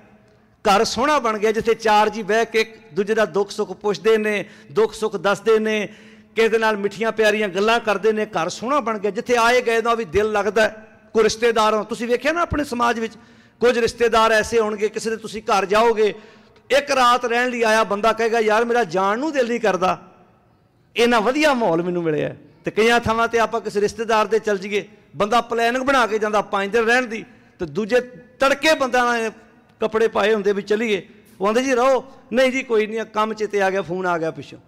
ਘਰ ਸੋਹਣਾ ਬਣ ਗਿਆ ਜਿੱਥੇ ਚਾਰ ਜੀ ਬਹਿ ਕੇ ਇੱਕ ਦੂਜੇ ਦਾ ਦੁੱਖ ਸੁੱਖ ਪੁੱਛਦੇ ਨੇ ਦੁੱਖ ਸੁੱਖ ਦੱਸਦੇ ਨੇ ਕਿਸੇ ਦੇ ਨਾਲ ਮਿੱਠੀਆਂ ਪਿਆਰੀਆਂ ਗੱਲਾਂ ਕਰਦੇ ਨੇ ਘਰ ਸੋਹਣਾ ਬਣ ਗਿਆ ਜਿੱਥੇ ਆਏ ਗਏ ਦਾ ਵੀ ਦਿਲ ਲੱਗਦਾ ਕੋ ਰਿਸ਼ਤੇਦਾਰ ਹੋ ਤੁਸੀਂ ਵੇਖਿਆ ਨਾ ਆਪਣੇ ਸਮਾਜ ਵਿੱਚ ਕੁਝ ਰਿਸ਼ਤੇਦਾਰ ਐਸੇ ਹੋਣਗੇ ਕਿਸੇ ਦੇ ਤੁਸੀਂ ਘਰ ਜਾਓਗੇ ਇੱਕ ਰਾਤ ਰਹਿਣ ਲਈ ਆਇਆ ਬੰਦਾ ਕਹੇਗਾ ਯਾਰ ਮੇਰਾ ਜਾਣ ਨੂੰ ਦਿਲ ਨਹੀਂ ਕਰਦਾ ਇਹਨਾਂ ਵਧੀਆ ਮਾਹੌਲ ਮੈਨੂੰ ਮਿਲਿਆ ਤੇ ਕਈਆਂ ਥਾਵਾਂ ਤੇ ਆਪਾਂ ਕਿਸੇ ਰਿਸ਼ਤੇਦਾਰ ਦੇ ਚੱਲ ਜੀਏ ਬੰਦਾ ਪਲੈਨਿੰਗ ਬਣਾ ਕੇ ਜਾਂਦਾ ਪੰਜ ਦਿਨ ਰਹਿਣ ਦੀ ਤੇ ਦੂਜੇ ਤੜਕੇ ਬੰਦਾ ਕੱਪੜੇ ਪਾਏ ਹੁੰਦੇ ਵੀ ਚਲੀਏ ਉਹ ਆਂਦੇ ਜੀ ਰਹੋ ਨਹੀਂ ਜੀ ਕੋਈ ਨਹੀਂ ਕੰਮ ਤੇ ਆ ਗਿਆ ਫੋਨ ਆ ਗਿਆ ਪਿੱਛੋਂ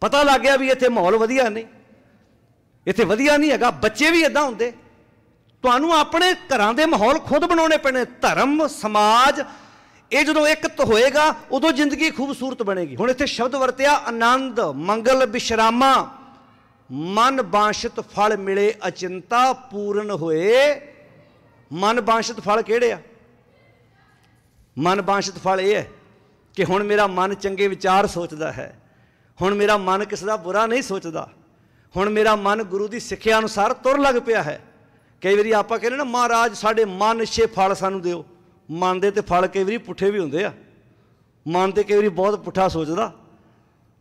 ਪਤਾ ਲੱਗ ਗਿਆ ਵੀ ਇੱਥੇ ਮਾਹੌਲ ਵਧੀਆ ਨਹੀਂ ਇੱਥੇ ਵਧੀਆ ਨਹੀਂ ਹੈਗਾ ਬੱਚੇ ਵੀ ਇਦਾਂ ਹੁੰਦੇ ਤੁਹਾਨੂੰ ਆਪਣੇ ਘਰਾਂ ਦੇ ਮਾਹੌਲ ਖੁਦ ਬਣਾਉਣੇ ਪੈਣੇ ਧਰਮ ਸਮਾਜ ਇਹ ਜਦੋਂ ਇਕਤ ਹੋਏਗਾ ਉਦੋਂ ਜ਼ਿੰਦਗੀ ਖੂਬਸੂਰਤ ਬਣੇਗੀ ਹੁਣ ਇੱਥੇ ਸ਼ਬਦ ਵਰਤਿਆ ਆਨੰਦ ਮੰਗਲ ਬਿਸ਼ਰਾਮਾ ਮਨ ਬਾਸ਼ਿਤ ਫਲ ਮਿਲੇ ਅਚਿੰਤਾ ਪੂਰਨ ਹੋਏ ਮਨ ਬਾਸ਼ਿਤ ਫਲ ਕਿਹੜੇ ਆ ਮਨ ਬਾਸ਼ਿਤ ਫਲ ਇਹ ਹੈ ਕਿ ਹੁਣ ਮੇਰਾ ਮਨ ਚੰਗੇ ਵਿਚਾਰ ਸੋਚਦਾ ਹੈ ਹੁਣ ਮੇਰਾ ਮਨ ਕਿਸੇ ਦਾ ਬੁਰਾ ਨਹੀਂ ਸੋਚਦਾ ਹੁਣ ਮੇਰਾ ਮਨ ਗੁਰੂ ਦੀ ਸਿੱਖਿਆ ਅਨੁਸਾਰ ਤੁਰ ਲੱਗ ਪਿਆ ਹੈ ਕਈ ਵਾਰੀ ਆਪਾਂ ਕਹਿੰਦੇ ਨਾ ਮਹਾਰਾਜ ਸਾਡੇ ਮਨ ਛੇ ਫਲ ਸਾਨੂੰ ਦਿਓ ਮਨ ਦੇ ਤੇ ਫਲ ਕਈ ਵਾਰੀ ਪੁੱਠੇ ਵੀ ਹੁੰਦੇ ਆ ਮਨ ਤੇ ਕਈ ਵਾਰੀ ਬਹੁਤ ਪੁੱਠਾ ਸੋਚਦਾ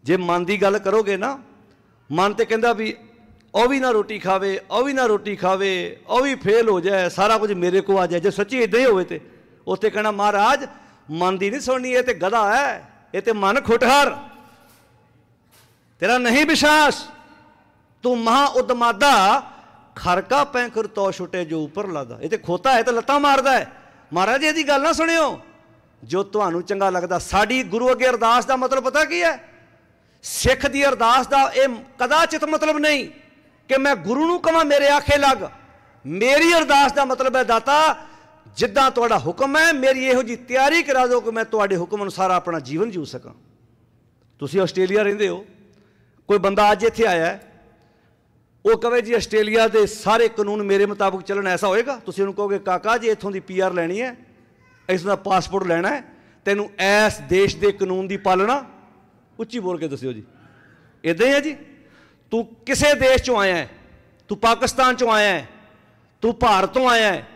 ਜੇ ਮਨ ਦੀ ਗੱਲ ਕਰੋਗੇ ਨਾ ਮਨ ਤੇ ਕਹਿੰਦਾ ਵੀ ਉਹ ਵੀ ਨਾ ਰੋਟੀ ਖਾਵੇ ਉਹ ਵੀ ਨਾ ਰੋਟੀ ਖਾਵੇ ਉਹ ਵੀ ਫੇਲ ਹੋ ਜਾਏ ਸਾਰਾ ਕੁਝ ਮੇਰੇ ਕੋ ਆ ਜਾਏ ਜੇ ਸੱਚੀ ਇਦਾਂ ਹੀ ਹੋਵੇ ਤੇ ਉੱਥੇ ਕਹਿੰਦਾ ਮਹਾਰਾਜ ਮਨ ਦੀ ਨਹੀਂ ਸੁਣਨੀ ਇਹ ਤੇ ਗਧਾ ਹੈ ਇਹ ਤੇ ਮਨ ਖੁਟਹਰ ਤੇਰਾ ਨਹੀਂ ਵਿਸ਼ਵਾਸ ਤੂੰ ਮਹਾ ਉਦਮਾਦਾ ਖਰਕਾ ਪੈਂਖਰ ਤੋ ਛੁਟੇ ਜੋ ਉੱਪਰ ਲਾਦਾ ਇਹ ਤੇ ਖੋਤਾ ਹੈ ਤੇ ਲੱਤਾਂ ਮਾਰਦਾ ਹੈ ਮਹਾਰਾਜ ਇਹਦੀ ਗੱਲ ਨਾ ਸੁਣਿਓ ਜੋ ਤੁਹਾਨੂੰ ਚੰਗਾ ਲੱਗਦਾ ਸਾਡੀ ਗੁਰੂ ਅਗੇ ਅਰਦਾਸ ਦਾ ਮਤਲਬ ਪਤਾ ਕੀ ਹੈ ਸਿੱਖ ਦੀ ਅਰਦਾਸ ਦਾ ਇਹ ਕਦਾਚਿਤ ਮਤਲਬ ਨਹੀਂ ਕਿ ਮੈਂ ਗੁਰੂ ਨੂੰ ਕਹਾਂ ਮੇਰੇ ਆਖੇ ਲੱਗ ਮੇਰੀ ਅਰਦਾਸ ਦਾ ਮਤਲਬ ਹੈ ਦਾਤਾ ਜਿੱਦਾਂ ਤੁਹਾਡਾ ਹੁਕਮ ਹੈ ਮੇਰੀ ਇਹੋ ਜੀ ਤਿਆਰੀ ਕਰਾ ਦਿਓ ਕਿ ਮੈਂ ਤੁਹਾਡੇ ਹੁਕਮ ਅਨੁਸਾਰ ਆਪਣਾ ਜੀਵਨ ਜੀਉ ਸਕਾਂ ਤੁਸੀਂ ਆਸਟ੍ਰੇਲੀਆ ਰਹਿੰਦੇ ਹੋ ਕੋਈ ਬੰਦਾ ਅੱਜ ਇੱਥੇ ਆਇਆ ਹੈ ਉਹ ਕਹੇ ਜੀ ਆਸਟ੍ਰੇਲੀਆ ਦੇ ਸਾਰੇ ਕਾਨੂੰਨ ਮੇਰੇ ਮੁਤਾਬਕ ਚੱਲਣ ਐਸਾ ਹੋਏਗਾ ਤੁਸੀਂ ਉਹਨੂੰ ਕਹੋਗੇ ਕਾਕਾ ਜੀ ਇੱਥੋਂ ਦੀ ਪੀਆਰ ਲੈਣੀ ਹੈ ਇਸ ਦਾ ਪਾਸਪੋਰਟ ਲੈਣਾ ਹੈ ਤੈਨੂੰ ਐਸ ਦੇਸ਼ ਦੇ ਕਾਨੂੰਨ ਦੀ ਪਾਲਣਾ ਉੱਚੀ ਬੋਲ ਕੇ ਦੱਸਿਓ ਜੀ ਇਦਾਂ ਹੀ ਹੈ ਜੀ ਤੂੰ ਕਿਸੇ ਦੇਸ਼ ਚੋਂ ਆਇਆ ਹੈ ਤੂੰ ਪਾਕਿਸਤਾਨ ਚੋਂ ਆਇਆ ਹੈ ਤੂੰ ਭਾਰਤ ਤੋਂ ਆਇਆ ਹੈ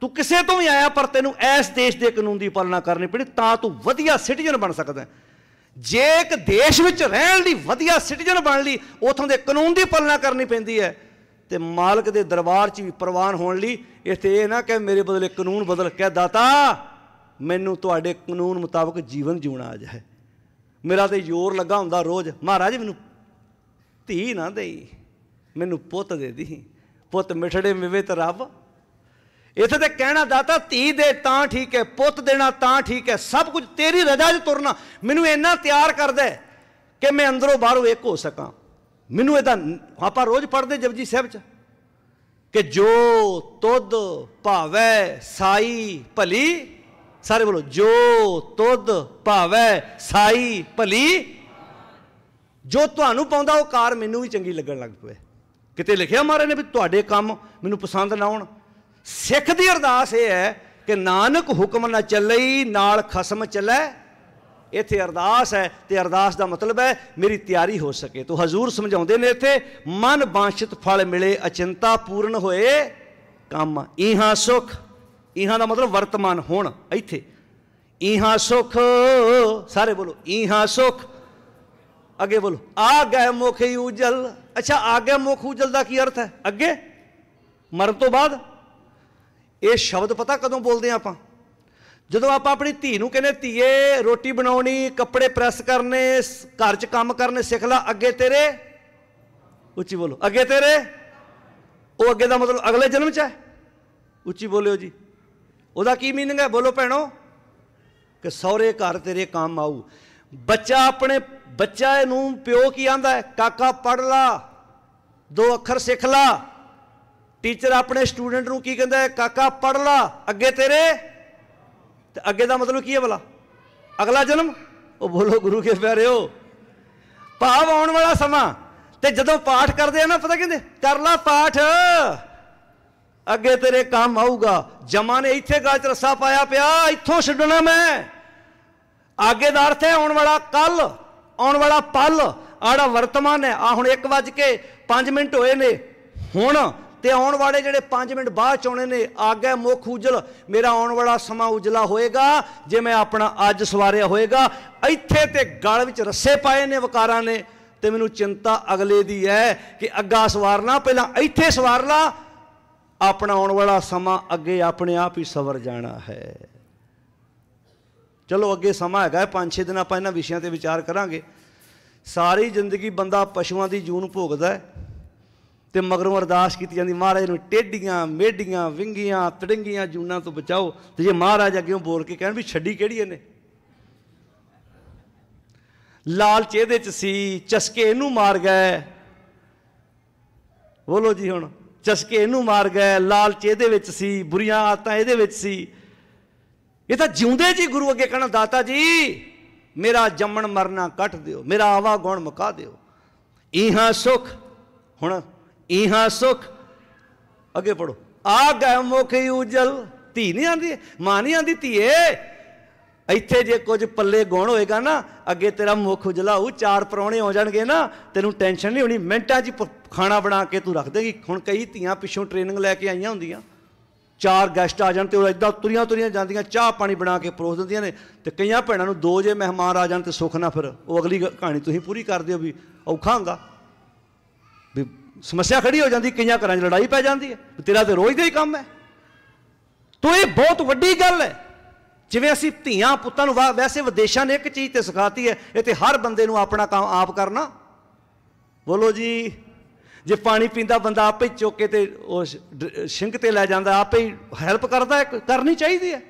ਤੂੰ ਕਿਸੇ ਤੋਂ ਵੀ ਆਇਆ ਪਰ ਤੈਨੂੰ ਐਸ ਦੇਸ਼ ਦੇ ਕਾਨੂੰਨ ਦੀ ਪਾਲਣਾ ਕਰਨੀ ਪੈਣੀ ਤਾਂ ਤੂੰ ਵਧੀਆ ਸਿਟੀਜ਼ਨ ਬਣ ਸਕਦਾ ਹੈ ਜੇ ਇੱਕ ਦੇਸ਼ ਵਿੱਚ ਰਹਿਣ ਲਈ ਵਧੀਆ ਸਿਟੀਜ਼ਨ ਬਣ ਲਈ ਉਥੋਂ ਦੇ ਕਾਨੂੰਨ ਦੀ ਪਾਲਣਾ ਕਰਨੀ ਪੈਂਦੀ ਹੈ ਤੇ ਮਾਲਕ ਦੇ ਦਰਬਾਰ 'ਚ ਵੀ ਪ੍ਰਵਾਨ ਹੋਣ ਲਈ ਇੱਥੇ ਇਹ ਨਾ ਕਿ ਮੇਰੇ ਬਦਲੇ ਕਾਨੂੰਨ ਬਦਲ ਕੇ ਦਾਤਾ ਮੈਨੂੰ ਤੁਹਾਡੇ ਕਾਨੂੰਨ ਮੁਤਾਬਕ ਜੀਵਨ ਜਿਉਣਾ ਆ ਜਾਏ ਮੇਰਾ ਤੇ ਜ਼ੋਰ ਲੱਗਾ ਹੁੰਦਾ ਰੋਜ਼ ਮਹਾਰਾਜ ਮੈਨੂੰ ਧੀ ਨਾ ਦੇਈ ਮੈਨੂੰ ਪੁੱਤ ਦੇ ਦੀ ਪੁੱਤ ਮਿਠੜੇ ਮਿਵੇ ਤੇ ਰੱਬ ਇਥੇ ਤੇ ਕਹਿਣਾ ਦਾਤਾ ਧੀ ਦੇ ਤਾਂ ਠੀਕ ਹੈ ਪੁੱਤ ਦੇਣਾ ਤਾਂ ਠੀਕ ਹੈ ਸਭ ਕੁਝ ਤੇਰੀ ਰਜ਼ਾ 'ਚ ਤੁਰਨਾ ਮੈਨੂੰ ਇੰਨਾ ਤਿਆਰ ਕਰਦਾ ਕਿ ਮੈਂ ਅੰਦਰੋਂ ਬਾਹਰੋਂ ਇੱਕ ਹੋ ਸਕਾਂ ਮੈਨੂੰ ਇਹਦਾ ਆਪਾਂ ਰੋਜ਼ ਪੜ੍ਹਦੇ ਜਪਜੀ ਸਾਹਿਬ 'ਚ ਕਿ ਜੋ ਤੁਧ ਭਾਵੈ ਸਾਈ ਭਲੀ ਸਾਰੇ ਬੋਲੋ ਜੋ ਤੁਧ ਭਾਵੈ ਸਾਈ ਭਲੀ ਜੋ ਤੁਹਾਨੂੰ ਪਾਉਂਦਾ ਉਹ ਕਾਰ ਮੈਨੂੰ ਵੀ ਚੰਗੀ ਲੱਗਣ ਲੱਗ ਪਵੇ ਕਿਤੇ ਲਿਖਿਆ ਮਾਰੇ ਨੇ ਵੀ ਤੁਹਾਡੇ ਕੰਮ ਮੈਨੂੰ ਪਸੰਦ ਨਾ ਆਉਣ ਸਿੱਖ ਦੀ ਅਰਦਾਸ ਇਹ ਹੈ ਕਿ ਨਾਨਕ ਹੁਕਮ ਨਾ ਚੱਲਈ ਨਾਲ ਖਸਮ ਚੱਲੇ ਇੱਥੇ ਅਰਦਾਸ ਹੈ ਤੇ ਅਰਦਾਸ ਦਾ ਮਤਲਬ ਹੈ ਮੇਰੀ ਤਿਆਰੀ ਹੋ ਸਕੇ ਤੋ ਹਜ਼ੂਰ ਸਮਝਾਉਂਦੇ ਨੇ ਇੱਥੇ ਮਨ ਬਾਂਛਿਤ ਫਲ ਮਿਲੇ ਅਚਿੰਤਾ ਪੂਰਨ ਹੋਏ ਕੰਮ ਇਹਾਂ ਸੁਖ ਇਹਾਂ ਦਾ ਮਤਲਬ ਵਰਤਮਾਨ ਹੁਣ ਇੱਥੇ ਇਹਾਂ ਸੁਖ ਸਾਰੇ ਬੋਲੋ ਇਹਾਂ ਸੁਖ ਅੱਗੇ ਬੋਲੋ ਆਗੇ ਮੁਖ ਉਜਲ ਅੱਛਾ ਆਗੇ ਮੁਖ ਉਜਲ ਦਾ ਕੀ ਅਰਥ ਹੈ ਅੱਗੇ ਮਰਨ ਤੋਂ ਬਾਅਦ ਇਹ ਸ਼ਬਦ ਪਤਾ ਕਦੋਂ ਬੋਲਦੇ ਆ ਆਪਾਂ ਜਦੋਂ ਆਪਾਂ ਆਪਣੀ ਧੀ ਨੂੰ ਕਹਿੰਦੇ ਧੀਏ ਰੋਟੀ ਬਣਾਉਣੀ ਕੱਪੜੇ ਪ੍ਰੈਸ ਕਰਨੇ ਘਰ 'ਚ ਕੰਮ ਕਰਨੇ ਸਿੱਖ ਲੈ ਅੱਗੇ ਤੇਰੇ ਉੱਚੀ ਬੋਲੋ ਅੱਗੇ ਤੇਰੇ ਉਹ ਅੱਗੇ ਦਾ ਮਤਲਬ ਅਗਲੇ ਜਨਮ 'ਚ ਹੈ ਉੱਚੀ ਬੋਲਿਓ ਜੀ ਉਹਦਾ ਕੀ ਮੀਨਿੰਗ ਹੈ ਬੋਲੋ ਭੈਣੋ ਕਿ ਸਹੁਰੇ ਘਰ ਤੇਰੇ ਕੰਮ ਆਊ ਬੱਚਾ ਆਪਣੇ ਬੱਚਾ ਇਹਨੂੰ ਪਿਓ ਕੀ ਆਂਦਾ ਹੈ ਕਾਕਾ ਪੜ ਲਾ ਦੋ ਅੱਖਰ ਸਿੱਖ ਲਾ ਟੀਚਰ ਆਪਣੇ ਸਟੂਡੈਂਟ ਨੂੰ ਕੀ ਕਹਿੰਦਾ ਕਾਕਾ ਪੜ ਲਾ ਅੱਗੇ ਤੇਰੇ ਤੇ ਅੱਗੇ ਦਾ ਮਤਲਬ ਕੀ ਹੈ ਬਲਾ ਅਗਲਾ ਜਨਮ ਉਹ ਬੋਲੋ ਗੁਰੂ ਕੇ ਪਿਆਰਿਓ ਭਾਵ ਆਉਣ ਵਾਲਾ ਸਮਾਂ ਤੇ ਜਦੋਂ ਪਾਠ ਕਰਦੇ ਆ ਨਾ ਪਤਾ ਕਹਿੰਦੇ ਕਰ ਲਾ ਪਾਠ ਅੱਗੇ ਤੇਰੇ ਕੰਮ ਆਊਗਾ ਜਮਾ ਨੇ ਇੱਥੇ ਗਾਚ ਰੱਸਾ ਪਾਇਆ ਪਿਆ ਇੱਥੋਂ ਛੱਡਣਾ ਮੈਂ ਅੱਗੇ ਦਾ ਅਰਥ ਹੈ ਆਉਣ ਵਾਲਾ ਕੱਲ ਆਉਣ ਵਾਲਾ ਪਲ ਆੜਾ ਵਰਤਮਾਨ ਹੈ ਆ ਹੁਣ 1 ਵਜ ਕੇ 5 ਮਿੰਟ ਹੋਏ ਨੇ ਹੁਣ ਤੇ ਆਉਣ ਵਾਲੇ ਜਿਹੜੇ 5 ਮਿੰਟ ਬਾਅਦ ਆਉਣੇ ਨੇ ਆਗੇ ਮੁਖ ਉਜਲ ਮੇਰਾ ਆਉਣ ਵਾਲਾ ਸਮਾਂ ਉਜਲਾ ਹੋਏਗਾ ਜੇ ਮੈਂ ਆਪਣਾ ਅੱਜ ਸਵਾਰਿਆ ਹੋਏਗਾ ਇੱਥੇ ਤੇ ਗਲ ਵਿੱਚ ਰੱਸੇ ਪਾਏ ਨੇ ਵਕਾਰਾਂ ਨੇ ਤੇ ਮੈਨੂੰ ਚਿੰਤਾ ਅਗਲੇ ਦੀ ਹੈ ਕਿ ਅੱਗਾ ਸਵਾਰਨਾ ਪਹਿਲਾਂ ਇੱਥੇ ਸਵਾਰ ਲਾ ਆਪਣਾ ਆਉਣ ਵਾਲਾ ਸਮਾਂ ਅੱਗੇ ਆਪਣੇ ਆਪ ਹੀ ਸਵਰ ਜਾਣਾ ਹੈ ਚਲੋ ਅੱਗੇ ਸਮਾਂ ਹੈਗਾ 5-6 ਦਿਨ ਆਪਾਂ ਇਹਨਾਂ ਵਿਸ਼ਿਆਂ ਤੇ ਵਿਚਾਰ ਕਰਾਂਗੇ ਸਾਰੀ ਜ਼ਿੰਦਗੀ ਬੰਦਾ ਪਸ਼ੂਆਂ ਦੀ ਜੂਨ ਭੋਗਦਾ ਹੈ ਤੇ ਮਗਰੋਂ ਅਰਦਾਸ ਕੀਤੀ ਜਾਂਦੀ ਮਹਾਰਾਜ ਨੂੰ ਟੇਡੀਆਂ ਮੇਡੀਆਂ ਵਿੰਗੀਆਂ ਤੜੰਗੀਆਂ ਜੂਨਾਂ ਤੋਂ ਬਚਾਓ ਤੇ ਜੇ ਮਹਾਰਾਜ ਅੱਗੇ ਬੋਲ ਕੇ ਕਹਿਣ ਵੀ ਛੱਡੀ ਕਿਹੜੀ ਇਹਨੇ ਲਾਲਚ ਇਹਦੇ ਚ ਸੀ ਚਸਕੇ ਇਹਨੂੰ ਮਾਰ ਗਏ ਬੋਲੋ ਜੀ ਹੁਣ ਚਸਕੇ ਇਹਨੂੰ ਮਾਰ ਗਏ ਲਾਲਚ ਇਹਦੇ ਵਿੱਚ ਸੀ ਬੁਰੀਆਂ ਆਤਾਂ ਇਹਦੇ ਵਿੱਚ ਸੀ ਇਹ ਤਾਂ ਜਿਉਂਦੇ ਜੀ ਗੁਰੂ ਅੱਗੇ ਕਹਣਾ ਦਾਤਾ ਜੀ ਮੇਰਾ ਜੰਮਣ ਮਰਨਾ ਕੱਟ ਦਿਓ ਮੇਰਾ ਆਵਾ ਗੁਣ ਮੁਕਾ ਦਿਓ ਇਹਾਂ ਸੁਖ ਹੁਣ ਇਹਾਂ ਸੁਖ ਅੱਗੇ ਪੜੋ ਆ ਗਏ ਮੁਖ ਉਜਲ ਧੀ ਨਹੀਂ ਆਂਦੀ ਮਾਂ ਨਹੀਂ ਆਂਦੀ ਧੀਏ ਇੱਥੇ ਜੇ ਕੁਝ ਪੱਲੇ ਗੁਣ ਹੋਏਗਾ ਨਾ ਅੱਗੇ ਤੇਰਾ ਮੁਖ ਉਜਲਾ ਉਹ ਚਾਰ ਪਰੌਣੇ ਹੋ ਜਾਣਗੇ ਨਾ ਤੈਨੂੰ ਟੈਨਸ਼ਨ ਨਹੀਂ ਹੋਣੀ ਮਿੰਟਾਂ 'ਚ ਖਾਣਾ ਬਣਾ ਕੇ ਤੂੰ ਰੱਖ ਦੇਗੀ ਹੁਣ ਕਈ ਧੀਆਂ ਪਿੱਛੋਂ ਟ੍ਰੇਨਿੰਗ ਲੈ ਕੇ ਆਈਆਂ ਹੁੰਦੀਆਂ ਚਾਰ ਗੈਸਟ ਆ ਜਾਣ ਤੇ ਉਹ ਇਦਾਂ ਤੁਰੀਆਂ ਤੁਰੀਆਂ ਜਾਂਦੀਆਂ ਚਾਹ ਪਾਣੀ ਬਣਾ ਕੇ ਪਰੋਸ ਦਿੰਦੀਆਂ ਨੇ ਤੇ ਕਈਆਂ ਭੈਣਾਂ ਨੂੰ ਦੋ ਜੇ ਮਹਿਮਾਨ ਆ ਜਾਣ ਤੇ ਸੁੱਖ ਨਾ ਫਿਰ ਉਹ ਅਗਲੀ ਕਹਾਣੀ ਤੁਸੀਂ ਪੂਰੀ ਕਰਦੇ ਹੋ ਵੀ ਔਖਾ ਹੁੰਦਾ ਸਮੱਸਿਆ ਖੜੀ ਹੋ ਜਾਂਦੀ ਕਈਆਂ ਘਰਾਂ 'ਚ ਲੜਾਈ ਪੈ ਜਾਂਦੀ ਹੈ ਤੇਰਾ ਤੇ ਰੋਜ਼ ਦਾ ਹੀ ਕੰਮ ਹੈ ਤੋ ਇਹ ਬਹੁਤ ਵੱਡੀ ਗੱਲ ਹੈ ਜਿਵੇਂ ਅਸੀਂ ਧੀਆਂ ਪੁੱਤਾਂ ਨੂੰ ਵੈਸੇ ਵਿਦੇਸ਼ਾਂ ਨੇ ਇੱਕ ਚੀਜ਼ ਤੇ ਸਿਖਾਤੀ ਹੈ ਇਹ ਤੇ ਹਰ ਬੰਦੇ ਨੂੰ ਆਪਣਾ ਕੰਮ ਆਪ ਕਰਨਾ ਬੋਲੋ ਜੀ ਜੇ ਪਾਣੀ ਪੀਂਦਾ ਬੰਦਾ ਆਪੇ ਹੀ ਚੋਕੇ ਤੇ ਉਹ ਸ਼ਿੰਕ ਤੇ ਲੈ ਜਾਂਦਾ ਆਪੇ ਹੀ ਹੈਲਪ ਕਰਦਾ ਕਰਨੀ ਚਾਹੀਦੀ ਹੈ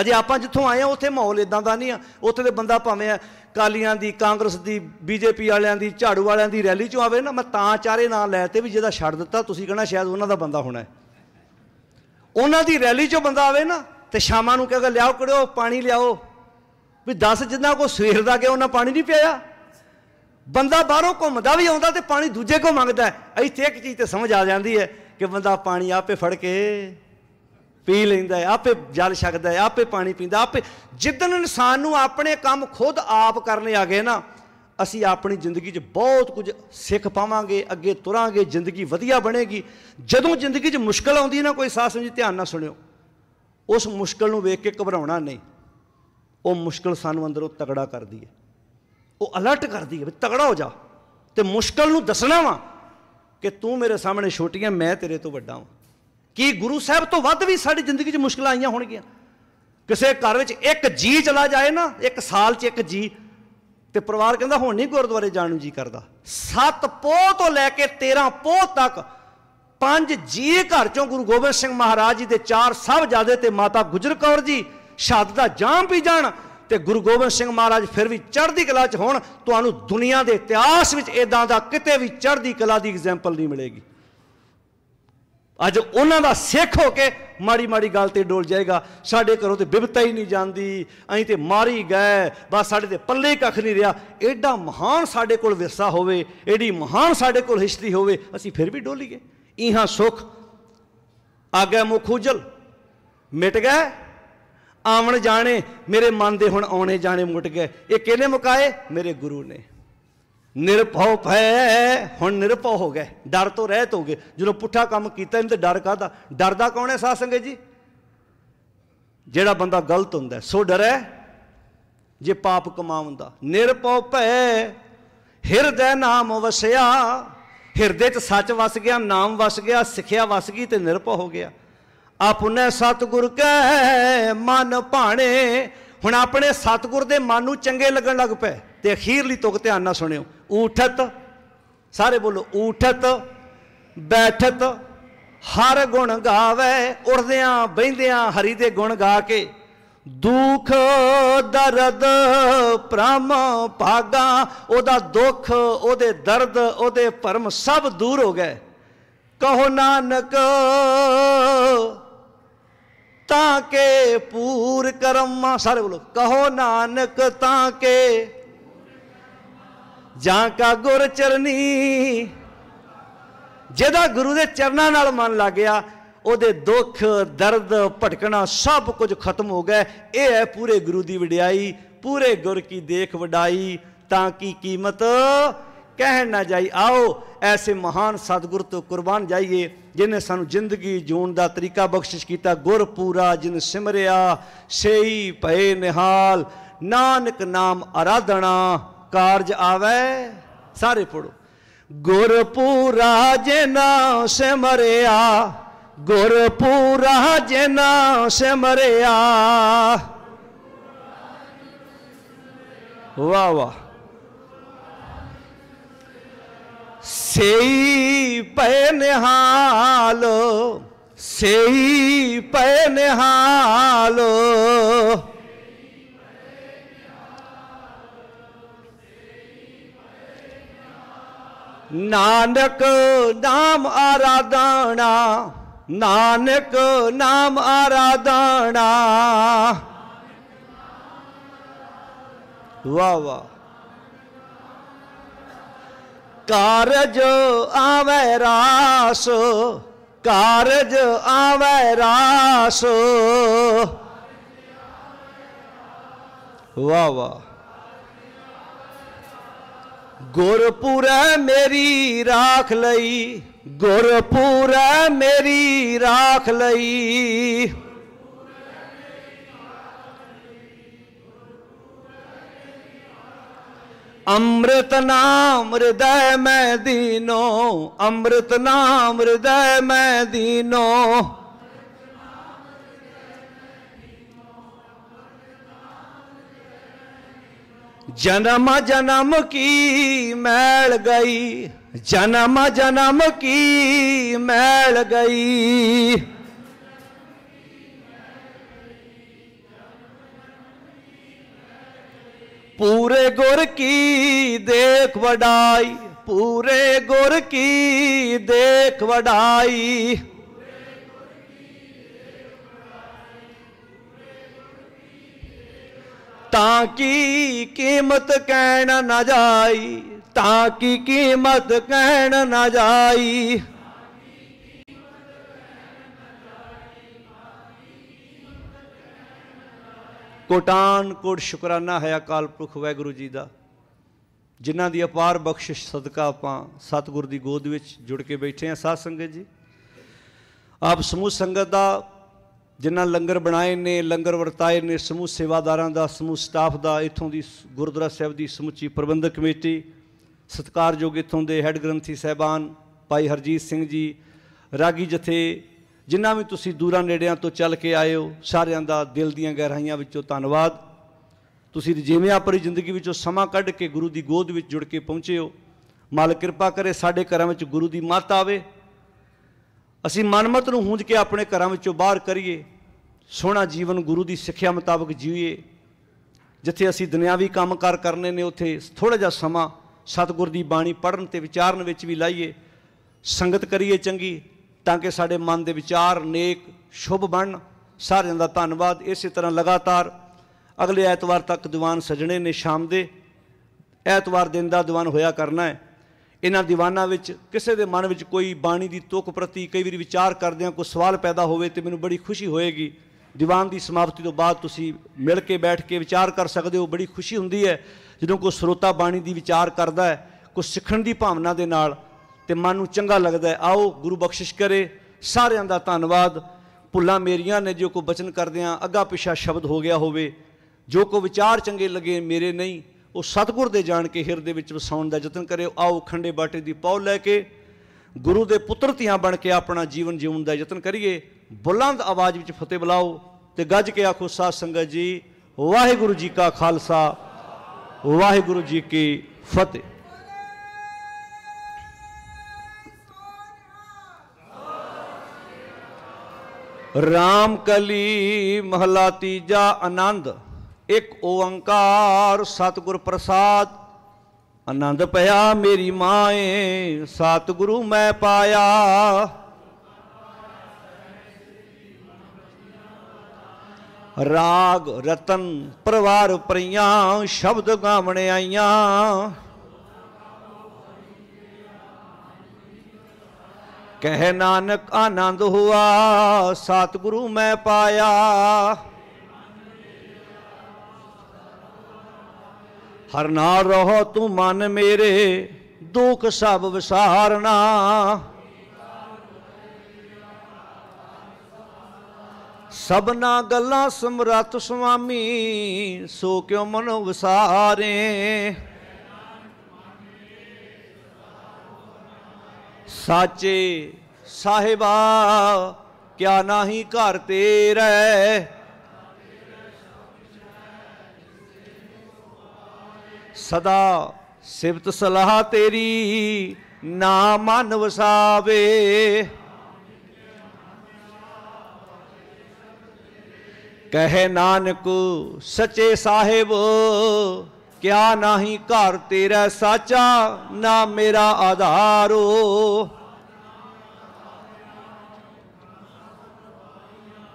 ਅਜੇ ਆਪਾਂ ਜਿੱਥੋਂ ਆਏ ਆ ਉੱਥੇ ਮਾਹੌਲ ਇਦਾਂ ਦਾ ਨਹੀਂ ਆ ਉੱਥੇ ਦੇ ਬੰਦਾ ਭਾਵੇਂ ਆ ਕਾਲੀਆਂ ਦੀ ਕਾਂਗਰਸ ਦੀ ਬੀਜੇਪੀ ਵਾਲਿਆਂ ਦੀ ਝਾੜੂ ਵਾਲਿਆਂ ਦੀ ਰੈਲੀ 'ਚੋਂ ਆਵੇ ਨਾ ਮੈਂ ਤਾਂ ਚਾਰੇ ਨਾਂ ਲੈਤੇ ਵੀ ਜਿਹਦਾ ਛੱਡ ਦਿੱਤਾ ਤੁਸੀਂ ਕਹਣਾ ਸ਼ਾਇਦ ਉਹਨਾਂ ਦਾ ਬੰਦਾ ਹੋਣਾ ਉਹਨਾਂ ਦੀ ਰੈਲੀ 'ਚੋਂ ਬੰਦਾ ਆਵੇ ਨਾ ਤੇ ਸ਼ਾਮਾਂ ਨੂੰ ਕਹੇਗਾ ਲਿਆਓ ਕਿੜਿਓ ਪਾਣੀ ਲਿਆਓ ਵੀ 10 ਜਿੰਨਾ ਕੋ ਸਵੇਰ ਦਾ ਗਿਆ ਉਹਨਾਂ ਪਾਣੀ ਨਹੀਂ ਪਿਆਇਆ ਬੰਦਾ ਬਾਹਰੋਂ ਘੁੰਮਦਾ ਵੀ ਆਉਂਦਾ ਤੇ ਪਾਣੀ ਦੂਜੇ ਕੋ ਮੰਗਦਾ ਇੱਥੇ ਇੱਕ ਚੀਜ਼ ਤੇ ਸਮਝ ਆ ਜਾਂਦੀ ਹੈ ਕਿ ਬੰਦਾ ਪਾਣੀ ਆਪੇ ਫੜ ਕੇ ਪੀ ਲੈਂਦਾ ਹੈ ਆਪੇ ਜਲ ਛਕਦਾ ਹੈ ਆਪੇ ਪਾਣੀ ਪੀਂਦਾ ਆਪੇ ਜਿੱਦਨ ਇਨਸਾਨ ਨੂੰ ਆਪਣੇ ਕੰਮ ਖੁਦ ਆਪ ਕਰਨੇ ਆ ਗਏ ਨਾ ਅਸੀਂ ਆਪਣੀ ਜ਼ਿੰਦਗੀ 'ਚ ਬਹੁਤ ਕੁਝ ਸਿੱਖ ਪਾਵਾਂਗੇ ਅੱਗੇ ਤੁਰਾਂਗੇ ਜ਼ਿੰਦਗੀ ਵਧੀਆ ਬਣੇਗੀ ਜਦੋਂ ਜ਼ਿੰਦਗੀ 'ਚ ਮੁਸ਼ਕਲ ਆਉਂਦੀ ਹੈ ਨਾ ਕੋਈ ਸਾਹ ਸਮਝੀ ਧਿਆਨ ਨਾਲ ਸੁਣਿਓ ਉਸ ਮੁਸ਼ਕਲ ਨੂੰ ਵੇਖ ਕੇ ਘਬਰਾਉਣਾ ਨਹੀਂ ਉਹ ਮੁਸ਼ਕਲ ਸਾਨੂੰ ਅੰਦਰੋਂ ਤਗੜਾ ਕਰਦੀ ਹੈ ਉਹ ਅਲਰਟ ਕਰਦੀ ਹੈ ਵੀ ਤਗੜਾ ਹੋ ਜਾ ਤੇ ਮੁਸ਼ਕਲ ਨੂੰ ਦੱਸਣਾ ਵਾ ਕਿ ਤੂੰ ਮੇਰੇ ਸਾਹਮਣੇ ਛੋਟੀ ਹੈ ਮੈਂ ਤੇਰੇ ਤੋਂ ਵੱਡਾ ਹਾਂ ਕੀ ਗੁਰੂ ਸਾਹਿਬ ਤੋਂ ਵੱਧ ਵੀ ਸਾਡੀ ਜ਼ਿੰਦਗੀ 'ਚ ਮੁਸ਼ਕਲਾਂ ਆਈਆਂ ਹੋਣਗੀਆਂ ਕਿਸੇ ਘਰ ਵਿੱਚ ਇੱਕ ਜੀ ਚਲਾ ਜਾਏ ਨਾ ਇੱਕ ਸਾਲ 'ਚ ਇੱਕ ਜੀ ਤੇ ਪਰਿਵਾਰ ਕਹਿੰਦਾ ਹੁਣ ਨਹੀਂ ਗੁਰਦੁਆਰੇ ਜਾਣ ਨੂੰ ਜੀ ਕਰਦਾ ਸੱਤ ਪੋਹ ਤੋਂ ਲੈ ਕੇ 13 ਪੋਹ ਤੱਕ ਪੰਜ ਜੀ ਘਰ ਚੋਂ ਗੁਰੂ ਗੋਬਿੰਦ ਸਿੰਘ ਮਹਾਰਾਜ ਜੀ ਦੇ ਚਾਰ ਸਭ ਜਾਦੇ ਤੇ ਮਾਤਾ ਗੁਜਰ ਕੌਰ ਜੀ ਸ਼ਹਾਦਤ ਦਾ ਜਾਮ ਪੀ ਜਾਣ ਤੇ ਗੁਰੂ ਗੋਬਿੰਦ ਸਿੰਘ ਮਹਾਰਾਜ ਫਿਰ ਵੀ ਚੜ੍ਹਦੀ ਕਲਾ 'ਚ ਹੋਣ ਤੁਹਾਨੂੰ ਦੁਨੀਆ ਦੇ ਇਤਿਹਾਸ ਵਿੱਚ ਇਦਾਂ ਦਾ ਕਿਤੇ ਵੀ ਚੜ੍ਹਦੀ ਕਲਾ ਦੀ ਐਗਜ਼ਾਮਪਲ ਨਹੀਂ ਮਿਲੇਗੀ ਅੱਜ ਉਹਨਾਂ ਦਾ ਸਿੱਖ ਹੋ ਕੇ ਮਾੜੀ ਮਾੜੀ ਗੱਲ ਤੇ ਡੋਲ ਜਾਏਗਾ ਸਾਡੇ ਘਰੋਂ ਤੇ ਬਿਬਤਾ ਹੀ ਨਹੀਂ ਜਾਂਦੀ ਅਹੀਂ ਤੇ ਮਾਰੀ ਗਏ ਬਸ ਸਾਡੇ ਤੇ ਪੱਲੇ ਕੱਖ ਨਹੀਂ ਰਿਹਾ ਐਡਾ ਮਹਾਨ ਸਾਡੇ ਕੋਲ ਵਿਰਸਾ ਹੋਵੇ ਐਡੀ ਮਹਾਨ ਸਾਡੇ ਕੋਲ ਹਿਸਟਰੀ ਹੋਵੇ ਅਸੀਂ ਫਿਰ ਵੀ ਡੋਲੀਏ ਇਹਾਂ ਸੁਖ ਆਗੇ ਮੁਖ ਉਜਲ ਮਿਟ ਗਏ ਆਵਣ ਜਾਣੇ ਮੇਰੇ ਮਨ ਦੇ ਹੁਣ ਆਉਣੇ ਜਾਣੇ ਮੁਟ ਗਏ ਇਹ ਕਿਹਨੇ ਮੁਕਾਏ ਮੇਰੇ ਗੁਰੂ ਨੇ ਨਿਰਭਉ ਭੈ ਹੁਣ ਨਿਰਭਉ ਹੋ ਗਏ ਡਰ ਤੋਂ ਰਹਿਤ ਹੋ ਗਏ ਜਦੋਂ ਪੁੱਠਾ ਕੰਮ ਕੀਤਾ ਇਹਨਾਂ ਤੇ ਡਰ ਕਾਦਾ ਡਰਦਾ ਕੌਣ ਹੈ ਸਾਧ ਸੰਗਤ ਜੀ ਜਿਹੜਾ ਬੰਦਾ ਗਲਤ ਹੁੰਦਾ ਸੋ ਡਰੈ ਜੇ ਪਾਪ ਕਮਾਉਂਦਾ ਨਿਰਭਉ ਭੈ ਹਿਰਦੈ ਨਾਮ ਵਸਿਆ ਹਿਰਦੇ 'ਚ ਸੱਚ ਵਸ ਗਿਆ ਨਾਮ ਵਸ ਗਿਆ ਸਿੱਖਿਆ ਵਸ ਗਈ ਤੇ ਨਿਰਭਉ ਹੋ ਗਿਆ ਆਪੁਨੇ ਸਤਗੁਰ ਕੈ ਮਨ ਭਾਣੇ ਹੁਣ ਆਪਣੇ ਸਤਗੁਰ ਦੇ ਮਨ ਨੂੰ ਚੰਗੇ ਲੱਗਣ ਲੱਗ ਪਏ ਤੇ ਅਖੀਰਲੀ ਤੁਕ ਧਿਆਨ ਨਾਲ ਸੁਣਿਓ ਉਠਤ ਸਾਰੇ ਬੋਲੋ ਉਠਤ ਬੈਠਤ ਹਰ ਗੁਣ ਗਾਵੇ ਉੜਦਿਆਂ ਬੈਂਦਿਆਂ ਹਰੀ ਦੇ ਗੁਣ ਗਾ ਕੇ ਦੁੱਖ ਦਰਦ ਭ੍ਰਮ ਭਾਗਾ ਉਹਦਾ ਦੁੱਖ ਉਹਦੇ ਦਰਦ ਉਹਦੇ ਭਰਮ ਸਭ ਦੂਰ ਹੋ ਗਏ ਕਹੋ ਨਾਨਕ ਤਾਂ ਕੇ ਪੂਰ ਕਰਮਾਂ ਸਾਰੇ ਬੋਲੋ ਕਹੋ ਨਾਨਕ ਤਾਂ ਕੇ ਜਾਂ ਕਾ ਗੁਰ ਚਰਨੀ ਜਿਹਦਾ ਗੁਰੂ ਦੇ ਚਰਨਾਂ ਨਾਲ ਮਨ ਲੱਗ ਗਿਆ ਉਹਦੇ ਦੁੱਖ ਦਰਦ ਭਟਕਣਾ ਸਭ ਕੁਝ ਖਤਮ ਹੋ ਗਿਆ ਇਹ ਹੈ ਪੂਰੇ ਗੁਰੂ ਦੀ ਵਡਿਆਈ ਪੂਰੇ ਗੁਰ ਕੀ ਦੇਖ ਵਡਾਈ ਤਾਂ ਕੀ ਕੀਮਤ ਕਹਿਣ ਨਾ ਜਾਈ ਆਓ ਐਸੇ ਮਹਾਨ ਸਤਿਗੁਰ ਤੋਂ ਕੁਰਬਾਨ ਜਾਈਏ ਜਿਨੇ ਸਾਨੂੰ ਜ਼ਿੰਦਗੀ ਜੂਣ ਦਾ ਤਰੀਕਾ ਬਖਸ਼ਿਸ਼ ਕੀਤਾ ਗੁਰ ਪੂਰਾ ਜਿਨ ਸਿਮਰਿਆ ਸੇਈ ਭਏ ਨਿਹਾਲ ਨਾਨਕ ਨਾਮ ਅਰਾਧਣਾ कार्ज आवे सारे पढ़ो गुरपुरा जे नाव से मरिया गुरपुरा जे नाव से मरिया वाह वाह सेई पे से सेई पे निहाल ਨਾਨਕ ਨਾਮ ਆਰਾਧਣਾ ਨਾਨਕ ਨਾਮ ਆਰਾਧਣਾ ਵਾ ਵਾ ਕਾਰਜ ਆਵੇ ਰਾਸ ਕਾਰਜ ਆਵੇ ਰਾਸ ਵਾ ਵਾ ਗੁਰਪੁਰੈ ਮੇਰੀ ਰਾਖ ਲਈ ਗੁਰਪੁਰੈ ਮੇਰੀ ਰਾਖ ਲਈ ਅੰਮ੍ਰਿਤ ਨਾਮ ਹਿਰਦੈ ਮੈਂ ਦੀਨੋ ਅੰਮ੍ਰਿਤ ਨਾਮ ਹਿਰਦੈ ਮੈਂ ਦੀਨੋ जन्म जन्म की मैल गई जन्म जन्म की मैल गई पूरे गुर की देख वडाई पूरे गुर की देख वडाई ਤਾਂ ਕੀ ਕੀਮਤ ਕਹਿਣ ਨਾ ਜਾਈ ਤਾਂ ਕੀ ਕੀਮਤ ਕਹਿਣ ਨਾ ਜਾਈ ਕੋਟਾਨ ਕੋਟ ਸ਼ੁਕਰਾਨਾ ਹੈ ਅਕਾਲ ਪੁਰਖ ਵਾਹਿਗੁਰੂ ਜੀ ਦਾ ਜਿਨ੍ਹਾਂ ਦੀ ਅਪਾਰ ਬਖਸ਼ਿਸ਼ ਸਦਕਾ ਆਪਾਂ ਸਤਿਗੁਰ ਦੀ ਗੋਦ ਵਿੱਚ ਜੁੜ ਕੇ ਬੈਠੇ ਆ ਸਾਧ ਸੰਗਤ ਜੀ ਆਪ ਸਮੂਹ ਸੰਗਤ ਦਾ ਜਿਨ੍ਹਾਂ ਲੰਗਰ ਬਣਾਏ ਨੇ ਲੰਗਰ ਵਰਤਾਏ ਨੇ ਸਮੂਹ ਸੇਵਾਦਾਰਾਂ ਦਾ ਸਮੂਹ ਸਟਾਫ ਦਾ ਇਥੋਂ ਦੀ ਗੁਰਦੁਆਰਾ ਸਾਹਿਬ ਦੀ ਸਮੁੱਚੀ ਪ੍ਰਬੰਧਕ ਕਮੇਟੀ ਸਤਿਕਾਰਯੋਗ ਇਥੋਂ ਦੇ ਹੈੱਡ ਗ੍ਰੰਥੀ ਸਹਿਬਾਨ ਭਾਈ ਹਰਜੀਤ ਸਿੰਘ ਜੀ ਰਾਗੀ ਜਥੇ ਜਿਨ੍ਹਾਂ ਵੀ ਤੁਸੀਂ ਦੂਰਾਂ ਨੇੜਿਆਂ ਤੋਂ ਚੱਲ ਕੇ ਆਏ ਹੋ ਸਾਰਿਆਂ ਦਾ ਦਿਲ ਦੀਆਂ ਗਹਿਰਾਈਆਂ ਵਿੱਚੋਂ ਧੰਨਵਾਦ ਤੁਸੀਂ ਜਿਵੇਂ ਆਪਣੀ ਜ਼ਿੰਦਗੀ ਵਿੱਚੋਂ ਸਮਾਂ ਕੱਢ ਕੇ ਗੁਰੂ ਦੀ ਗੋਦ ਵਿੱਚ ਜੁੜ ਕੇ ਪਹੁੰਚੇ ਹੋ ਮਾਲਕ ਕਿਰਪਾ ਕਰੇ ਸਾਡੇ ਘਰਾਂ ਵਿੱਚ ਗੁਰੂ ਦੀ ਮੱਤ ਆਵੇ ਅਸੀਂ ਮਨਮਤ ਨੂੰ ਹੁੰਜ ਕੇ ਆਪਣੇ ਘਰਾਂ ਵਿੱਚੋਂ ਬਾਹਰ ਕਰੀਏ ਸੋਹਣਾ ਜੀਵਨ ਗੁਰੂ ਦੀ ਸਿੱਖਿਆ ਮੁਤਾਬਕ ਜੀਵੀਏ ਜਿੱਥੇ ਅਸੀਂ ਦੁਨਿਆਵੀ ਕੰਮਕਾਰ ਕਰਨੇ ਨੇ ਉੱਥੇ ਥੋੜਾ ਜਿਹਾ ਸਮਾਂ ਸਤਿਗੁਰ ਦੀ ਬਾਣੀ ਪੜਨ ਤੇ ਵਿਚਾਰਨ ਵਿੱਚ ਵੀ ਲਾਈਏ ਸੰਗਤ ਕਰੀਏ ਚੰਗੀ ਤਾਂ ਕਿ ਸਾਡੇ ਮਨ ਦੇ ਵਿਚਾਰ ਨੇਕ ਸ਼ੁਭ ਬਣਨ ਸਾਰਿਆਂ ਦਾ ਧੰਨਵਾਦ ਇਸੇ ਤਰ੍ਹਾਂ ਲਗਾਤਾਰ ਅਗਲੇ ਐਤਵਾਰ ਤੱਕ ਦੀਵਾਨ ਸਜਣੇ ਨੇ ਸ਼ਾਮ ਦੇ ਐਤਵਾਰ ਦਿਨ ਦਾ ਦੀਵਾਨ ਹੋਇਆ ਕਰਨਾ ਹੈ ਇਹਨਾਂ ਦੀਵਾਨਾਂ ਵਿੱਚ ਕਿਸੇ ਦੇ ਮਨ ਵਿੱਚ ਕੋਈ ਬਾਣੀ ਦੀ ਤੁਕ ਪ੍ਰਤੀ ਕਈ ਵਾਰੀ ਵਿਚਾਰ ਕਰਦੇ ਆ ਕੋਈ ਸਵਾਲ ਪੈਦਾ ਹੋਵੇ ਤੇ ਮੈਨੂੰ ਬੜੀ ਖੁਸ਼ੀ ਹੋਏਗੀ ਦੀਵਾਨ ਦੀ ਸਮਾਪਤੀ ਤੋਂ ਬਾਅਦ ਤੁਸੀਂ ਮਿਲ ਕੇ ਬੈਠ ਕੇ ਵਿਚਾਰ ਕਰ ਸਕਦੇ ਹੋ ਬੜੀ ਖੁਸ਼ੀ ਹੁੰਦੀ ਹੈ ਜਦੋਂ ਕੋਈ ਸਰੋਤਾ ਬਾਣੀ ਦੀ ਵਿਚਾਰ ਕਰਦਾ ਹੈ ਕੋਈ ਸਿੱਖਣ ਦੀ ਭਾਵਨਾ ਦੇ ਨਾਲ ਤੇ ਮਨ ਨੂੰ ਚੰਗਾ ਲੱਗਦਾ ਹੈ ਆਓ ਗੁਰੂ ਬਖਸ਼ਿਸ਼ ਕਰੇ ਸਾਰਿਆਂ ਦਾ ਧੰਨਵਾਦ ਭੁੱਲਾਂ ਮੇਰੀਆਂ ਨੇ ਜੋ ਕੋ ਬਚਨ ਕਰਦਿਆਂ ਅੱਗਾ ਪਿਛਾ ਸ਼ਬਦ ਹੋ ਗਿਆ ਹੋਵੇ ਜੋ ਕੋ ਵਿਚਾਰ ਚੰਗੇ ਲੱਗੇ ਮੇਰੇ ਨਹੀਂ ਉਹ ਸਤਗੁਰ ਦੇ ਜਾਣ ਕੇ ਹਿਰਦੇ ਵਿੱਚ ਵਸਾਉਣ ਦਾ ਯਤਨ ਕਰਿਓ ਆਓ ਖੰਡੇ ਬਾਟੇ ਦੀ ਪੌ ਲੈ ਕੇ ਗੁਰੂ ਦੇ ਪੁੱਤਰ ਧੀਆਂ ਬਣ ਕੇ ਆਪਣਾ ਜੀਵਨ ਜਿਉਣ ਦਾ ਯਤਨ ਕਰੀਏ ਬੁਲੰਦ ਆਵਾਜ਼ ਵਿੱਚ ਫਤਿਹ ਬੁਲਾਓ ਤੇ ਗੱਜ ਕੇ ਆਖੋ ਸਾਧ ਸੰਗਤ ਜੀ ਵਾਹਿਗੁਰੂ ਜੀ ਕਾ ਖਾਲਸਾ ਵਾਹਿਗੁਰੂ ਜੀ ਕੀ ਫਤਿਹ ਰਾਮ ਕਲੀ ਮਹਲਾ ਤੀਜਾ ਆਨੰਦ ਇੱਕ ਓੰਕਾਰ ਸਤਿਗੁਰ ਪ੍ਰਸਾਦ ਆਨੰਦ ਪਿਆ ਮੇਰੀ ਮਾਏ ਸਤਿਗੁਰੂ ਮੈਂ ਪਾਇਆ ਰਾਗ ਰਤਨ ਪਰਵਾਰ ਪਰੀਆਂ ਸ਼ਬਦ ਗਾਵਣ ਆਈਆਂ ਕਹਿ ਨਾਨਕ ਆਨੰਦ ਹੋਆ ਸਤਿਗੁਰੂ ਮੈਂ ਪਾਇਆ ਹਰ ਨਾਲ ਰਹੋ ਤੂੰ ਮਨ ਮੇਰੇ ਦੁੱਖ ਸਭ ਵਿਸਾਰਨਾ ਸਭਨਾ ਗੱਲਾਂ ਸਮਰਤ ਸੁਆਮੀ ਸੋ ਕਿਉ ਮਨ ਵਿਸਾਰੇ ਸਾਚੇ ਸਾਹਿਬਾ ਕਿਆ ਨਾਹੀ ਘਰ ਤੇਰੇ ਸਦਾ ਸਿਫਤ ਸਲਾਹ ਤੇਰੀ ਨਾ ਮਨ ਵਸਾਵੇ ਕਹੇ ਨਾਨਕ ਸੱਚੇ ਸਾਹਿਬ ਕਿਆ ਨਹੀਂ ਘਰ ਤੇਰਾ ਸਾਚਾ ਨਾ ਮੇਰਾ ਆਧਾਰੋ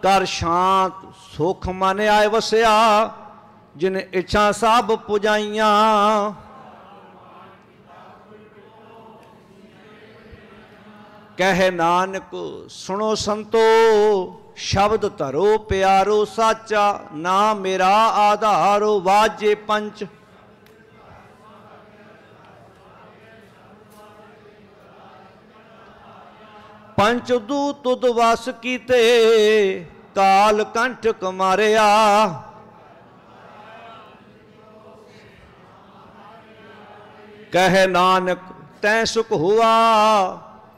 ਕਰ ਸ਼ਾਂਤ ਸੁਖ ਮਨ ਆਏ ਵਸਿਆ ਜਿਨ ਇੱਛਾ ਸਭ ਪੁਜਾਈਆਂ ਕਹਿ ਨਾਨਕ ਸੁਣੋ ਸੰਤੋ ਸ਼ਬਦ ਧਰੋ ਪਿਆਰੋ ਸਾਚਾ ਨਾ ਮੇਰਾ ਆਧਾਰੋ ਵਾਜੇ ਪੰਚ ਪੰਚ ਦੂਤ ਤੁਦ ਵਸ ਕੀਤੇ ਕਾਲ ਕੰਠ ਕੁਮਾਰਿਆ ਕਹਿ ਨਾਨਕ ਤੈ ਸੁਖ ਹੁਆ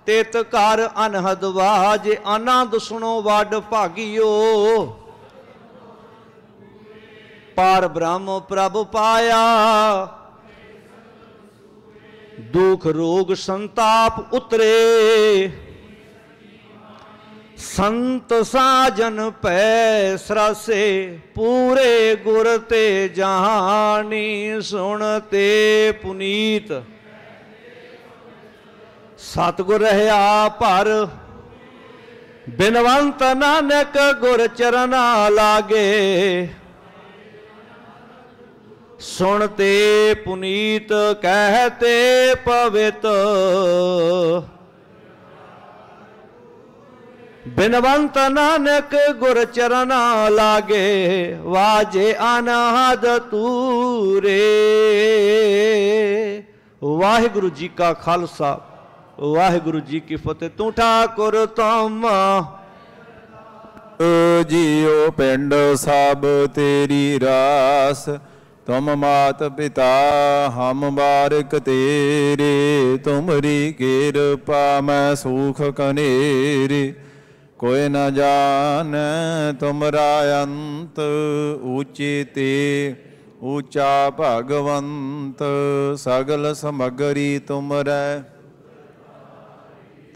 ਤਿਤ ਘਰ ਅਨਹਦ ਵਾਜ ਆਨੰਦ ਸੁਣੋ ਵਡ ਭਾਗਿਓ ਪਾਰ ਬ੍ਰਹਮ ਪ੍ਰਭ ਪਾਇਆ ਦੁਖ ਰੋਗ ਸੰਤਾਪ ਉਤਰੇ ਸੰਤ ਸਾਜਨ ਪੈ ਸਰਸੇ ਪੂਰੇ ਗੁਰ ਤੇ ਜਹਾਨੀ ਸੁਣ ਤੇ ਪੁਨੀਤ ਸਤਗੁਰ ਰਹਾ ਭਰ ਬਿਨਵੰਤ ਨਾਨਕ ਗੁਰ ਚਰਨਾ ਲਾਗੇ ਸੁਣ ਤੇ ਪੁਨੀਤ ਕਹਤੇ ਪਵਿੱਤ ਬਿਨਵੰਤ ਨਾਨਕ ਗੁਰ ਚਰਨਾ ਲਾਗੇ ਵਾਜੇ ਅਨਹਦ ਤੂਰੇ ਵਾਹਿਗੁਰੂ ਜੀ ਕਾ ਖਾਲਸਾ ਵਾਹਿਗੁਰੂ ਜੀ ਕੀ ਫਤਿਹ ਤੂੰ ਠਾਕੁਰ ਤਮਾ ਜੀਉ ਪਿੰਡ ਸਭ ਤੇਰੀ ਰਾਸ ਤੁਮ ਮਾਤ ਪਿਤਾ ਹਮ ਬਾਰਕ ਤੇਰੇ ਤੁਮਰੀ ਕਿਰਪਾ ਮੈਂ ਸੁਖ ਕਨੇਰੇ ਕੋਈ ਨਾ ਜਾਣੈ ਤੁਮਰਾ ਅੰਤ ਊਚੇ ਤੇ ਊਚਾ ਭਗਵੰਤ ਸਗਲ ਸਮਗਰੀ ਤੁਮਰੈ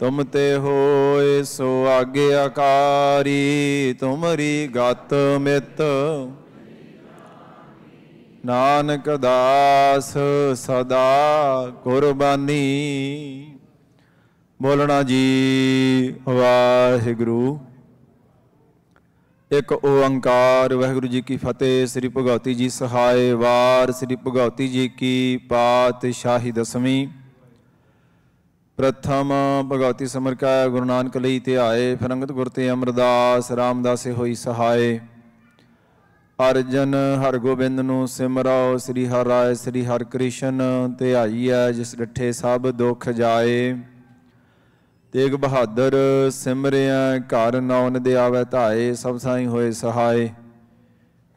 ਤੁਮ ਤੇ ਹੋਏ ਸੋ ਆਗੇ ਆਕਾਰੀ ਤੁਮਰੀ ਗਤ ਮਿਤ ਨਾਨਕ ਦਾਸ ਸਦਾ ਕੁਰਬਾਨੀ ਬੋਲਣਾ ਜੀ ਵਾਹਿਗੁਰੂ ਇੱਕ ਓੰਕਾਰ ਵਾਹਿਗੁਰੂ ਜੀ ਕੀ ਫਤਿਹ ਸ੍ਰੀ ਭਗਵਤੀ ਜੀ ਸਹਾਇ ਵਾਰ ਸ੍ਰੀ ਭਗਵਤੀ ਜੀ ਕੀ ਪਾਤਸ਼ਾਹੀ ਦਸਵੀਂ ਪ੍ਰਥਮ ਭਗਵਤੀ ਸਮਰ ਕਾ ਗੁਰੂ ਨਾਨਕ ਲਈ ਤੇ ਆਏ ਫਰੰਗਤ ਗੁਰ ਤੇ ਅਮਰਦਾਸ ਰਾਮਦਾਸੇ ਹੋਈ ਸਹਾਇ ਅਰਜਨ ਹਰ ਗੋਬਿੰਦ ਨੂੰ ਸਿਮਰੋ ਸ੍ਰੀ ਹਰਿ ਰਾਏ ਸ੍ਰੀ ਹਰਿ ਕ੍ਰਿਸ਼ਨ ਧਿਆਈਐ ਜਿਸ ਡਠੇ ਸਭ ਦੁੱਖ ਜਾਏ ਤੇਗ ਬਹਾਦਰ ਸਿਮਰਿਆ ਘਰ ਨੌਨ ਦੇ ਆਵੇ ਧਾਏ ਸਭ ਸਾਈ ਹੋਏ ਸਹਾਈ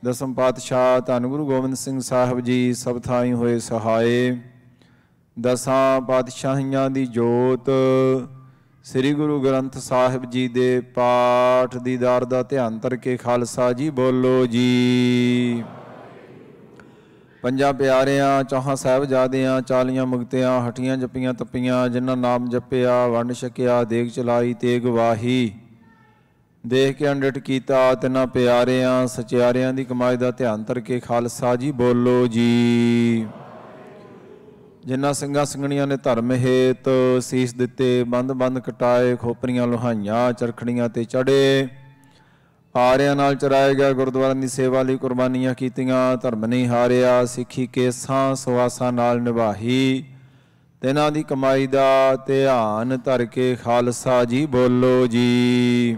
ਦਸਮ ਪਾਤਸ਼ਾਹ ਧੰਨ ਗੁਰੂ ਗੋਬਿੰਦ ਸਿੰਘ ਸਾਹਿਬ ਜੀ ਸਭ ਥਾਈ ਹੋਏ ਸਹਾਈ ਦਸਾਂ ਪਾਤਸ਼ਾਹੀਆਂ ਦੀ ਜੋਤ ਸ੍ਰੀ ਗੁਰੂ ਗ੍ਰੰਥ ਸਾਹਿਬ ਜੀ ਦੇ ਪਾਠ ਦੀਦਾਰ ਦਾ ਧਿਆਨ ਤਰਕੇ ਖਾਲਸਾ ਜੀ ਬੋਲੋ ਜੀ ਪੰਜਾਂ ਪਿਆਰਿਆਂ ਚੌਹਾਂ ਸਾਹਿਬਜ਼ਾਦਿਆਂ ਚਾਲੀਆਂ ਮੁਕਤਿਆਂ ਹਟੀਆਂ ਜੱਪੀਆਂ ਤੱਪੀਆਂ ਜਿਨ੍ਹਾਂ ਨਾਮ ਜਪਿਆ ਵੰਡ ਛਕਿਆ ਦੇਗ ਚਲਾਈ ਤੇਗ ਵਾਹੀ ਦੇਖ ਕੇ ਅੰਡਟ ਕੀਤਾ ਤਿਨਾਂ ਪਿਆਰਿਆਂ ਸਚਿਆਰਿਆਂ ਦੀ ਕਮਾਈ ਦਾ ਧਿਆਨ ਤਰ ਕੇ ਖਾਲਸਾ ਜੀ ਬੋਲੋ ਜੀ ਜਿਨ੍ਹਾਂ ਸਿੰਘਾਂ ਸਿੰਘਣੀਆਂ ਨੇ ਧਰਮ ਹੇਤ ਸੀਸ ਦਿੱਤੇ ਬੰਦ ਬੰਦ ਕਟਾਏ ਖੋਪਰੀਆਂ ਲੋਹਾਈਆਂ ਚਰਖੜੀਆਂ ਤੇ ਚੜੇ ਹਾਰਿਆਂ ਨਾਲ ਚਰਾਇਆ ਗਿਆ ਗੁਰਦੁਆਰਿਆਂ ਦੀ ਸੇਵਾ ਲਈ ਕੁਰਬਾਨੀਆਂ ਕੀਤੀਆਂ ਧਰਮ ਨਹੀਂ ਹਾਰਿਆ ਸਿੱਖੀ ਕੇਸਾਂ ਸਵਾਸਾਂ ਨਾਲ ਨਿਭਾਹੀ ਤੇਨਾਂ ਦੀ ਕਮਾਈ ਦਾ ਧਿਆਨ ਧਰ ਕੇ ਖਾਲਸਾ ਜੀ ਬੋਲੋ ਜੀ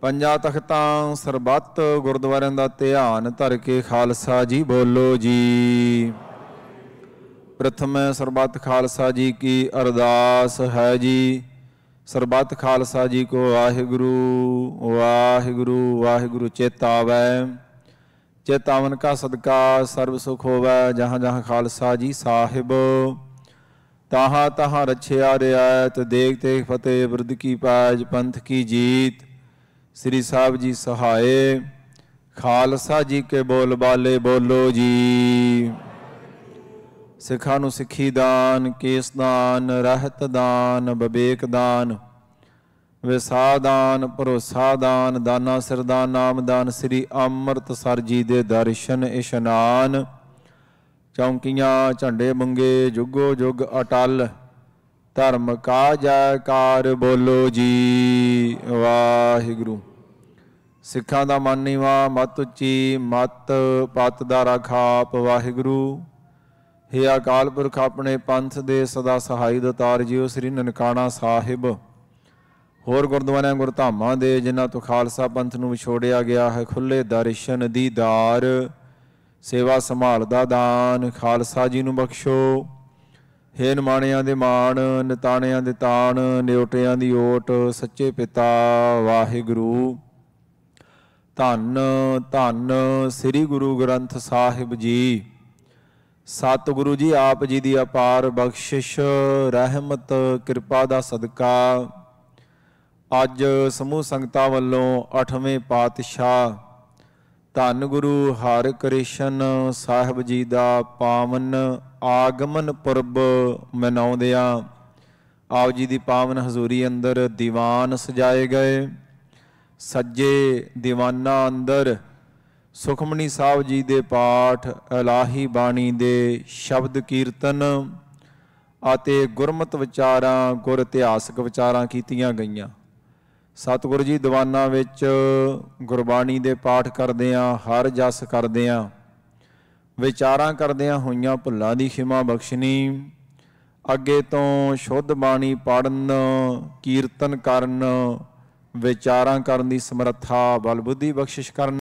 ਪੰਜਾ ਤਖਤਾਂ ਸਰਬੱਤ ਗੁਰਦੁਆਰਿਆਂ ਦਾ ਧਿਆਨ ਧਰ ਕੇ ਖਾਲਸਾ ਜੀ ਬੋਲੋ ਜੀ ਪ੍ਰਥਮ ਸਰਬੱਤ ਖਾਲਸਾ ਜੀ ਕੀ ਅਰਦਾਸ ਹੈ ਜੀ ਸਰਬੱਤ ਖਾਲਸਾ ਜੀ ਕੋ ਵਾਹਿਗੁਰੂ ਵਾਹਿਗੁਰੂ ਵਾਹਿਗੁਰੂ ਚੇਤਾਵੈ ਚੇਤਾਵਨ ਆਵਨ ਕਾ ਸਦਕਾ ਸਰਬ ਸੁਖ ਹੋਵੈ ਜਹਾਂ ਜਹਾਂ ਖਾਲਸਾ ਜੀ ਸਾਹਿਬ ਤਾਹਾ ਤਾਹਾ ਰਛਿਆ ਤੇ ਦੇਖ ਤੇ ਫਤਿਹ ਵਿਰਧ ਕੀ ਪਾਜ ਪੰਥ ਕੀ ਜੀਤ ਸ੍ਰੀ ਸਾਹਿਬ ਜੀ ਸਹਾਏ ਖਾਲਸਾ ਜੀ ਕੇ ਬੋਲ ਬਾਲੇ ਬੋਲੋ ਜੀ ਸਿੱਖਾਂ ਨੂੰ ਸਿੱਖੀ ਦਾਨ ਕੇਸ ਦਾਨ ਰਹਿਤ ਦਾਨ ਵਿਵੇਕ ਦਾਨ ਵਿਸਾ ਦਾਨ ਭਰੋਸਾ ਦਾਨ ਦਾਨਾ ਸਰਦਾਨ ਨਾਮ ਦਾਨ ਸ੍ਰੀ ਸਰ ਜੀ ਦੇ ਦਰਸ਼ਨ ਇਸ਼ਨਾਨ ਚੌਂਕੀਆਂ ਝੰਡੇ ਮੰਗੇ ਜੁਗੋ ਜੁਗ ਅਟਲ ਧਰਮ ਕਾ ਜੈਕਾਰ ਬੋਲੋ ਜੀ ਵਾਹਿਗੁਰੂ ਸਿੱਖਾਂ ਦਾ ਮਾਨੀਵਾ ਨੀਵਾ ਮਤ ਉੱਚੀ ਮਤ ਪਤ ਦਾ ਰਖਾਪ ਵਾਹਿਗੁਰੂ ਹੇ ਅਕਾਲ ਪੁਰਖ ਆਪਣੇ ਪੰਥ ਦੇ ਸਦਾ ਸਹਾਈ ਦਤਾਰ ਜੀਓ ਸ੍ਰੀ ਨਨਕਾਣਾ ਸਾਹਿਬ ਹੋਰ ਗੁਰਦੁਆਰਿਆਂ ਗੁਰਧਾਮਾਂ ਦੇ ਜਿਨ੍ਹਾਂ ਤੋਂ ਖਾਲਸਾ ਪੰਥ ਨੂੰ ਵਿਛੋੜਿਆ ਗਿਆ ਹੈ ਖੁੱਲੇ ਦਰਸ਼ਨ ਦੀਦਾਰ ਸੇਵਾ ਸੰਭਾਲ ਦਾ ਦਾਨ ਖਾਲਸਾ ਜੀ ਨੂੰ ਬਖਸ਼ੋ ਹੇ ਨਿਮਾਣਿਆਂ ਦੇ ਮਾਣ ਨਿਤਾਣਿਆਂ ਦੇ ਤਾਣ ਨਿਉਟਿਆਂ ਦੀ ਓਟ ਸੱਚੇ ਪਿਤਾ ਵਾਹਿਗੁਰੂ ਧੰਨ ਧੰਨ ਸ੍ਰੀ ਗੁਰੂ ਗ੍ਰੰਥ ਸਾਹਿਬ ਜੀ ਸਤਿਗੁਰੂ ਜੀ ਆਪ ਜੀ ਦੀ ਅਪਾਰ ਬਖਸ਼ਿਸ਼ ਰਹਿਮਤ ਕਿਰਪਾ ਦਾ ਸਦਕਾ ਅੱਜ ਸਮੂਹ ਸੰਗਤਾਂ ਵੱਲੋਂ 8ਵੇਂ ਪਾਤਸ਼ਾਹ ਧੰਨ ਗੁਰੂ ਹਰਿਕ੍ਰਿਸ਼ਨ ਸਾਹਿਬ ਜੀ ਦਾ ਪਾਵਨ ਆਗਮਨ ਪੁਰਬ ਮਨਾਉਂਦਿਆਂ ਆਪ ਜੀ ਦੀ ਪਾਵਨ ਹਜ਼ੂਰੀ ਅੰਦਰ ਦੀਵਾਨ ਸਜਾਏ ਗਏ ਸੱਜੇ ਦੀਵਾਨਾ ਅੰਦਰ ਸੁਖਮਨੀ ਸਾਹਿਬ ਜੀ ਦੇ ਪਾਠ ਇਲਾਹੀ ਬਾਣੀ ਦੇ ਸ਼ਬਦ ਕੀਰਤਨ ਅਤੇ ਗੁਰਮਤ ਵਿਚਾਰਾਂ ਗੁਰ ਇਤਿਹਾਸਕ ਵਿਚਾਰਾਂ ਕੀਤੀਆਂ ਗਈਆਂ ਸਤਿਗੁਰ ਜੀ ਦੀਵਾਨਾ ਵਿੱਚ ਗੁਰਬਾਣੀ ਦੇ ਪਾਠ ਕਰਦੇ ਆ ਹਰ ਜਸ ਕਰਦੇ ਆ ਵਿਚਾਰਾਂ ਕਰਦੇ ਆ ਹੋਈਆਂ ਭੁੱਲਾਂ ਦੀ ਖਿਮਾ ਬਖਸ਼ਣੀ ਅੱਗੇ ਤੋਂ ਸ਼ੁੱਧ ਬਾਣੀ ਪੜਨ ਕੀਰਤਨ ਕਰਨ ਵਿਚਾਰਾਂ ਕਰਨ ਦੀ ਸਮਰੱਥਾ ਬਲ ਬੁੱਧੀ ਬਖਸ਼ਿਸ਼ ਕਰਨ